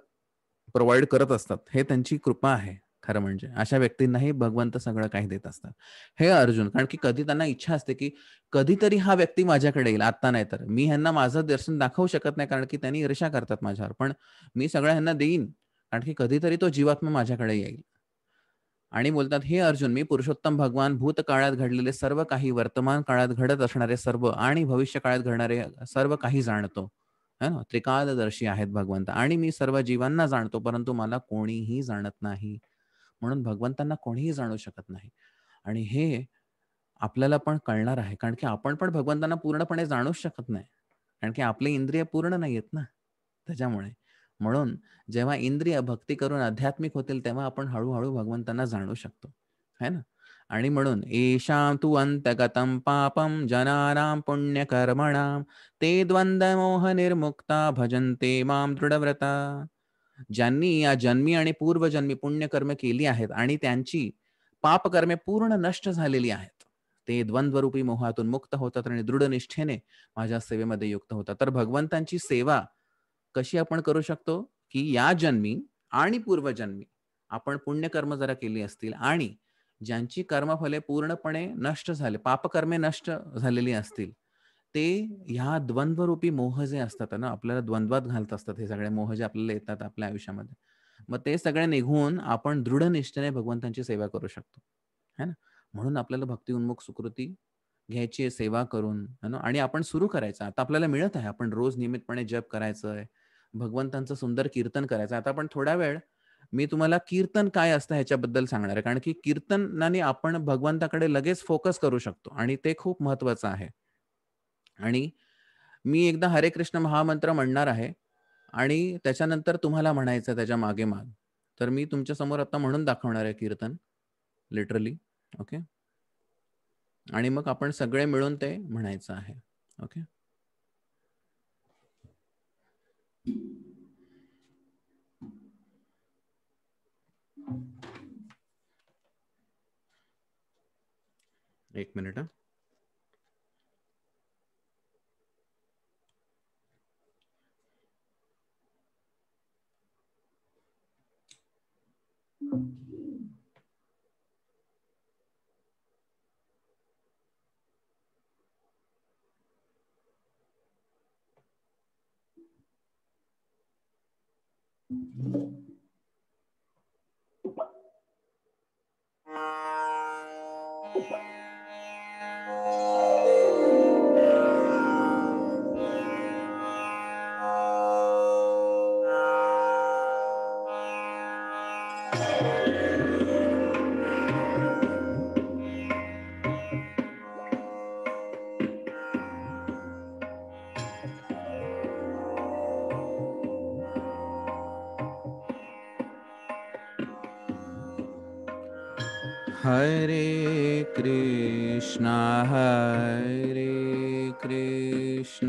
प्रोव्हाइड करत असतात हे त्यांची कृपा आहे खरं म्हणजे अशा व्यक्तींनाही भगवंत सगळं काही देत असतात हे अर्जुन कारण की कधी त्यांना इच्छा असते की कधीतरी हा व्यक्ती माझ्याकडे येईल आता नाही तर मी ह्यांना माझं दर्शन दाखवू शकत नाही कारण की त्यांनी ईर्षा करतात माझ्यावर पण मी सगळं ह्यांना देईन कारण की कधीतरी तो जीवात्मा माझ्याकडे येईल आणि बोलतात हे अर्जुन मी पुरुषोत्तम भगवान भूतकाळात घडलेले सर्व काही वर्तमान काळात घडत असणारे सर्व आणि भविष्य काळात घडणारे सर्व काही जाणतो है ना त्रिकालदर्शी आहेत भगवंत आणि मी सर्व जीवांना जाणतो परंतु मला कोणीही जाणत नाही म्हणून भगवंतांना कोणीही जाणू शकत नाही आणि हे आपल्याला पण कळणार आहे कारण की आपण पण भगवंतांना पूर्णपणे जाणूच शकत नाही कारण की आपले इंद्रिय पूर्ण नाही आहेत ना त्याच्यामुळे म्हणून जेव्हा इंद्रिय भक्ती करून आध्यात्मिक होतील तेव्हा आपण हळूहळू भगवंतांना जाणू शकतो है ना आणि म्हणून येशाम तू अंतगतम पापम जनानाम पुण्यकर्मणाम ते मोह निर्मुक्ता भजनते माम दृढव्रता ज्यांनी या जन्मी आणि पूर्वजन्मी पुण्यकर्म केली आहेत आणि त्यांची पापकर्मे पूर्ण नष्ट झालेली आहेत ते द्वंद्वरूपी मोहातून मुक्त होतात आणि दृढ दृढनिष्ठेने माझ्या सेवेमध्ये युक्त होतात तर भगवंतांची सेवा कशी आपण करू शकतो की या जन्मी आणि पूर्वजन्मी आपण पुण्यकर्म जरा केली असतील आणि ज्यांची कर्मफले पूर्णपणे नष्ट झाले पापकर्मे नष्ट झालेली असतील ते ह्या द्वंद्वरूपी मोह जे असतात ना आपल्याला द्वंद्वात घालत असतात हे सगळे मोह जे आपल्याला येतात आपल्या आयुष्यामध्ये मग ते सगळे निघून आपण दृढ निष्ठेने भगवंतांची सेवा करू शकतो है ना म्हणून आपल्याला भक्ती उन्मुख सुकृती घ्यायची सेवा करून आणि आपण सुरू करायचं आता आपल्याला मिळत आहे आपण रोज नियमितपणे जप करायचं आहे भगवंतांचं सुंदर कीर्तन करायचं आता आपण थोडा वेळ मी तुम्हाला कीर्तन काय असतं ह्याच्याबद्दल सांगणार आहे कारण की कीर्तनाने आपण भगवंताकडे लगेच फोकस करू शकतो आणि ते खूप महत्वाचं आहे आणि मी एकदा हरे कृष्ण महामंत्र म्हणणार आहे आणि त्याच्यानंतर तुम्हाला म्हणायचं त्याच्या मागे माग तर मी तुमच्या समोर आता म्हणून दाखवणार आहे कीर्तन लिटरली ओके आणि मग आपण सगळे मिळून ते म्हणायचं आहे ओके एक मिनट है Thank you. कृष्ण हरे कृष्ण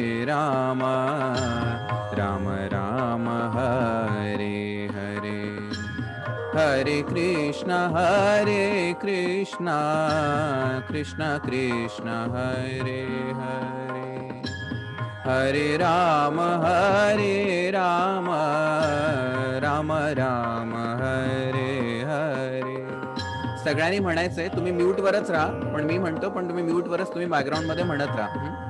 राम राम राम हरे हरे हरे कृष्ण हरे कृष्ण कृष्ण कृष्ण हरे हरे हरे राम हरे राम राम राम हरे हरे सगळ्यांनी म्हणायचंय तुम्ही म्यूटवरच राहा पण मी म्हणतो पण तुम्ही म्यूटवरच तुम्ही बॅकग्राऊंडमध्ये म्हणत राहा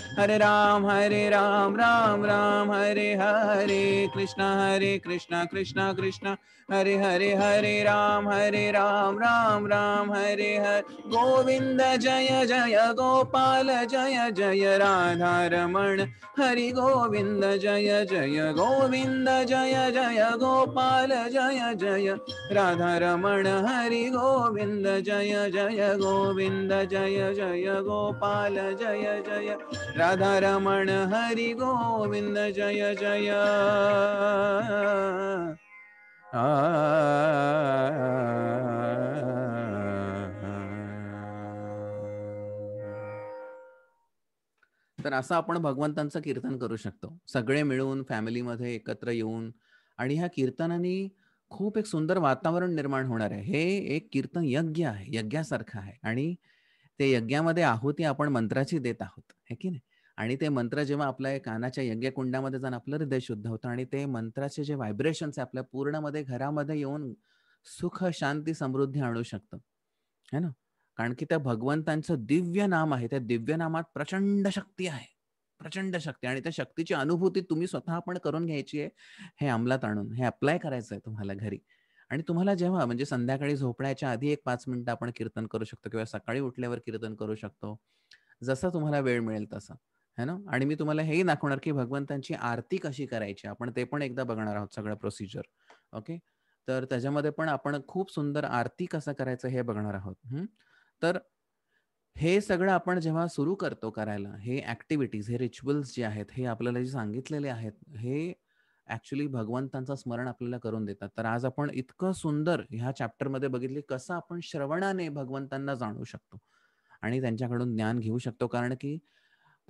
हरे राम हरे राम राम राम हरे हरे कृष्णा हरे कृष्णा कृष्णा कृष्णा हरे हरे हरे राम हरे राम राम राम हरे हर गोविंद जय जय गोपाल जय जय राधा रमण हरि गोविंद जय जय गोविंद जय जय गोपाल जय जय राधा रमण हरि गोविंद जय जय गोविंद जय जय गोपाल जय जय राधा रमण हरि गोविंद जय जय तर असं आपण भगवंतांचं कीर्तन करू शकतो सगळे मिळून फॅमिलीमध्ये एकत्र येऊन आणि ह्या कीर्तनाने खूप एक सुंदर वातावरण निर्माण होणार आहे हे एक कीर्तन यज्ञ आहे यज्ञासारखं आहे आणि ते यज्ञामध्ये आहुती आपण मंत्राची देत आहोत हे की नाही आणि ते मंत्र जेव्हा आपल्या कानाच्या यज्ञकुंडामध्ये जाऊन आपलं हृदय शुद्ध होतं आणि ते मंत्राचे जे व्हायब्रेशन्स आहे आपल्या पूर्णमध्ये घरामध्ये येऊन सुख शांती समृद्धी आणू शकतं है ना कारण की त्या भगवंतांचं दिव्य नाम आहे त्या दिव्य नामात प्रचंड शक्ती आहे प्रचंड शक्ती आणि त्या शक्तीची अनुभूती तुम्ही स्वतः पण करून घ्यायची आहे हे अंमलात आणून हे अप्लाय करायचं आहे तुम्हाला घरी आणि तुम्हाला जेव्हा म्हणजे संध्याकाळी झोपण्याच्या आधी एक पाच मिनिटं आपण कीर्तन करू शकतो किंवा सकाळी उठल्यावर कीर्तन करू शकतो जसं तुम्हाला वेळ मिळेल तसं है ना आणि मी तुम्हाला हेही दाखवणार की भगवंतांची आरती कशी करायची आपण ते पण एकदा बघणार आहोत सगळं प्रोसिजर ओके तर त्याच्यामध्ये पण आपण खूप सुंदर आरती कसं करायचं हे बघणार आहोत तर हे सगळं आपण जेव्हा सुरू करतो करायला हे ऍक्टिव्हिटीज हे रिच्युअल्स जे आहेत हे आपल्याला जे सांगितलेले आहेत हे ऍक्च्युली भगवंतांचं स्मरण आपल्याला करून देतात तर आज आपण इतकं सुंदर ह्या चॅप्टरमध्ये बघितले कसं आपण श्रवणाने भगवंतांना जाणू शकतो आणि त्यांच्याकडून ज्ञान घेऊ शकतो कारण की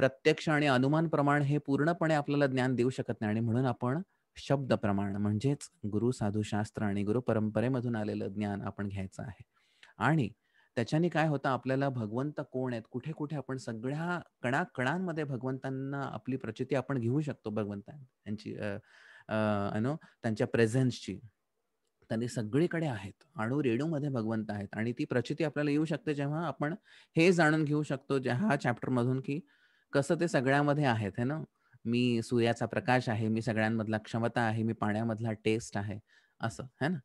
प्रत्यक्ष आणि अनुमान प्रमाण हे पूर्णपणे आपल्याला ज्ञान देऊ शकत नाही आणि म्हणून आपण शब्द प्रमाण म्हणजेच गुरु शास्त्र आणि गुरु परंपरेमधून आलेलं ज्ञान आपण घ्यायचं आहे आणि त्याच्याने काय होतं आपल्याला भगवंत कोण आहेत कुठे कुठे आपण सगळ्या कणाकणांमध्ये भगवंतांना आपली प्रचिती आपण घेऊ शकतो भगवंतांची नो त्यांच्या प्रेझेन्सची त्यांनी सगळीकडे आहेत अणू मध्ये भगवंत आहेत आणि ती प्रचिती आपल्याला येऊ शकते जेव्हा आपण हे जाणून घेऊ शकतो ज्या चॅप्टर चॅप्टरमधून की कसं ते सगळ्यामध्ये आहेत है ना मी सूर्याचा प्रकाश आहे मी सगळ्यांमधला क्षमता आहे मी पाण्यामधला टेस्ट आहे असं है ना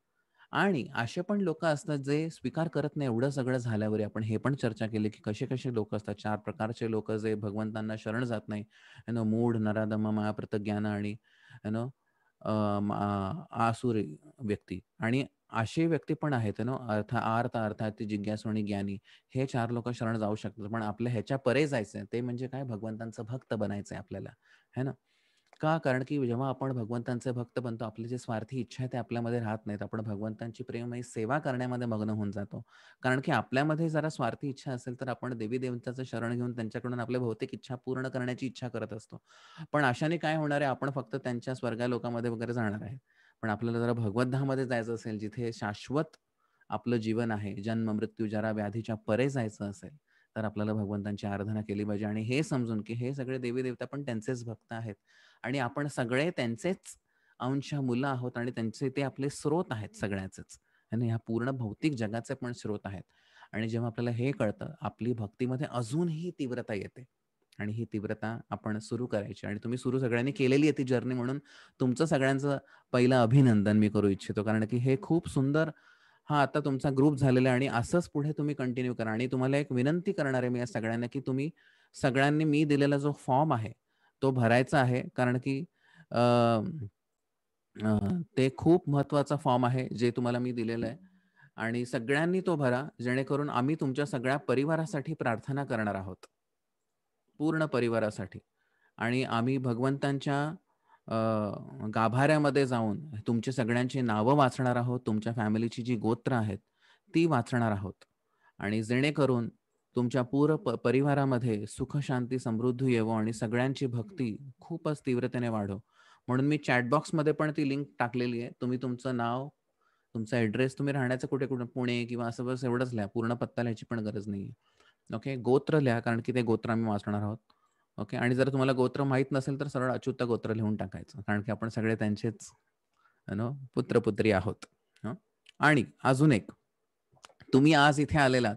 आणि असे पण लोक असतात जे स्वीकार करत नाही एवढं सगळं झाल्यावर आपण हे पण चर्चा केली की कसे कसे लोक असतात चार प्रकारचे लोक जे भगवंतांना शरण जात नाही नो मूढ नराधम महाप्रत ज्ञान आणि नो आसुरी व्यक्ती आणि असे व्यक्ती पण आहेत ना अर्थ अर्थात जिज्ञास आणि ज्ञानी हे चार लोक शरण जाऊ शकतात पण आपल्या ह्याच्या परे जायचंय ते म्हणजे काय भगवंतांचं भक्त बनायचंय आपल्याला है ना का कारण की जेव्हा आपण भगवंतांचे भक्त बनतो आपली जे स्वार्थी इच्छा आहे ते आपल्यामध्ये राहत नाहीत आपण भगवंतांची प्रेमही सेवा करण्यामध्ये मग्न होऊन जातो कारण की आपल्यामध्ये जरा स्वार्थी इच्छा असेल तर आपण देवी देवतांचं शरण घेऊन त्यांच्याकडून आपल्या भौतिक इच्छा पूर्ण करण्याची इच्छा करत असतो पण अशाने काय होणार आहे आपण फक्त त्यांच्या स्वर्गा लोकांमध्ये वगैरे जाणार आहे पण आपल्याला जरा भगवद्धामध्ये जायचं असेल जिथे शाश्वत आपलं जीवन आहे जन्म मृत्यू जरा व्याधीच्या परे जायचं असेल तर आपल्याला भगवंतांची आराधना केली पाहिजे आणि हे समजून की हे सगळे देवी देवता पण त्यांचेच भक्त आहेत आणि आपण सगळे त्यांचेच अंश मुलं आहोत आणि त्यांचे ते आपले स्रोत आहेत सगळ्याचेच आणि ह्या पूर्ण भौतिक जगाचे पण स्रोत आहेत आणि जेव्हा आपल्याला हे कळतं आपली भक्तीमध्ये अजूनही तीव्रता येते आणि ही तीव्रता आपण सुरू करायची आणि तुम्ही सुरू सगळ्यांनी केलेली आहे ती जर्नी म्हणून तुमचं सगळ्यांचं पहिलं अभिनंदन मी करू इच्छितो कारण की हे खूप सुंदर हा आता तुमचा ग्रुप झालेला आहे आणि असंच पुढे तुम्ही कंटिन्यू करा आणि तुम्हाला एक विनंती करणार आहे मी या सगळ्यांना की तुम्ही सगळ्यांनी मी दिलेला जो फॉर्म आहे तो भरायचा आहे कारण की ते खूप महत्वाचा फॉर्म आहे जे तुम्हाला मी दिलेलं आहे आणि सगळ्यांनी तो भरा जेणेकरून आम्ही तुमच्या सगळ्या परिवारासाठी प्रार्थना करणार आहोत पूर्ण परिवारासाठी आणि आम्ही भगवंतांच्या गाभाऱ्यामध्ये जाऊन तुमचे सगळ्यांची नावं वाचणार आहोत तुमच्या फॅमिलीची जी गोत्र आहेत ती वाचणार आहोत आणि जेणेकरून तुमच्या पूर परिवारामध्ये सुख शांती समृद्धी येवो आणि सगळ्यांची भक्ती खूपच तीव्रतेने वाढो म्हणून मी चॅटबॉक्समध्ये पण ती लिंक टाकलेली आहे तुम्ही तुमचं नाव तुमचा ऍड्रेस तुम्ही राहण्याचं कुठे कुठे पुणे किंवा असं बस एवढंच लिहा पूर्ण पत्ता लिहायची पण गरज नाही आहे ओके गोत्र लिहा कारण की ते गोत्र आम्ही वाचणार आहोत ओके आणि जर तुम्हाला गोत्र माहीत नसेल तर सरळ अच्युत गोत्र लिहून टाकायचं कारण की आपण सगळे त्यांचेच नो पुत्रपुत्री आहोत आणि अजून एक तुम्ही आज इथे आलेलात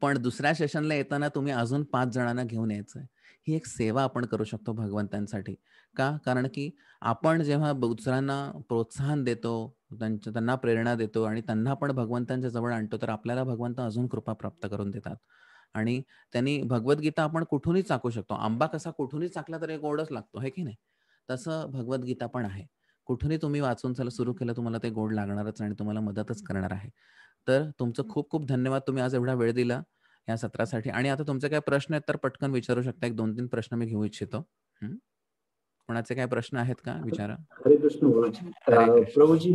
पण दुसऱ्या सेशनला येताना तुम्ही अजून पाच जणांना घेऊन यायचंय ही एक सेवा आपण करू शकतो भगवंतांसाठी का कारण की आपण जेव्हा दुसऱ्यांना प्रोत्साहन देतो त्यांच्या त्यांना प्रेरणा देतो आणि त्यांना पण भगवंतांच्या जवळ आणतो तर आपल्याला भगवंत अजून कृपा प्राप्त करून देतात आणि त्यांनी भगवद्गीता आपण कुठूनही चाकू शकतो आंबा कसा कुठूनही चाकला तरी गोडच लागतो हे की नाही तसं भगवद्गीता पण आहे कुठूनही तुम्ही वाचून चला सुरू केलं तुम्हाला ते गोड लागणारच आणि तुम्हाला मदतच करणार आहे तर तुमचं खूप खूप धन्यवाद तुम्ही आज एवढा वेळ दिला या सत्रासाठी आणि आता तुमचे काय प्रश्न आहेत तर पटकन विचारू शकता एक दोन तीन प्रश्न मी घेऊ इच्छितो कोणाचे काय प्रश्न आहेत का विचारा हरे कृष्ण प्रभूजी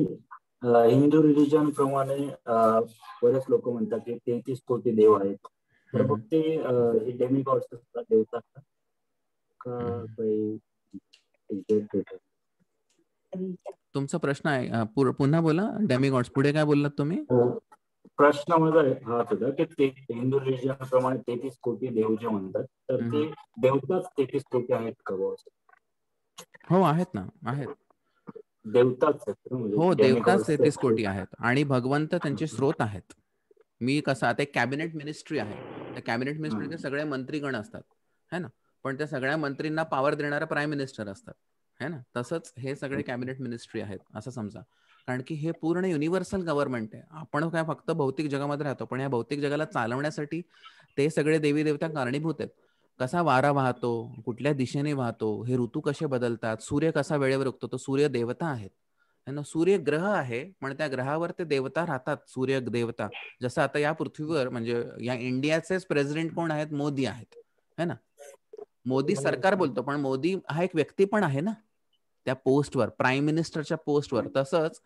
हिंदू रिलिजन प्रमाणे बरेच लोक म्हणतात की तेहतीस कोटी देव आहेत तर ते तुमचा प्रश्न आहे पुन्हा बोला डेमी गॉड्स पुढे काय बोललात तुम्ही हो. प्रश्न माझा हाच होता की ते हिंदू रिलिजन प्रमाणे तेहतीस कोटी देव जे म्हणतात तर ते देवताच तेहतीस कोटी आहेत का हो आहेत ना आहेत देवताच म्हणजे हो देवताच तेहतीस कोटी आहेत आणि भगवंत त्यांचे स्रोत आहेत मी कसं आता एक कॅबिनेट मिनिस्ट्री आहे त्या कॅबिनेट मिनिस्ट्रीचे सगळे मंत्रीगण असतात है ना पण त्या सगळ्या मंत्रींना पॉवर देणारा प्राईम मिनिस्टर असतात है ना तसंच हे सगळे कॅबिनेट मिनिस्ट्री आहेत असं समजा कारण की हे पूर्ण युनिव्हर्सल गव्हर्नमेंट आहे आपण काय फक्त भौतिक जगामध्ये राहतो पण या भौतिक जगाला चालवण्यासाठी ते सगळे देवी देवता कारणीभूत आहेत कसा वारा वाहतो कुठल्या दिशेने वाहतो हे ऋतू कसे बदलतात सूर्य कसा वेळेवर उगतो तो सूर्य देवता आहेत त्यांना सूर्य ग्रह आहे पण त्या ग्रहावर ते देवता राहतात सूर्य देवता जसं आता या पृथ्वीवर म्हणजे या इंडियाचे प्रेसिडेंट कोण आहेत मोदी आहेत है ना मोदी सरकार बोलतो पण मोदी हा एक व्यक्ती पण आहे ना त्या पोस्टवर प्राईम मिनिस्टरच्या पोस्टवर तसंच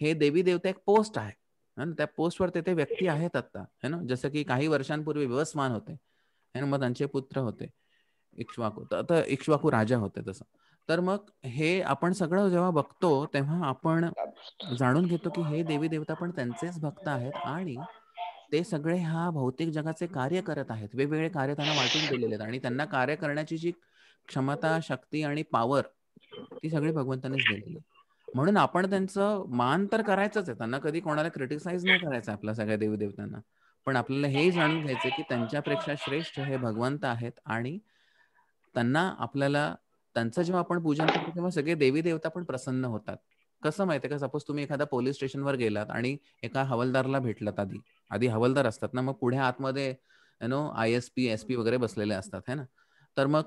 हे देवी देवता एक पोस्ट आहे त्या पोस्टवर ते व्यक्ती आहेत आता है ना जसं की काही वर्षांपूर्वी व्यवस्मान होते है ना मग त्यांचे पुत्र होते इक्ष्वाकू तर इक्ष्वाकू राजा होते तसं तर मग हे आपण सगळं जेव्हा बघतो तेव्हा आपण जाणून घेतो की हे देवी देवता पण त्यांचेच भक्त आहेत आणि ते सगळे हा भौतिक जगाचे कार्य करत आहेत वेगवेगळे कार्य त्यांना वाटून दिलेले आहेत आणि त्यांना कार्य करण्याची जी क्षमता शक्ती आणि पावर ती सगळी भगवंतानेच दिलेली म्हणून आपण त्यांचं मान तर करायचंच आहे त्यांना कधी कोणाला क्रिटिसाइज नाही करायचं आपल्या सगळ्या देवी देवतांना पण आपल्याला हे जाणून घ्यायचं की त्यांच्यापेक्षा श्रेष्ठ हे भगवंत आहेत आणि त्यांना आपल्याला त्यांचं जेव्हा आपण पूजन करतो तेव्हा सगळे देवी देवता पण प्रसन्न होतात कसं माहितीये का सपोज तुम्ही एखाद्या पोलीस स्टेशनवर गेलात आणि एका हवलदारला भेटलात आधी आधी हवलदार असतात ना मग पुढे आतमध्ये you know I S P S P वगैरे बसलेले असतात है ना तर मग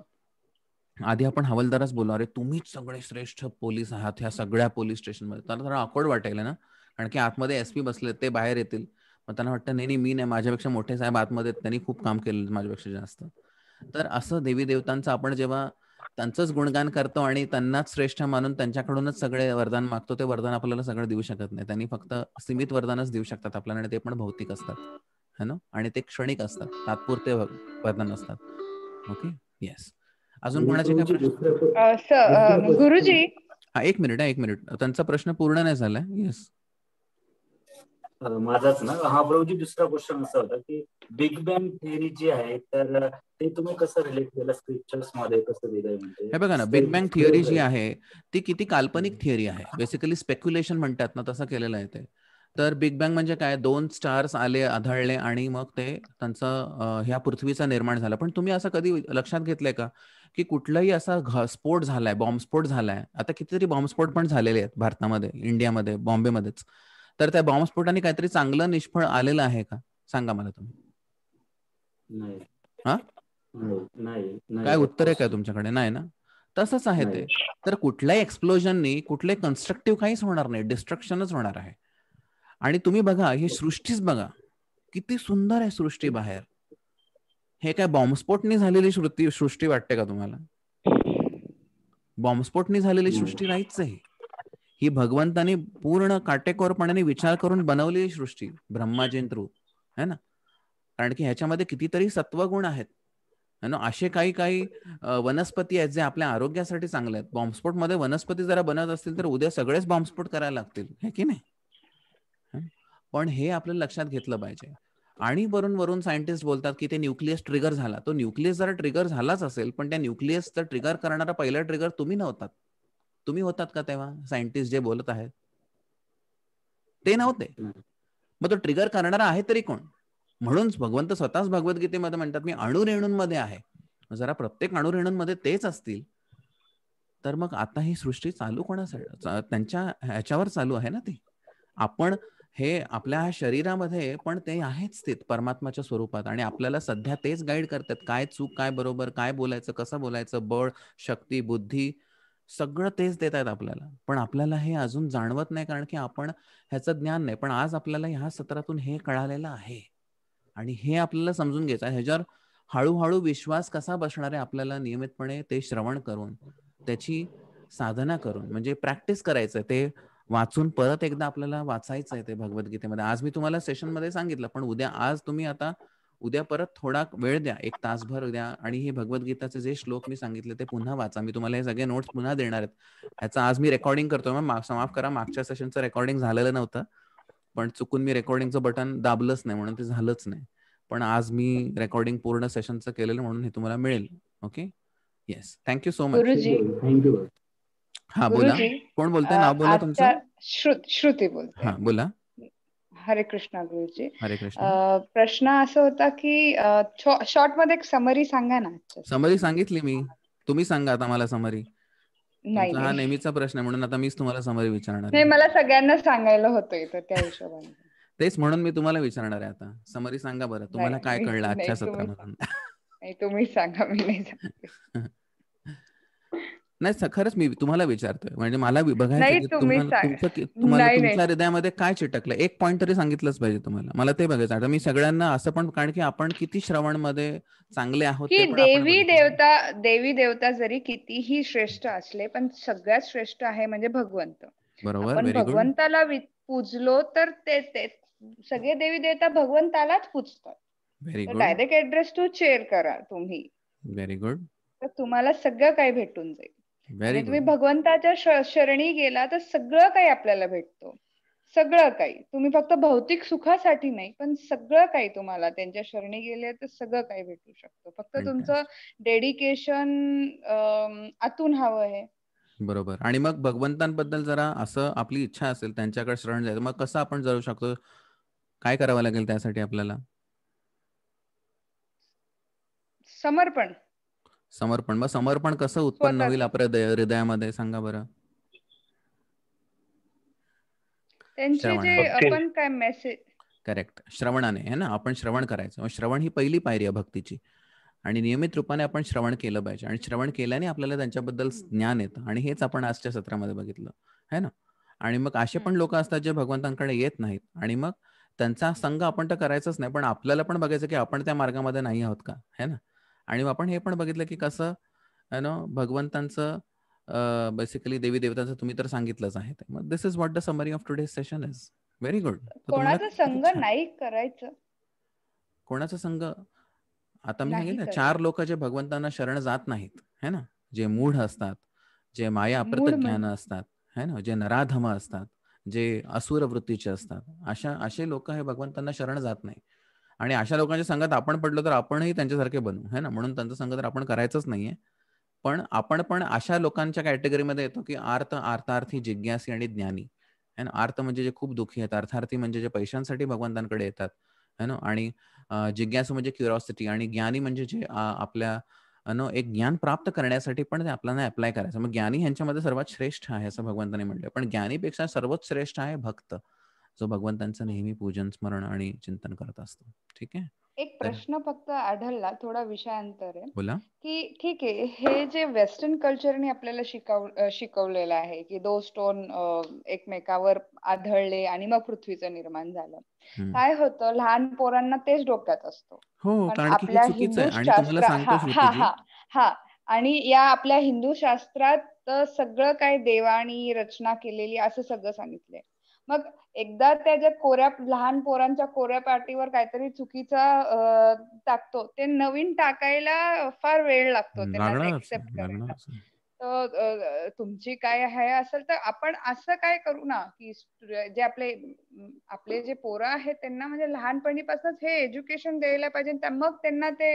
आधी आपण हवालदारच बोलू अरे तुम्हीच सगळे श्रेष्ठ पोलीस आहात ह्या सगळ्या पोलीस स्टेशनमध्ये त्यांना थोडा अकोड वाटेल ना कारण की आतमध्ये एस पी बसले ते बाहेर येतील मग त्यांना वाटतं नाही नाही मी नाही माझ्यापेक्षा मोठे साहेब आतमध्ये त्यांनी खूप काम केलं माझ्यापेक्षा जास्त तर असं देवी देवतांचं आपण जेव्हा त्यांचंच गुणगान करतो आणि त्यांनाच श्रेष्ठ मानून त्यांच्याकडूनच सगळे वरदान मागतो ते वरदान आपल्याला सगळं देऊ शकत नाही त्यांनी फक्त सीमित वरदानच देऊ शकतात आपल्याला आणि ते पण भौतिक असतात है ना आणि ते क्षणिक असतात तात्पुरते वरदान असतात ओके येस अजून कोणाचे गुरुजी हा एक मिनिट एक मिनिट त्यांचा प्रश्न पूर्ण नाही झाला येस माझाच ना हा प्रभूजी दुसरा क्वेश्चन असा होता की बिग बँग थिअरी जी आहे तर ते तुम्ही कसं रिलेट केलं स्क्रिप्चर्स मध्ये कसं दिलंय म्हणजे? हे बघा ना बिग बँग थिअरी जी आहे ती किती काल्पनिक थिअरी आहे बेसिकली स्पेक्युलेशन म्हणतात ना तसं केलेलं आहे ते तर बिग बँग म्हणजे काय दोन स्टार्स आले आढळले आणि मग ते त्यांचं ह्या पृथ्वीचा निर्माण झाला पण तुम्ही असं कधी लक्षात घेतलंय का की कुठलाही असा स्फोट झालाय बॉम्बस्फोट झालाय आता कितीतरी बॉम्बस्फोट पण झालेले आहेत भारतामध्ये इंडियामध्ये बॉम्बेमध्येच तर त्या बॉम्बस्फोटाने काहीतरी चांगलं निष्फळ आलेलं आहे का सांगा मला तुम्ही हा काय उत्तर आहे काय तुमच्याकडे नाही ना तसंच आहे ते तर कुठल्याही एक्सप्लोजननी कुठले कन्स्ट्रक्टिव्ह काहीच होणार नाही डिस्ट्रक्शनच होणार आहे आणि तुम्ही बघा ही सृष्टीच बघा किती सुंदर आहे सृष्टी बाहेर हे काय बॉम्बस्फोटनी झालेली सृष्टी सृष्टी वाटते का तुम्हाला बॉम्बस्फोटनी झालेली सृष्टी नाहीच आहे ही भगवंतानी पूर्ण काटेकोरपणाने विचार करून बनवलेली सृष्टी ब्रह्माजीन थ्रू है ना कारण की ह्याच्यामध्ये कितीतरी सत्वगुण आहेत ना असे काही काही वनस्पती आहेत जे आपल्या आरोग्यासाठी चांगले आहेत बॉम्बस्फोट मध्ये वनस्पती जरा बनत असतील तर उद्या सगळेच बॉम्बस्फोट करायला लागतील हे की नाही पण हे आपल्याला लक्षात घेतलं पाहिजे आणि वरून वरून सायंटिस्ट बोलतात की ते न्यूक्लियस ट्रिगर झाला तो न्यूक्लियस जरा ट्रिगर झालाच असेल पण त्या न्यूक्लियसचा ट्रिगर करणारा पहिला ट्रिगर तुम्ही नव्हता तुम्ही होतात का तेव्हा सायंटिस्ट जे बोलत आहेत ते नव्हते मग तो ट्रिगर करणारा आहे तरी कोण म्हणून भगवंत स्वतःच भगवद्गीतेमध्ये म्हणतात मी अणुरेणूंमध्ये आहे जरा प्रत्येक अणुरेणूंमध्ये तेच असतील तर मग आता ही सृष्टी चालू कोणासाठी त्यांच्या ह्याच्यावर चालू आहे ना ती आपण हे आपल्या शरीरामध्ये पण ते आहेच स्थित परमात्माच्या स्वरूपात आणि आपल्याला सध्या तेच गाईड करतात काय चूक काय बरोबर काय बोलायचं कसं बोलायचं बळ शक्ती बुद्धी सगळं तेच देत आहेत आपल्याला पण आपल्याला हे अजून जाणवत नाही कारण की आपण ह्याचं ज्ञान नाही पण आज आपल्याला ह्या सत्रातून हे कळालेलं आहे आणि हे आपल्याला समजून घ्यायचं ह्याच्यावर हळूहळू विश्वास कसा बसणार आहे आपल्याला नियमितपणे ते श्रवण करून त्याची साधना करून म्हणजे प्रॅक्टिस करायचं ते वाचून परत एकदा आपल्याला वाचायचं आहे ते भगवद्गीतेमध्ये आज मी तुम्हाला सेशनमध्ये सांगितलं पण उद्या आज तुम्ही आता उद्या परत थोडा वेळ द्या एक तासभर द्या आणि हे गीताचे जे श्लोक मी सांगितले ते पुन्हा वाचा मी तुम्हाला हे सगळे नोट्स पुन्हा देणार आहेत ह्याचं आज मी रेकॉर्डिंग करतोय माफ करा मागच्या सेशनचं रेकॉर्डिंग झालेलं नव्हतं पण चुकून मी रेकॉर्डिंगचं बटन दाबलंच नाही म्हणून ते झालंच नाही पण आज मी रेकॉर्डिंग पूर्ण सेशनचं केलेलं म्हणून हे तुम्हाला मिळेल okay yes thank you so much हा बोला कोण बोलताय नाव बोला तुमचं श्रुती बोल हा बोला हरे कृष्णा गुरुजी प्रश्न असा होता की शॉर्ट मध्ये समरी सांगा ना समरी सांगितली मी तुम्ही सांगा आता मला समरी नाही हा नेहमीचा प्रश्न म्हणून आता मीच तुम्हाला समरी विचारणार नाही मला सगळ्यांना सांगायला होतं त्या हिशोबाने तेच म्हणून मी तुम्हाला विचारणार आहे आता समरी सांगा बरं तुम्हाला काय कळलं आजच्या सत्रामधून तुम्ही सांगा मी नाही नाही खरंच मी तुम्हाला विचारतोय म्हणजे मला तुमच्या हृदयामध्ये काय चिटकलं एक पॉईंट तरी सांगितलंच पाहिजे तुम्हाला मला ते बघायचं आता मी सगळ्यांना असं पण कारण की आपण किती श्रवण मध्ये चांगले आहोत की देवी देवता देवी देवता जरी कितीही श्रेष्ठ असले पण सगळ्यात श्रेष्ठ आहे म्हणजे भगवंत बरोबर भगवंताला पूजलो तर ते सगळे देवी देवता भगवंतालाच पूजतात very good direct address to share करा तुम्ही व्हेरी गुड तर तुम्हाला सगळं काही भेटून जाईल तुम्ही भगवंताच्या शरणी गेला तर सगळं काही आपल्याला भेटतो सगळं काही तुम्ही फक्त भौतिक सुखासाठी नाही पण सगळं काही तुम्हाला त्यांच्या शरणी गेले तर सगळं काही भेटू शकतो फक्त तुमचं डेडिकेशन आतून हवं आहे बरोबर आणि मग भगवंतांबद्दल जरा असं आपली इच्छा असेल त्यांच्याकडे शरण जायचं मग कसं आपण जाऊ शकतो काय करावं लागेल त्यासाठी आपल्याला समर्पण समर्पण मग समर्पण कसं उत्पन्न होईल आपल्या हृदयामध्ये सांगा बरं त्यांचे मेसेज करेक्ट श्रवणाने है ना आपण श्रवण करायचं श्रवण ही पहिली पायरी आहे भक्तीची आणि नियमित रूपाने आपण श्रवण केलं पाहिजे आणि श्रवण केल्याने आपल्याला त्यांच्याबद्दल ज्ञान येतं आणि हेच आपण आजच्या सत्रामध्ये बघितलं है ना आणि मग असे पण लोक असतात जे भगवंतांकडे येत नाहीत आणि मग त्यांचा संघ आपण तर करायचाच नाही पण आपल्याला पण बघायचं की आपण त्या मार्गामध्ये नाही आहोत का है ना आणि आपण हे पण बघितलं की कसं नो भगवंतांचं बेसिकली देवी देवतांचं तुम्ही तर सांगितलंच आहे मग this is what the summary of today session is very good कोणाचा संघ नाही करायचं कोणाचा संघ आता मी सांगितलं चार लोक जे भगवंतांना शरण जात नाहीत है ना जे मूढ असतात जे माया अप्रतज्ञान म्हणजे? असतात है ना जे नराधम असतात जे असुर वृत्तीचे असतात अशा असे लोक हे भगवंतांना शरण जात नाही आणि अशा लोकांच्या संघात आपण पडलो तर आपणही त्यांच्यासारखे बनू है ना म्हणून त्यांचा संघ तर आपण करायचंच नाहीये पण आपण पण अशा लोकांच्या कॅटेगरीमध्ये येतो की आर्थ आर्थार्थी जिज्ञासी आणि ज्ञानी है ना आर्थ म्हणजे जे खूप दुःखी आहेत अर्थार्थी म्हणजे जे पैशांसाठी भगवंतांकडे येतात है ना आणि जिज्ञासू म्हणजे क्युरॉसिटी आणि ज्ञानी म्हणजे जे आपल्या नो एक ज्ञान प्राप्त करण्यासाठी पण ते आपल्याला अप्लाय करायचं मग ज्ञानी ह्यांच्यामध्ये सर्वात श्रेष्ठ आहे असं भगवंताने म्हटलं पण ज्ञानीपेक्षा सर्वोच श्रेष्ठ आहे भक्त जो भगवंतांचं नेहमी पूजन स्मरण आणि चिंतन करत असतो ठीक आहे एक प्रश्न फक्त आढळला थोडा विषयांतर आहे बोला की ठीक आहे हे जे वेस्टर्न कल्चरने आपल्याला शिकव शिकवलेलं आहे की दोन स्टोन एकमेकावर आढळले आणि मग पृथ्वीचं निर्माण झालं काय होतं लहान पोरांना तेच डोक्यात असतो हो आपल्या हिंदू हा आणि या आपल्या हिंदू शास्त्रात सगळं काय देवानी रचना केलेली असं सगळं सांगितलंय मग एकदा त्या ज्या कोऱ्या लहान पोरांच्या कोऱ्या पाटीवर काहीतरी चुकीचा टाकतो ते नवीन टाकायला फार वेळ लागतो त्यांना एक्सेप्ट तर तुमची काय आहे असेल तर आपण असं काय करू ना की जे आपले आपले जे पोरं आहेत त्यांना म्हणजे लहानपणीपासूनच हे एज्युकेशन द्यायला पाहिजे मग त्यांना ते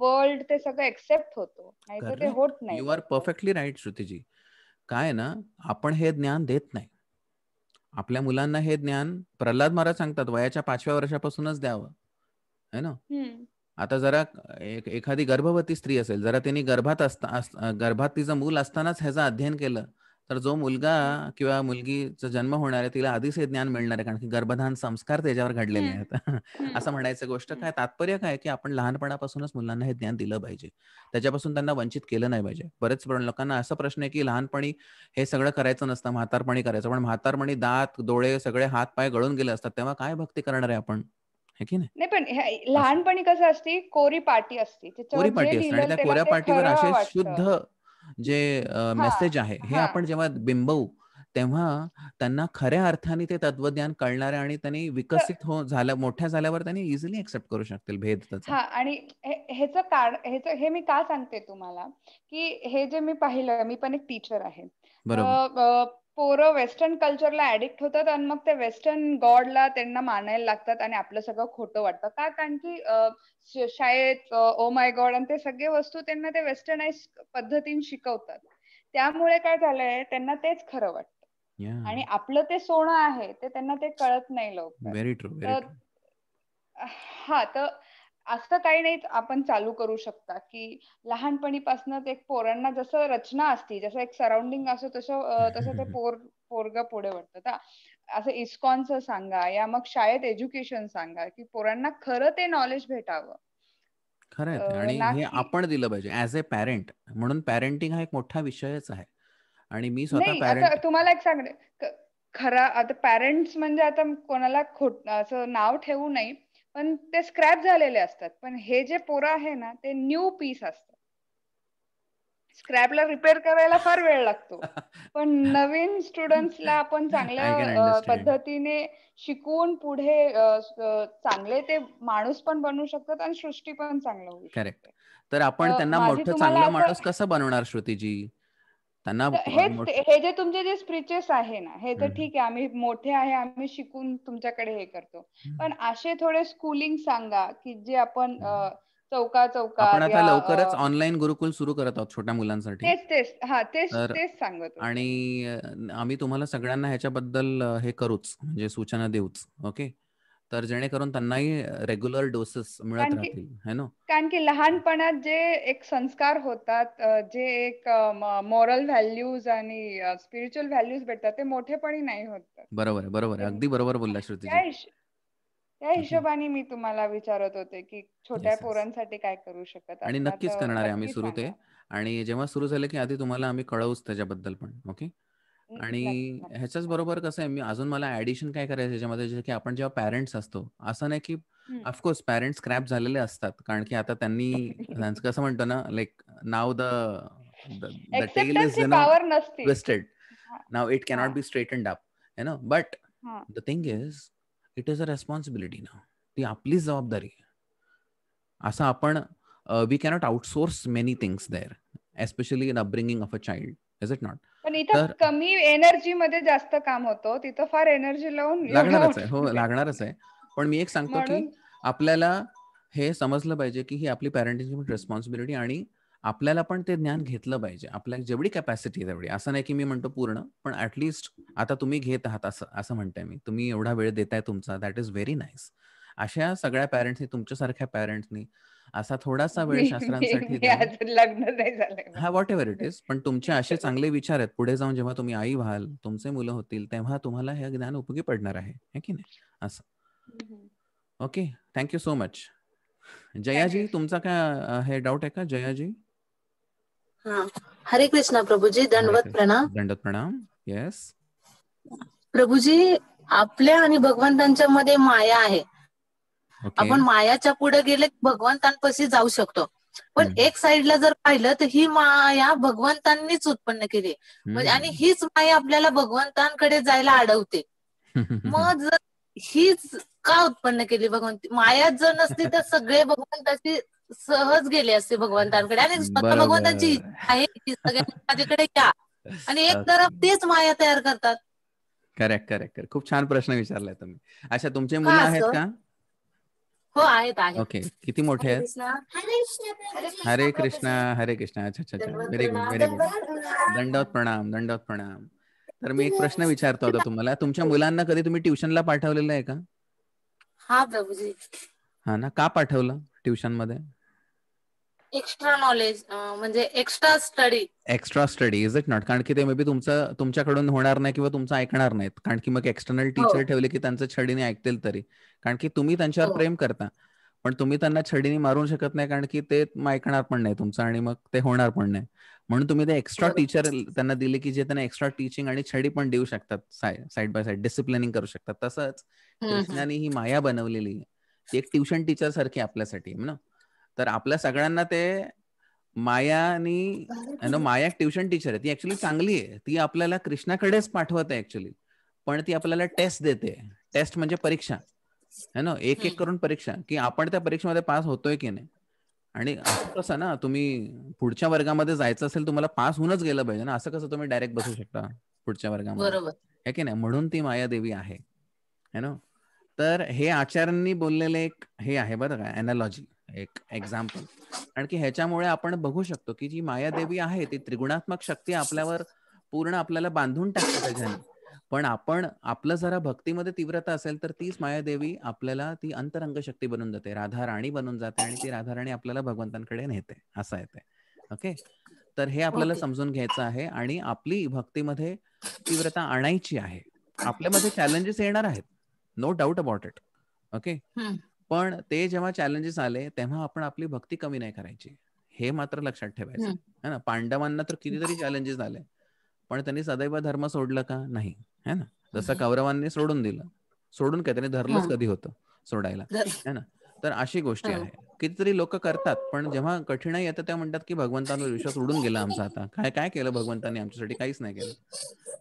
वर्ल्ड ते सगळं एक्सेप्ट होतो तर ते होत नाही यू आर परफेक्टली राईट श्रुतीजी काय ना आपण हे ज्ञान देत नाही आपल्या मुलांना हे ज्ञान प्रल्हाद महाराज सांगतात वयाच्या पाचव्या वर्षापासूनच द्यावं है ना आता जरा एखादी गर्भवती स्त्री असेल जरा तिने गर्भात असता गर्भात तिचं मूल असतानाच ह्याचं अध्ययन केलं तर जो मुलगा किंवा मुलगीचा जन्म होणार आहे तिला आधीच हे ज्ञान मिळणार आहे कारण की गर्भधान संस्कार त्याच्यावर घडलेले आहेत असं म्हणायचं गोष्ट काय तात्पर्य काय की आपण लहानपणापासूनच मुलांना हे ज्ञान दिलं पाहिजे त्याच्यापासून त्यांना वंचित केलं नाही पाहिजे बरेच लोकांना असा प्रश्न आहे की लहानपणी हे सगळं करायचं नसतं म्हातारपणी करायचं पण म्हातारपणी दात डोळे सगळे हात पाय गळून गेले असतात तेव्हा काय भक्ती करणार आहे आपण नाही पण लहानपणी कसं असते कोरी पार्टी असते कोरी असते आणि त्या कोऱ्या पार्टीवर असे शुद्ध जे मेसेज आहे हे आपण जेव्हा बिंबवू तेव्हा त्यांना खऱ्या अर्थाने ते तत्वज्ञान कळणार आणि त्यांनी विकसित हो झालं मोठ्या झाल्यावर त्यांनी इझिली एक्सेप्ट करू शकतील भेद आणि ह्याच कारण ह्याच हे मी का सांगते तुम्हाला की हे जे मी पाहिलं मी पण एक टीचर आहे पोरं वेस्टर्न कल्चरला ऍडिक्ट होतात आणि मग ते वेस्टर्न गॉडला त्यांना मानायला लागतात आणि आपलं सगळं खोटं वाटतं का कारण की शाळेत ओ माय गॉड आणि ते सगळे वस्तू त्यांना ते वेस्टर्नाइज पद्धतीने शिकवतात त्यामुळे काय झालंय त्यांना तेच खरं वाटतं आणि आपलं ते सोनं आहे ते त्यांना ते कळत नाही लवकर हा तर असं काही नाही आपण चालू करू शकता की लहानपणीपासूनच एक पोरांना जसं रचना असती जसं एक सराउंडिंग असतो तसं तसं ते पोर पोरग पुढे वाटतं असं इस्कॉनचं सांगा या मग शाळेत एज्युकेशन सांगा की पोरांना खरं ते नॉलेज भेटावं खरं आणि हे आपण दिलं पाहिजे ऍज अ पॅरेंट म्हणून पॅरेंटिंग हा एक मोठा विषयच आहे आणि मी स्वतः तुम्हाला एक सांगते खरा आता पॅरेंट्स म्हणजे आता कोणाला खोट असं नाव ठेवू नाही पण ते स्क्रॅप झालेले असतात पण हे जे पोरं आहे ना ते न्यू पीस असतात स्क्रॅपला रिपेअर करायला फार वेळ लागतो पण नवीन स्टुडंट्सला आपण चांगल्या पद्धतीने शिकवून पुढे चांगले ते माणूस पण बनवू शकतात आणि सृष्टी पण चांगलं होईल करेक्ट तर आपण त्यांना मोठं चांगला माणूस कसं बनवणार श्रुतीजी त्यांना हे जे तुमचे जे स्पीचेस आहे ना हे तर ठीक आहे आम्ही मोठे आहे आम्ही शिकून तुमच्याकडे हे करतो पण असे थोडे स्कूलिंग सांगा की जे आपण चौका चौका आपण आता लवकरच ऑनलाईन गुरुकुल सुरू करत आहोत छोट्या मुलांसाठी तेच तेच हा तेच तेच सांगत आणि आम्ही तुम्हाला सगळ्यांना ह्याच्याबद्दल हे करूच म्हणजे सूचना देऊच ओके तर जेणेकरून त्यांनाही रेग्युलर डोसेस मिळत राहतील है कारण की लहानपणात जे एक संस्कार होतात जे एक मॉरल व्हॅल्यूज आणि स्पिरिच्युअल व्हॅल्यूज भेटतात ते मोठेपणी नाही होत बरोबर बरोबर अगदी बरोबर बोलला श्रुती त्या हिशोबाने मी तुम्हाला विचारत होते की छोट्या पोरांसाठी काय करू शकत आणि नक्कीच करणार आहे आम्ही सुरू ते आणि जेव्हा सुरू झाले की आधी तुम्हाला आम्ही कळवूच त्याच्याबद्दल पण ओके आणि ह्याच्याच बरोबर कसं आहे मी अजून मला ऍडिशन काय करायचं याच्यामध्ये जे की आपण जेव्हा पॅरेंट्स असतो असं नाही की ऑफकोर्स पॅरेंट्स क्रॅप झालेले असतात कारण की आता त्यांनी त्यांचं कसं म्हणतो ना लाईक नाव द टेल इज ट्विस्टेड नाव it cannot be straight and up है ना but the thing is it is a responsibility ना ती आपलीच जबाबदारी असं आपण we cannot outsource many things there especially in upbringing of a child is it not पण इथं कमी एनर्जी मध्ये जास्त काम होतो तिथं फार एनर्जी लावून लागणारच आहे हो लागणारच आहे पण मी एक सांगतो की आपल्याला हे समजलं पाहिजे की ही आपली पॅरेंटिंग रेस्पॉन्सिबिलिटी आणि आपल्याला पण ते ज्ञान घेतलं पाहिजे आपल्या जेवढी कॅपॅसिटी तेवढी असं नाही की मी म्हणतो पूर्ण पण ऍटलिस्ट आता तुम्ही घेत आहात असं असं म्हणताय मी तुम्ही एवढा वेळ देताय तुमचा दॅट इज व्हेरी नाईस अशा सगळ्या पॅरेंट्सनी सारख्या पॅरेंट्सनी असा थोडासा वेळ शास्त्रांसाठी हा व्हॉट एव्हर इट इज पण तुमचे असे चांगले विचार आहेत पुढे जाऊन जेव्हा तुम्ही आई व्हाल तुमचे मुलं होतील तेव्हा तुम्हाला हे ज्ञान उपयोगी पडणार आहे की नाही असं okay thank you so much Jayaji तुमचा काय हे डाऊट आहे का जयाजी हरे कृष्णा प्रभूजी दंडवत प्रणाम दंडवत प्रणाम येस प्रभूजी आपल्या आणि भगवंतांच्या मध्ये माया आहे आपण मायाच्या पुढे गेले भगवंतांपाशी जाऊ शकतो पण एक साइडला जर पाहिलं तर ही माया भगवंतांनीच उत्पन्न केली म्हणजे आणि हीच माया आपल्याला भगवंतांकडे जायला अडवते मग जर हीच का उत्पन्न केली भगवंत माया जर नसती तर सगळे भगवंताची सहज गेले असते भगवंतांकडे आणि स्वतः भगवंतांची आहे माझ्याकडे या आणि एक तरफ तेच माया तयार करतात करेक्ट करेक्ट करेक्ट खूप छान प्रश्न विचारलाय तुम्ही अच्छा तुमचे मुलं आहेत का हो आहेत ओके किती मोठे आहेत हरे कृष्णा हरे कृष्णा अच्छा अच्छा व्हेरी गुड व्हेरी गुड दंडवत प्रणाम दंडवत प्रणाम तर मी एक प्रश्न विचारतो होता तुम्हाला तुमच्या मुलांना कधी तुम्ही ट्युशनला पाठवलेलं आहे का हा प्रभूजी हा ना का पाठवलं ट्युशन मध्ये एक्स्ट्रा नॉलेज म्हणजे extra study extra study is it not कारण की ते मे बी तुमचं तुमच्याकडून होणार नाही किंवा तुमचं ऐकणार नाहीत कारण की मग एक्स्टर्नल टीचर हो. ठेवले की त्यांचं छडीने ऐकतील तरी कारण की तुम्ही त्यांच्यावर हो. प्रेम करता पण तुम्ही त्यांना छडीने मारू शकत नाही कारण की ते ऐकणार पण नाही तुमचं आणि मग ते होणार पण नाही म्हणून तुम्ही ते एक्स्ट्रा टीचर त्यांना दिले की जे त्यांना एक्स्ट्रा टीचिंग आणि छडी पण देऊ शकतात साईड बाय साईड डिसिप्लिनिंग करू शकतात तसंच कृष्णाने ही माया बनवलेली आहे एक ट्युशन टीचर सारखी आपल्यासाठी ना तर आपल्या सगळ्यांना ते मायानी नो माया ट्युशन टीचर आहे ती ऍक्च्युली चांगली आहे ती आपल्याला कृष्णाकडेच पाठवत आहे ऍक्च्युली पण ती आपल्याला टेस्ट देते टेस्ट म्हणजे परीक्षा है ना एक एक करून परीक्षा की आपण त्या परीक्षेमध्ये पास होतोय की नाही आणि कसं ना तुम्ही पुढच्या वर्गामध्ये जायचं असेल तुम्हाला पास होऊनच गेलं पाहिजे ना असं कसं तुम्ही डायरेक्ट बसू शकता पुढच्या वर्गामध्ये की नाही म्हणून ती माया देवी आहे है ना तर हे आचार्यांनी बोललेले एक हे आहे बरं का अनालॉजी एक एक्झाम्पल कारण की ह्याच्यामुळे आपण बघू शकतो की जी मायादेवी आहे ती त्रिगुणात्मक शक्ती आपल्यावर पूर्ण आपल्याला बांधून टाकते त्याच्याने पण आपण आपलं जरा भक्तीमध्ये तीव्रता असेल तर तीच मायादेवी आपल्याला ती अंतरंग शक्ती बनून जाते राधा राणी बनून जाते आणि ती राधा राणी आपल्याला भगवंतांकडे नेते असं येते ओके तर हे आपल्याला समजून घ्यायचं आहे आणि आपली भक्तीमध्ये तीव्रता आणायची आहे आपल्यामध्ये चॅलेंजेस येणार आहेत no doubt about it okay पण ते जेव्हा चॅलेंजेस आले तेव्हा आपण आपली भक्ती कमी नाही करायची हे मात्र लक्षात ठेवायचं है ना पांडवांना तर कितीतरी चॅलेंजेस आले पण त्यांनी सदैव धर्म सोडलं का नाही है ना जसं कौरवांनी सोडून दिलं सोडून काय त्यांनी धरलंच कधी होतं सोडायला है ना तर अशी गोष्टी आहे कितीतरी लोक करतात पण जेव्हा कठीणाई येतं तेव्हा म्हणतात की भगवंतांवर विश्वास उडून गेला आमचा आता काय काय केलं भगवंतांनी आमच्यासाठी काहीच नाही केलं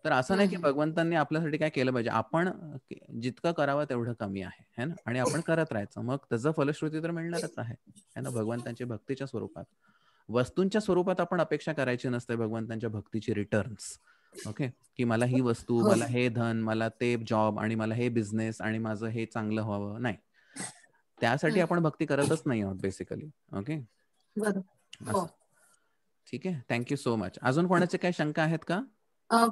तर असं नाही की भगवंतांनी आपल्यासाठी काय केलं पाहिजे आपण जितकं करावं तेवढं कमी आहे ना आणि आपण करत राहायचं मग त्याचं फलश्रुती तर मिळणारच आहे है ना भगवंतांच्या भक्तीच्या स्वरूपात वस्तूंच्या स्वरूपात आपण अपेक्षा करायची नसते भगवंतांच्या भक्तीची रिटर्न्स ओके की मला ही वस्तू हो. मला हे धन मला ते जॉब आणि मला हे बिझनेस आणि माझं हे चांगलं व्हावं नाही त्यासाठी आपण भक्ती करतच नाही आहोत बेसिकली ओके हो. ठीक आहे थँक्यू सो मच अजून कोणाचे काही शंका आहेत का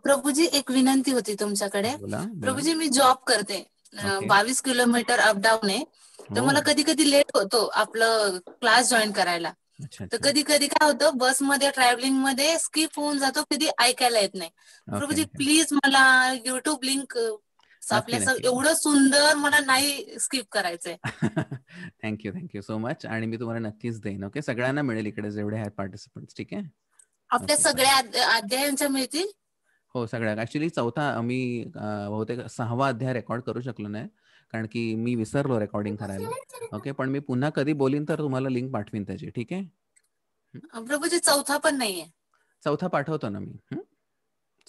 प्रभूजी एक विनंती होती तुमच्याकडे प्रभूजी मी जॉब करते बावीस किलोमीटर अप डाऊन आहे तर मला कधी कधी लेट होतो आपलं क्लास जॉईन करायला तर कधी कधी काय होतं बसमध्ये ट्रॅव्हलिंग मध्ये स्किप होऊन जातो कधी ऐकायला येत नाही प्रभूजी प्लीज मला युट्यूब लिंक आपल्या एवढं सुंदर मला नाही स्किप करायचंय थँक्यू थँक्यू सो मच आणि मी तुम्हाला नक्कीच देईन ओके सगळ्यांना मिळेल इकडे जेवढे आहेत पार्टिसिपंट ठीक आहे आपल्या सगळ्या अध्यायांच्या मिळतील हो सगळ्या ऍक्च्युली चौथा मी बहुतेक सहावा अध्याय रेकॉर्ड करू शकलो नाही कारण की मी विसरलो रेकॉर्डिंग करायला ओके पण मी पुन्हा कधी बोलीन तर तुम्हाला लिंक पाठवीन त्याची ठीक आहे चौथा पण नाहीये चौथा पाठवतो ना मी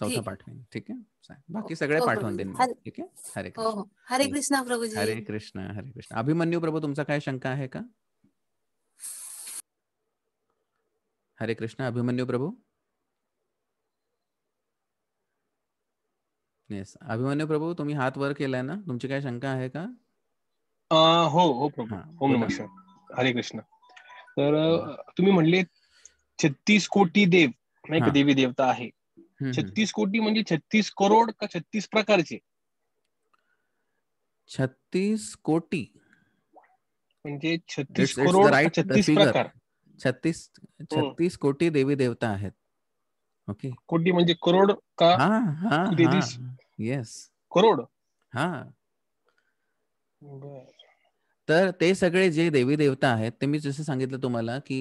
चौथा पाठ में ठीक है बाकी सगळे पाठवून देईन ठीक आहे हरे कृष्ण हरे कृष्ण प्रभूजी हरे कृष्ण हरे कृष्ण अभिमन्यू प्रभू तुमचा काय शंका आहे का हरे कृष्ण अभिमन्यू प्रभू येस अभिमन्यू प्रभू तुम्ही हात वर केलाय ना तुमची काय शंका आहे का हो हो प्रभू ओम नमस्कार हरे कृष्ण तर तुम्ही म्हणले छत्तीस कोटी देव नाही देवी देवता आहे छत्तीस कोटी म्हणजे छत्तीस करोड का छत्तीस प्रकारचे छत्तीस कोटी म्हणजे छत्तीस करोड छत्तीस प्रकार छत्तीस छत्तीस कोटी देवी देवता आहेत ओके कोटी म्हणजे करोड का हा हा येस करोड हा तर ते सगळे जे देवी देवता आहेत ते मी जसं सांगितलं तुम्हाला की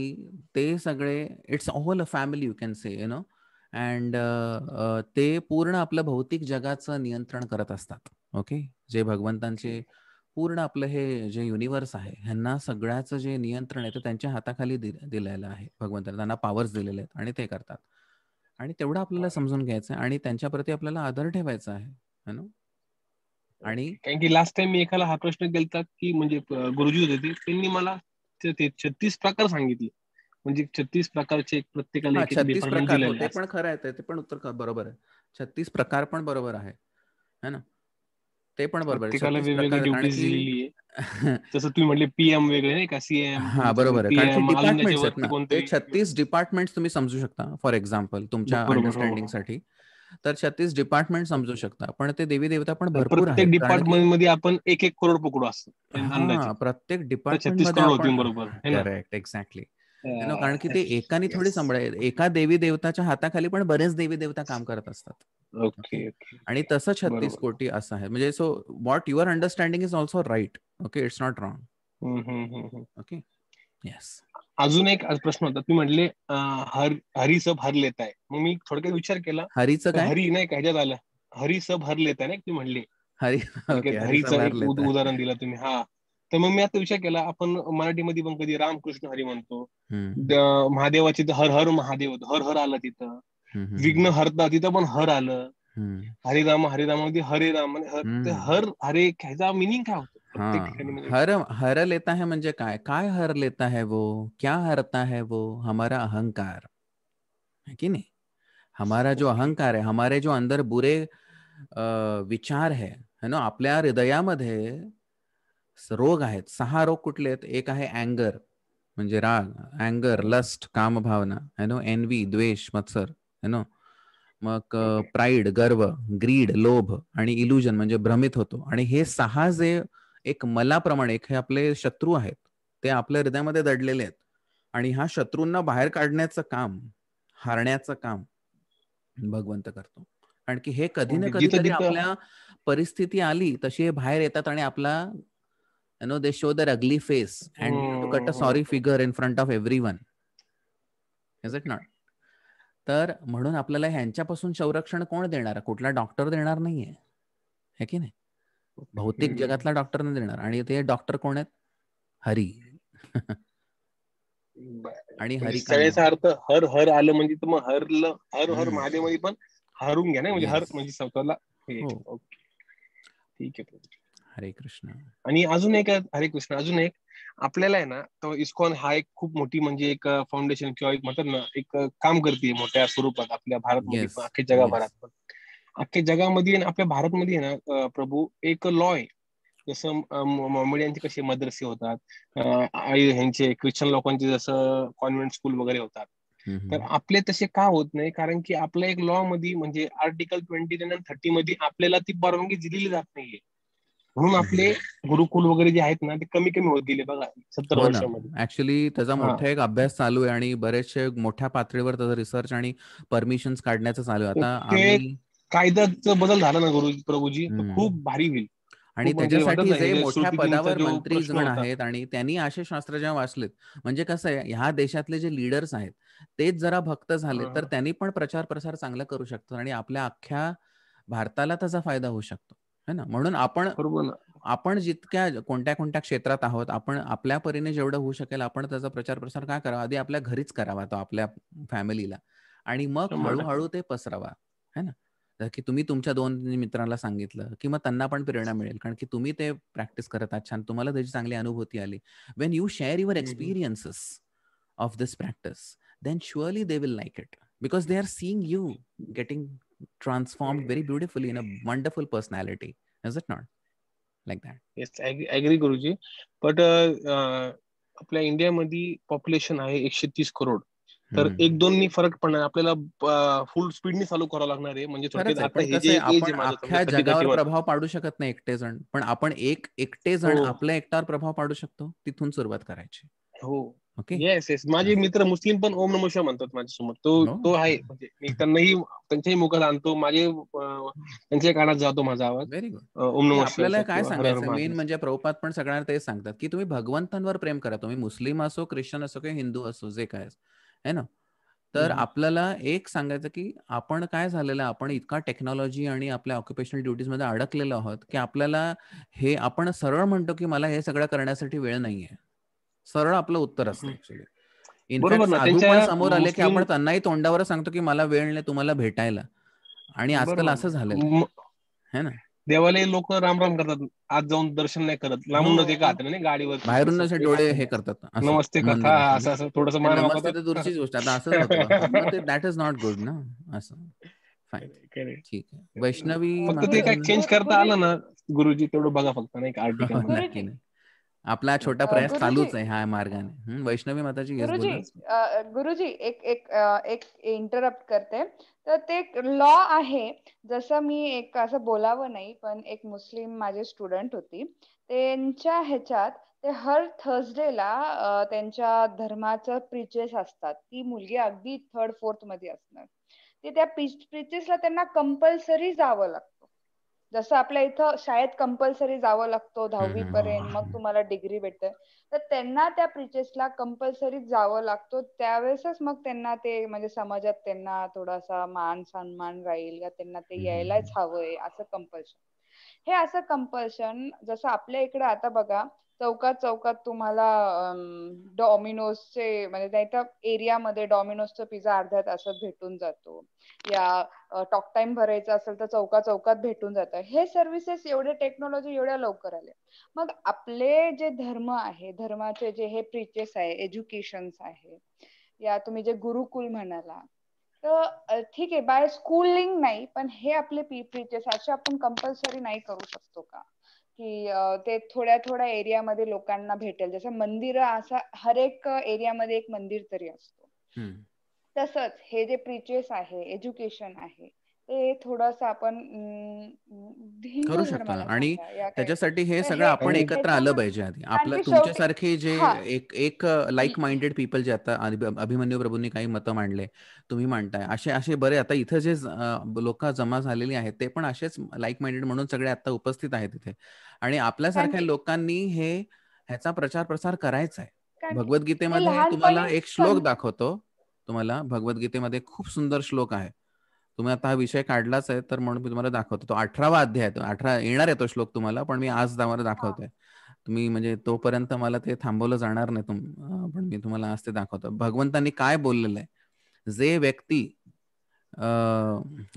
ते सगळे it's all a family you can say you know and ते पूर्ण आपलं भौतिक जगाचं नियंत्रण करत असतात ओके जे भगवंतांचे पूर्ण आपलं हे जे युनिवर्स आहे ह्यांना सगळ्याचं जे नियंत्रण आहे ते त्यांच्या हाताखाली दिलेलं आहे भगवंतांना त्यांना पॉवर्स दिलेले आहेत आणि ते करतात आणि तेवढं आपल्याला समजून घ्यायचं आहे आणि त्यांच्या आपल्याला आदर ठेवायचा आहे ना आणि कारण की लास्ट टाइम मी एखादा हा प्रश्न केला की म्हणजे गुरुजी होते त्यांनी मला छत्तीस प्रकार सांगितले म्हणजे छत्तीस प्रकारचे प्रत्येकाला छत्तीस प्रकार होते पण खरं आहे ते पण उत्तर बरोबर आहे छत्तीस प्रकार पण बरोबर आहे है ना ते पण बरोबर जसं तुम्ही म्हटले पीएम वेगळे हा बरोबर आहे छत्तीस डिपार्टमेंट तुम्ही समजू शकता फॉर एक्झाम्पल तुमच्या अंडरस्टँडिंग साठी तर छत्तीस डिपार्टमेंट समजू शकता पण ते देवी देवता पण भरपूर प्रत्येक डिपार्टमेंट मध्ये आपण एक एक करोड पकडू असतो प्रत्येक डिपार्टमेंट मध्ये बरोबर एक्झॅक्टली कारण की ते एकाने थोडी सांभाळ एका देवी देवताच्या हाताखाली पण बरेच देवी देवता काम करत असतात ओके आणि तसं छत्तीस कोटी असं आहे म्हणजे so what your understanding is also right okay it's not wrong okay yes अजून एक प्रश्न होता तुम्ही म्हटले हर हरी सब हर लेत आहे मग मी थोडक्यात विचार केला हरीचं काय हरी नाही काय आलं हरी सब हर लेत आहे ना तुम्ही म्हणले हरी उदाहरण दिलं तुम्ही हा तर मग मी आता विचार केला आपण मराठीमध्ये पण कधी रामकृष्ण हरी म्हणतो महादेवाची तर हर हर महादेव हर हर आलं तिथं विघ्न हरता तिथं पण हर आलं हरे राम हरे राम हरे राम हर हरे ह्याचा मिनिंग काय होतो म्हणजे? हर हर लेता है म्हणजे काय काय हर लेता है वो क्या हरता है वो हमारा अहंकार है कि नहीं हमारा जो अहंकार है हमारे जो अंदर बुरे विचार है है ना आपल्या हृदयामध्ये रोग आहेत सहा रोग कुठले आहेत एक आहे अँगर म्हणजे राग अँगर लस्ट कामभावना है नो एनवी द्वेष मत्सर है नो मग प्राईड गर्व ग्रीड लोभ आणि इल्युजन म्हणजे भ्रमित होतो आणि हे सहा जे एक मलाप्रमाणे हे आपले शत्रू आहेत ते आपल्या हृदयामध्ये दडलेले आहेत आणि हा शत्रूंना बाहेर काढण्याचं काम हारण्याचं काम भगवंत करतो कारण की हे कधी ना कधी आपल्या परिस्थिती आली तशी हे बाहेर येतात आणि आपला you know they show their ugly face and mm. to cut a hmm. sorry figure in front of everyone is it not तर म्हणून आपल्याला ह्यांच्यापासून संरक्षण कोण देणार कुठला डॉक्टर देणार नाहीये हे की नाही भौतिक जगातला डॉक्टर नाही देणार आणि ते डॉक्टर कोण आहेत हरी आणि म्हणजे हरी सगळ्याचा अर्थ हर हर आलं म्हणजे मग हर हर हर महादेव मध्ये पण हरून घ्या ना म्हणजे हर म्हणजे स्वतःला हो. ठीक आहे हरे कृष्ण आणि अजून एक हरे कृष्ण अजून एक आपल्याला आहे ना तो इस्कॉन हा एक खूप मोठी म्हणजे एक फाउंडेशन किंवा एक म्हणतात ना एक काम करते मोठ्या स्वरूपात आपल्या भारत मध्ये अख्ख्या जगाभरात अख्ख्या जगामध्ये आपल्या भारतमध्ये ना प्रभू एक लॉ आहे जसं मॉमेडियनचे कसे मदरसे होतात ह्यांचे ख्रिश्चन लोकांचे जसं कॉन्व्हेंट स्कूल वगैरे होतात तर आपले तसे का होत नाही कारण की आपल्या एक लॉ मध्ये म्हणजे आर्टिकल ट्वेंटी थर्टी मध्ये आपल्याला ती परवानगी दिलेली जात नाहीये म्हणून आपले गुरुकुल वगैरे जे आहेत ना ते कमी कमी होत गेले बघा ऍक्च्युली हो त्याचा मोठा एक अभ्यास चालू आहे आणि बरेचसे मोठ्या पातळीवर त्याचा रिसर्च आणि परमिशन काढण्याचं चालू आहे आता कायद्याचं बदल झाला ना गुरुजी प्रभूजी खूप भारी होईल आणि त्याच्यासाठी जे म्हणजे मोठ्या पदावर मंत्री जण आहेत आणि त्यांनी असे शास्त्र जेव्हा वाचलेत म्हणजे कसं आहे ह्या देशातले जे लिडर्स आहेत तेच जरा भक्त झाले तर त्यांनी पण प्रचार प्रसार चांगला करू शकतो आणि आपल्या अख्ख्या भारताला त्याचा फायदा होऊ शकतो है ना म्हणून आपण आपण जितक्या कोणत्या कोणत्या क्षेत्रात आहोत आपण आपल्या परीने जेवढं होऊ शकेल आपण त्याचा प्रचार प्रसार काय करावा आधी आपल्या घरीच करावा तो आपल्या फॅमिलीला आणि मग हळूहळू ते पसरावा है ना की तुम्ही तुमच्या दोन मित्रांना सांगितलं की मग त्यांना पण प्रेरणा मिळेल कारण की तुम्ही ते प्रॅक्टिस करत आहात छान तुम्हाला त्याची चांगली अनुभूती आली when you share your experiences of this practice then surely they will like it because they are seeing you getting transformed very beautifully in a wonderful personality, is it not? Like that. Yes, I, I agree, Guruji. But uh, uh, आपल्या इंडियामध्ये population आहे एकशे तीस करोड तर एक दोन फरक पडणार आपल्याला फुल स्पीडने चालू करावं लागणार आहे म्हणजे आपण अख्ख्या जगावर प्रभाव पाडू शकत नाही एकटे जण पण आपण एक एकटे जण हो. आपल्या एकट्यावर प्रभाव पाडू शकतो तिथून सुरुवात करायची हो ओके येस येस माझे मित्र मुस्लिम पण ओम शिवाय म्हणतात माझ्यासमोर तो तो आहे म्हणजे मी त्यांनाही त्यांच्याही मुखात आणतो माझे त्यांच्या कानात जातो माझा आवाज व्हेरी गुड ओम नमो म्हणजे आपल्याला काय सांगायचं मेन म्हणजे प्रभुपात पण सगळ्यांना तेच सांगतात की तुम्ही भगवंतांवर प्रेम करा तुम्ही मुस्लिम असो ख्रिश्चन असो किंवा हिंदू असो जे काय आहे ना तर आपल्याला एक सांगायचं की आपण काय झालेलं आपण इतका टेक्नॉलॉजी आणि आपल्या ऑक्युपेशनल ड्युटीज मध्ये अडकलेलो आहोत की आपल्याला हे आपण सरळ म्हणतो की मला हे सगळं करण्यासाठी वेळ नाही आहे सरळ आपलं उत्तर असतं समोर आले की आपण त्यांनाही तोंडावर सांगतो की मला वेळ नाही तुम्हाला भेटायला आणि आजकाल असं झालं है ना देवालय लोक राम करतात आज जाऊन दर्शन नाही करत लांबून हो. गाडीवर बाहेरून डोळे हे करतात नमस्ते दूरचीच गोष्ट आता असं दॅट इज नॉट गुड ना असं ठीक आहे वैष्णवी फक्त ते काय चेंज करता आलं ना गुरुजी तेवढं बघा फक्त नाही का आर्टिकल नक्की नाही आपला छोटा प्रयास चालूच आहे ह्या मार्गाने वैष्णवी माताजी गुरुजी गुरुजी एक एक एक इंटरप्ट करते तर ते लॉ आहे जसं मी एक असं बोलावं नाही पण एक मुस्लिम माझे स्टुडंट होती त्यांच्या ह्याच्यात ते हर थर्सडे ला त्यांच्या धर्माचं प्रिचेस असतात ती मुलगी अगदी थर्ड फोर्थ मध्ये असणार ते त्या प्रिचेसला त्यांना कंपल्सरी जावं लागतं जसं आपल्या इथं शाळेत कंपल्सरी जावं लागतो दहावी पर्यंत मग तुम्हाला डिग्री भेटते तर त्यांना त्या प्रिचेसला कंपल्सरी जावं लागतो त्यावेळेसच मग त्यांना ते म्हणजे समाजात त्यांना थोडासा मान सन्मान राहील का त्यांना ते यायलाच हवंय असं कंपल्शन हे असं कंपल्शन जसं आपल्या इकडे आता बघा चौकात चौकात तुम्हाला डॉमिनोजचे म्हणजे नाही तर एरियामध्ये डॉमिनोजचा पिझ्झा अर्ध्या तासात भेटून जातो या टॉक टाइम भरायचा असेल तर चौका चौकात भेटून जातं हे सर्व्हिसेस एवढे टेक्नॉलॉजी एवढ्या लवकर आले मग आपले जे धर्म आहे धर्माचे जे हे प्रीचेस आहे एज्युकेशन आहे या तुम्ही जे गुरुकुल म्हणाला तर ठीक आहे बाय स्कूलिंग नाही पण हे आपले प्रीचेस असे आपण कंपल्सरी नाही करू शकतो का की ते थोड्या थोड्या एरियामध्ये लोकांना भेटेल जसं मंदिर असा हर एक एरियामध्ये एक मंदिर तरी असतो तसंच हे जे प्रीचेस आहे एज्युकेशन आहे ते थोडस आपण करू शकता आणि त्याच्यासाठी हे सगळं आपण एकत्र आलं पाहिजे आधी आपलं तुमच्यासारखे जे एक एक लाईक माइंडेड पीपल जे आता अभिमन्यू प्रभूंनी काही मतं मांडले तुम्ही मांडताय असे असे बरे आता इथं जे लोक जमा झालेली आहेत ते पण असेच लाईक माइंडेड म्हणून सगळे आता उपस्थित आहेत इथे आणि आपल्यासारख्या लोकांनी हे ह्याचा प्रचार प्रसार करायचा आहे भगवद्गीतेमध्ये तुम्हाला एक श्लोक दाखवतो तुम्हाला भगवद्गीतेमध्ये खूप सुंदर श्लोक आहे तुम्ही आता हा विषय काढलाच आहे तर म्हणून मी तुम्हाला दाखवतो तो अठरावा अध्याय अठरा येणार आहे तो श्लोक तुम्हाला पण मी आज तुम्हाला दाखवतोय तुम्ही म्हणजे तोपर्यंत मला ते थांबवलं जाणार नाही तुम पण मी तुम्हाला आज ते दाखवतो भगवंतांनी काय बोललेलं आहे जे व्यक्ती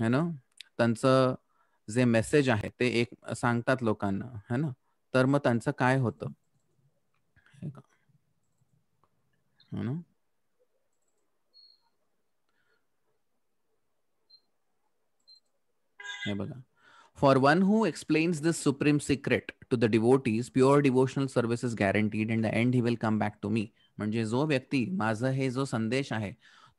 है ना त्यांचं जे मेसेज आहे ते एक सांगतात लोकांना है ना तर मग त्यांचं काय होतं हे बघा for one who explains this supreme secret to the devotees pure devotional service guaranteed in the end he will come back to me म्हणजे जो व्यक्ती माझा हे जो संदेश आहे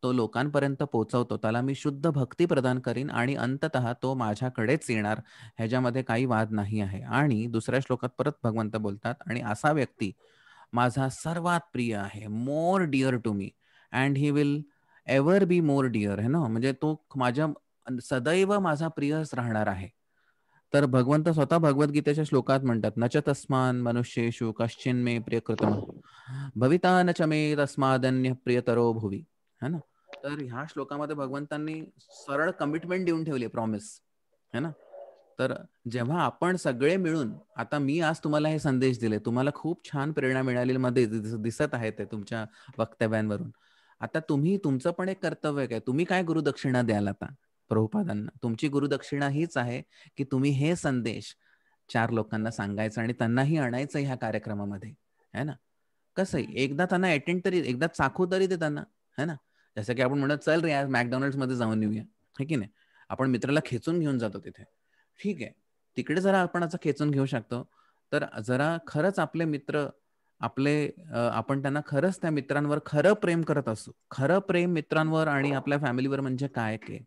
तो लोकांपर्यंत पोहोचवतो त्याला मी शुद्ध भक्ती प्रदान करीन आणि अंततः तो माझ्याकडेच येणार ह्याच्यामध्ये काही वाद नाही आहे आणि दुसऱ्या श्लोकात परत भगवंत बोलतात आणि असा व्यक्ती माझा सर्वात प्रिय आहे more dear to me and he will ever be more dear है ना म्हणजे तो माझ्या सदैव माझा प्रियच राहणार आहे तर भगवंत स्वतः भगवद्गीतेच्या श्लोकात म्हणतात न च तस्मान मनुष्येशु कश्चिन मे प्रियकृतम भविता न मे तस्मादन्य प्रियतरो भुवी है ना तर ह्या श्लोकामध्ये भगवंतांनी सरळ कमिटमेंट देऊन ठेवली प्रॉमिस है ना तर जेव्हा आपण सगळे मिळून आता मी आज तुम्हाला हे संदेश दिले तुम्हाला खूप छान प्रेरणा मिळाली मध्ये दिसत आहे ते तुमच्या वक्तव्यांवरून आता तुम्ही तुमचं पण एक कर्तव्य काय तुम्ही काय गुरुदक्षिणा द्याल आता प्रभुपादांना तुमची गुरुदक्षिणा हीच आहे की तुम्ही हे संदेश चार लोकांना सांगायचं आणि त्यांनाही आणायचं ह्या कार्यक्रमामध्ये है ना कसं एकदा त्यांना अटेंड तरी एकदा चाखू तरी ते त्यांना है ना जसं की आपण म्हणत चल रे आज मॅकडॉनल्ड मध्ये जाऊन येऊया है की नाही आपण मित्राला खेचून घेऊन जातो तिथे ठीक आहे तिकडे जरा आपण असं खेचून घेऊ शकतो तर जरा खरंच आपले मित्र आपले आपण त्यांना खरंच त्या मित्रांवर खरं प्रेम करत असू खरं प्रेम मित्रांवर आणि आपल्या फॅमिलीवर म्हणजे काय के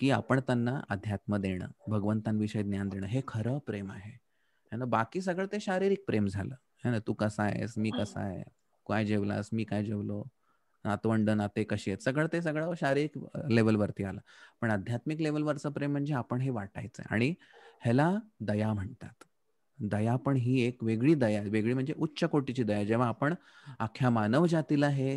की आपण त्यांना अध्यात्म देणं भगवंतांविषयी ज्ञान देणं हे खरं प्रेम आहे है ना बाकी सगळं ते शारीरिक प्रेम झालं है ना तू कसा आहेस मी कसा आहे काय जेवलास मी काय जेवलो नातवंड नाते कशी आहेत सगळं ते सगळं शारीरिक लेवलवरती आलं पण आध्यात्मिक लेवलवरचं प्रेम म्हणजे आपण हे वाटायचं आणि ह्याला दया म्हणतात दया पण ही एक वेगळी दया वेगळी म्हणजे उच्च कोटीची दया जेव्हा आपण अख्ख्या मानवजातीला हे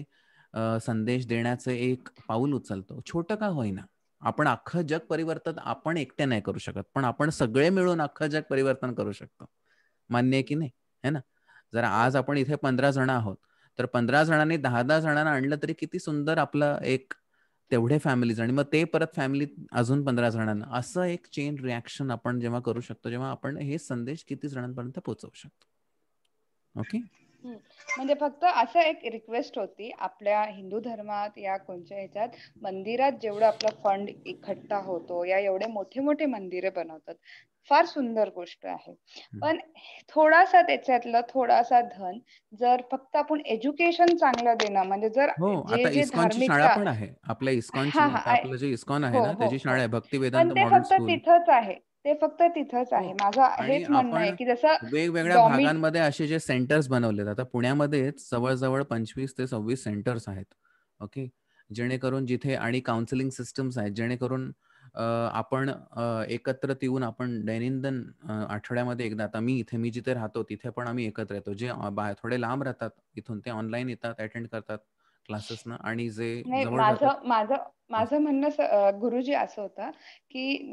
संदेश देण्याचं एक पाऊल उचलतो छोटं का होईना आपण अख्खं जग परिवर्तन आपण एकटे नाही करू शकत पण आपण सगळे मिळून अख्खं जग परिवर्तन करू शकतो मान्य आहे की नाही है ना जर आज आपण इथे पंधरा जण आहोत तर पंधरा जणांनी दहा दहा जणांना आणलं तरी किती सुंदर आपलं एक तेवढे फॅमिलीज आणि मग ते परत फॅमिली अजून पंधरा जणांना असं एक चेन रिॲक्शन आपण जेव्हा करू शकतो जेव्हा आपण हे संदेश किती जणांपर्यंत पोहोचवू शकतो ओके म्हणजे फक्त असं एक रिक्वेस्ट होती आपल्या हिंदू धर्मात या कोणत्या ह्याच्यात मंदिरात जेवढं आपला फंड इकट्ठा होतो या एवढे मोठे मोठे मंदिरे बनवतात फार सुंदर गोष्ट आहे पण थोडासा त्याच्यातलं थोडासा धन जर फक्त आपण एज्युकेशन चांगलं देणं म्हणजे जर हो, जे जे शाळा पण आहे आपल्या इस्कॉन हो, हो, त्याची शाळा आहे भक्ती वेदांत फक्त तिथंच आहे ते फक्त तिथंच आहे हो. माझं हेच म्हणणं आहे की जसं वेगवेगळ्या भागांमध्ये असे जे सेंटर्स बनवलेत आता पुण्यामध्ये जवळजवळ पंचवीस ते सव्वीस सेंटर्स आहेत ओके जेणेकरून जिथे आणि काउन्सिलिंग सिस्टम्स आहेत जेणेकरून आपण एकत्र येऊन आपण दैनंदिन आठवड्यामध्ये एकदा आता मी इथे मी जिथे राहतो तिथे पण आम्ही एकत्र येतो जे थोडे लांब राहतात इथून ते ऑनलाईन येतात अटेंड करतात ना आणि जे माझं माझं माझं म्हणणं गुरुजी असं होतं की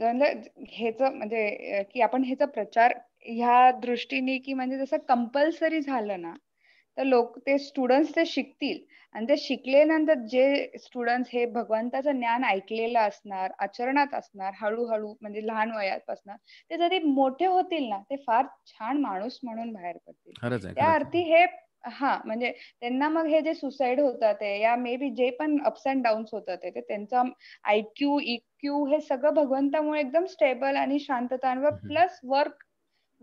ह्याचं म्हणजे की आपण ह्याचा प्रचार ह्या दृष्टीने की म्हणजे जसं कंपल्सरी झालं ना तर लोक ते स्टुडंट्स ते शिकतील आणि ते शिकल्यानंतर जे स्टुडंट्स हे भगवंताचं ज्ञान ऐकलेलं असणार आचरणात असणार हळूहळू म्हणजे लहान वयात असणार ते जरी मोठे होतील ना ते फार छान माणूस म्हणून बाहेर पडतील त्या अर्थी हे हा म्हणजे त्यांना मग हे जे सुसाईड होतात या मे बी जे पण अप्स अँड डाऊन्स होतात ते त्यांचा आय क्यू इक्यू हे सगळं भगवंतामुळे एकदम स्टेबल आणि शांतता प्लस वर्क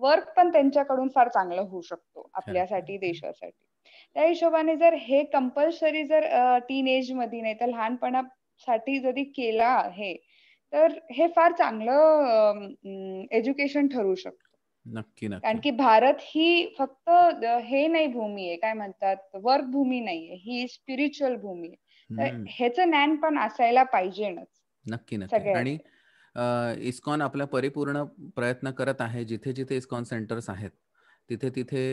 वर्क पण त्यांच्याकडून फार चांगलं होऊ शकतो आपल्यासाठी देशासाठी त्या हिशोबाने जर हे कंपल्सरी जर टीन एज मध्ये नाही तर लहानपणासाठी जरी केला आहे तर हे फार चांगलं एज्युकेशन ठरू शकतं नक्की नक्की कारण की भारत ही फक्त हे नाही भूमी आहे काय म्हणतात वर्क भूमी नाहीये ही स्पिरिच्युअल भूमी आहे ह्याचं ज्ञान पण असायला पाहिजेच नक्की नक्की आणि इस्कॉन आपला परिपूर्ण प्रयत्न करत आहे जिथे जिथे इस्कॉन सेंटर्स आहेत तिथे तिथे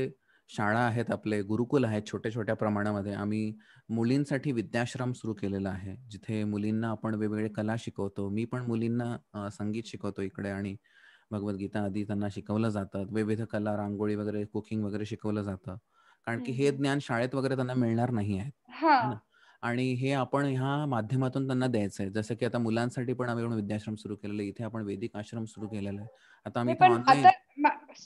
शाळा आहेत आपले गुरुकुल आहेत छोट्या छोट्या प्रमाणामध्ये आम्ही मुलींसाठी विद्याश्रम सुरू केलेला आहे जिथे मुलींना आपण वेगवेगळे कला शिकवतो मी पण मुलींना संगीत शिकवतो इकडे आणि गीता आधी त्यांना शिकवलं जातं विविध कला रांगोळी वगैरे कुकिंग वगैरे शिकवलं जातं कारण की हे ज्ञान शाळेत वगैरे त्यांना मिळणार नाही आहे आणि हे आपण ह्या माध्यमातून त्यांना द्यायचं आहे जसं की आता मुलांसाठी पण आम्ही विद्याश्रम सुरू केलेलं इथे आपण वेदिक आश्रम सुरू केलेला आहे आता आम्ही हो,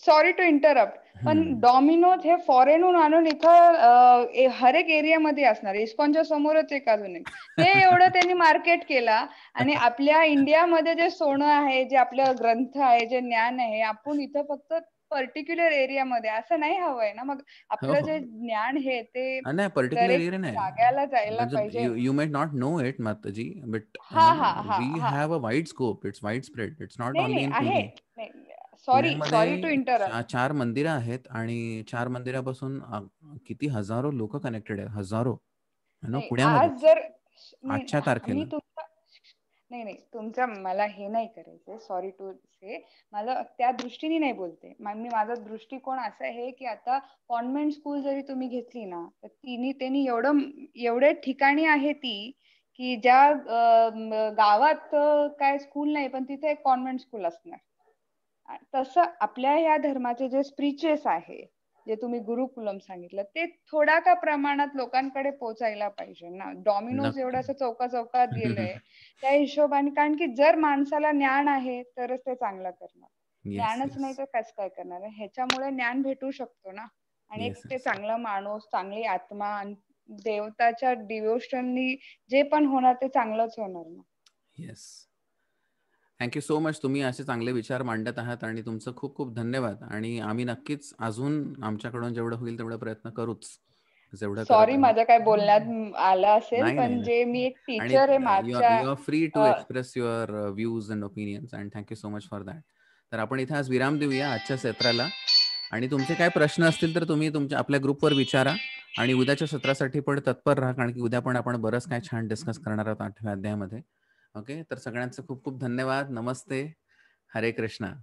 सॉरी टू इंटरप्ट पण डॉमिनोज हे फॉरेनहून आणून इथं हर एक एरियामध्ये असणार इस्कॉनच्या समोरच एक अजून एक हे एवढं त्यांनी मार्केट केला आणि आपल्या इंडियामध्ये जे सोनं आहे जे आपलं ग्रंथ आहे जे ज्ञान आहे आपण इथं फक्त पर्टिक्युलर एरियामध्ये असं नाही हवंय ना मग आपलं हो, हो. जे ज्ञान हे ते पर्टिक्युलर एरिया नाही जागायला जायला पाहिजे you may not know it माताजी but we have a wide scope it's wide spread it's not only sorry sorry to inter चार मंदिरं आहेत आणि चार मंदिरापासून किती हजारो लोक कनेक्टेड आहेत हजारो आज जर आजच्या तारखेला नाही नाही तुमचं मला हे नाही करायचं सॉरी टू से मला त्या दृष्टीने नाही बोलते मी माझा दृष्टिकोन असा आहे की आता कॉन्व्हेंट स्कूल जरी तुम्ही घेतली ना तर तिने त्यांनी एवढं एवढ्या ठिकाणी आहे ती की ज्या गावात काय स्कूल नाही पण तिथे एक कॉन्व्हेंट स्कूल असणार तसं आपल्या या धर्माचे जे स्प्रिचेस आहे जे तुम्ही गुरुकुलम सांगितलं ते थोडा का प्रमाणात लोकांकडे पोहोचायला पाहिजे ना डॉमिनोज एवढं असं चौका चौकात गेलंय त्या हिशोबाने कारण की जर माणसाला ज्ञान आहे तरच ते चांगलं करणार ज्ञानच नाही तर कस काय करणार ह्याच्यामुळे ज्ञान भेटू शकतो ना आणि एक ते चांगला माणूस चांगली आत्मा देवताच्या डिव्होशननी जे पण होणार ते चांगलंच होणार ना थँक्यू सो मच तुम्ही असे चांगले विचार मांडत आहात आणि तुमचं खूप खूप धन्यवाद आणि आम्ही नक्कीच अजून आमच्याकडून जेवढं होईल तेवढं प्रयत्न करूच जेवढं सॉरी माझं काय बोलण्यात आलं असेल पण जे मी एक टीचर आहे free to express your views and opinions and thank you so much for that तर आपण इथे आज विराम देऊया आजच्या सत्राला आणि तुमचे काय प्रश्न असतील तर तुम्ही तुमच्या आपल्या ग्रुपवर विचारा आणि उद्याच्या सत्रासाठी पण तत्पर राहा कारण की उद्या पण आपण बरंच काय छान डिस्कस करणार आहोत आठव्या अध्यायामध्ये ओके तर सगळ्यांचं खूप खूप धन्यवाद नमस्ते हरे कृष्णा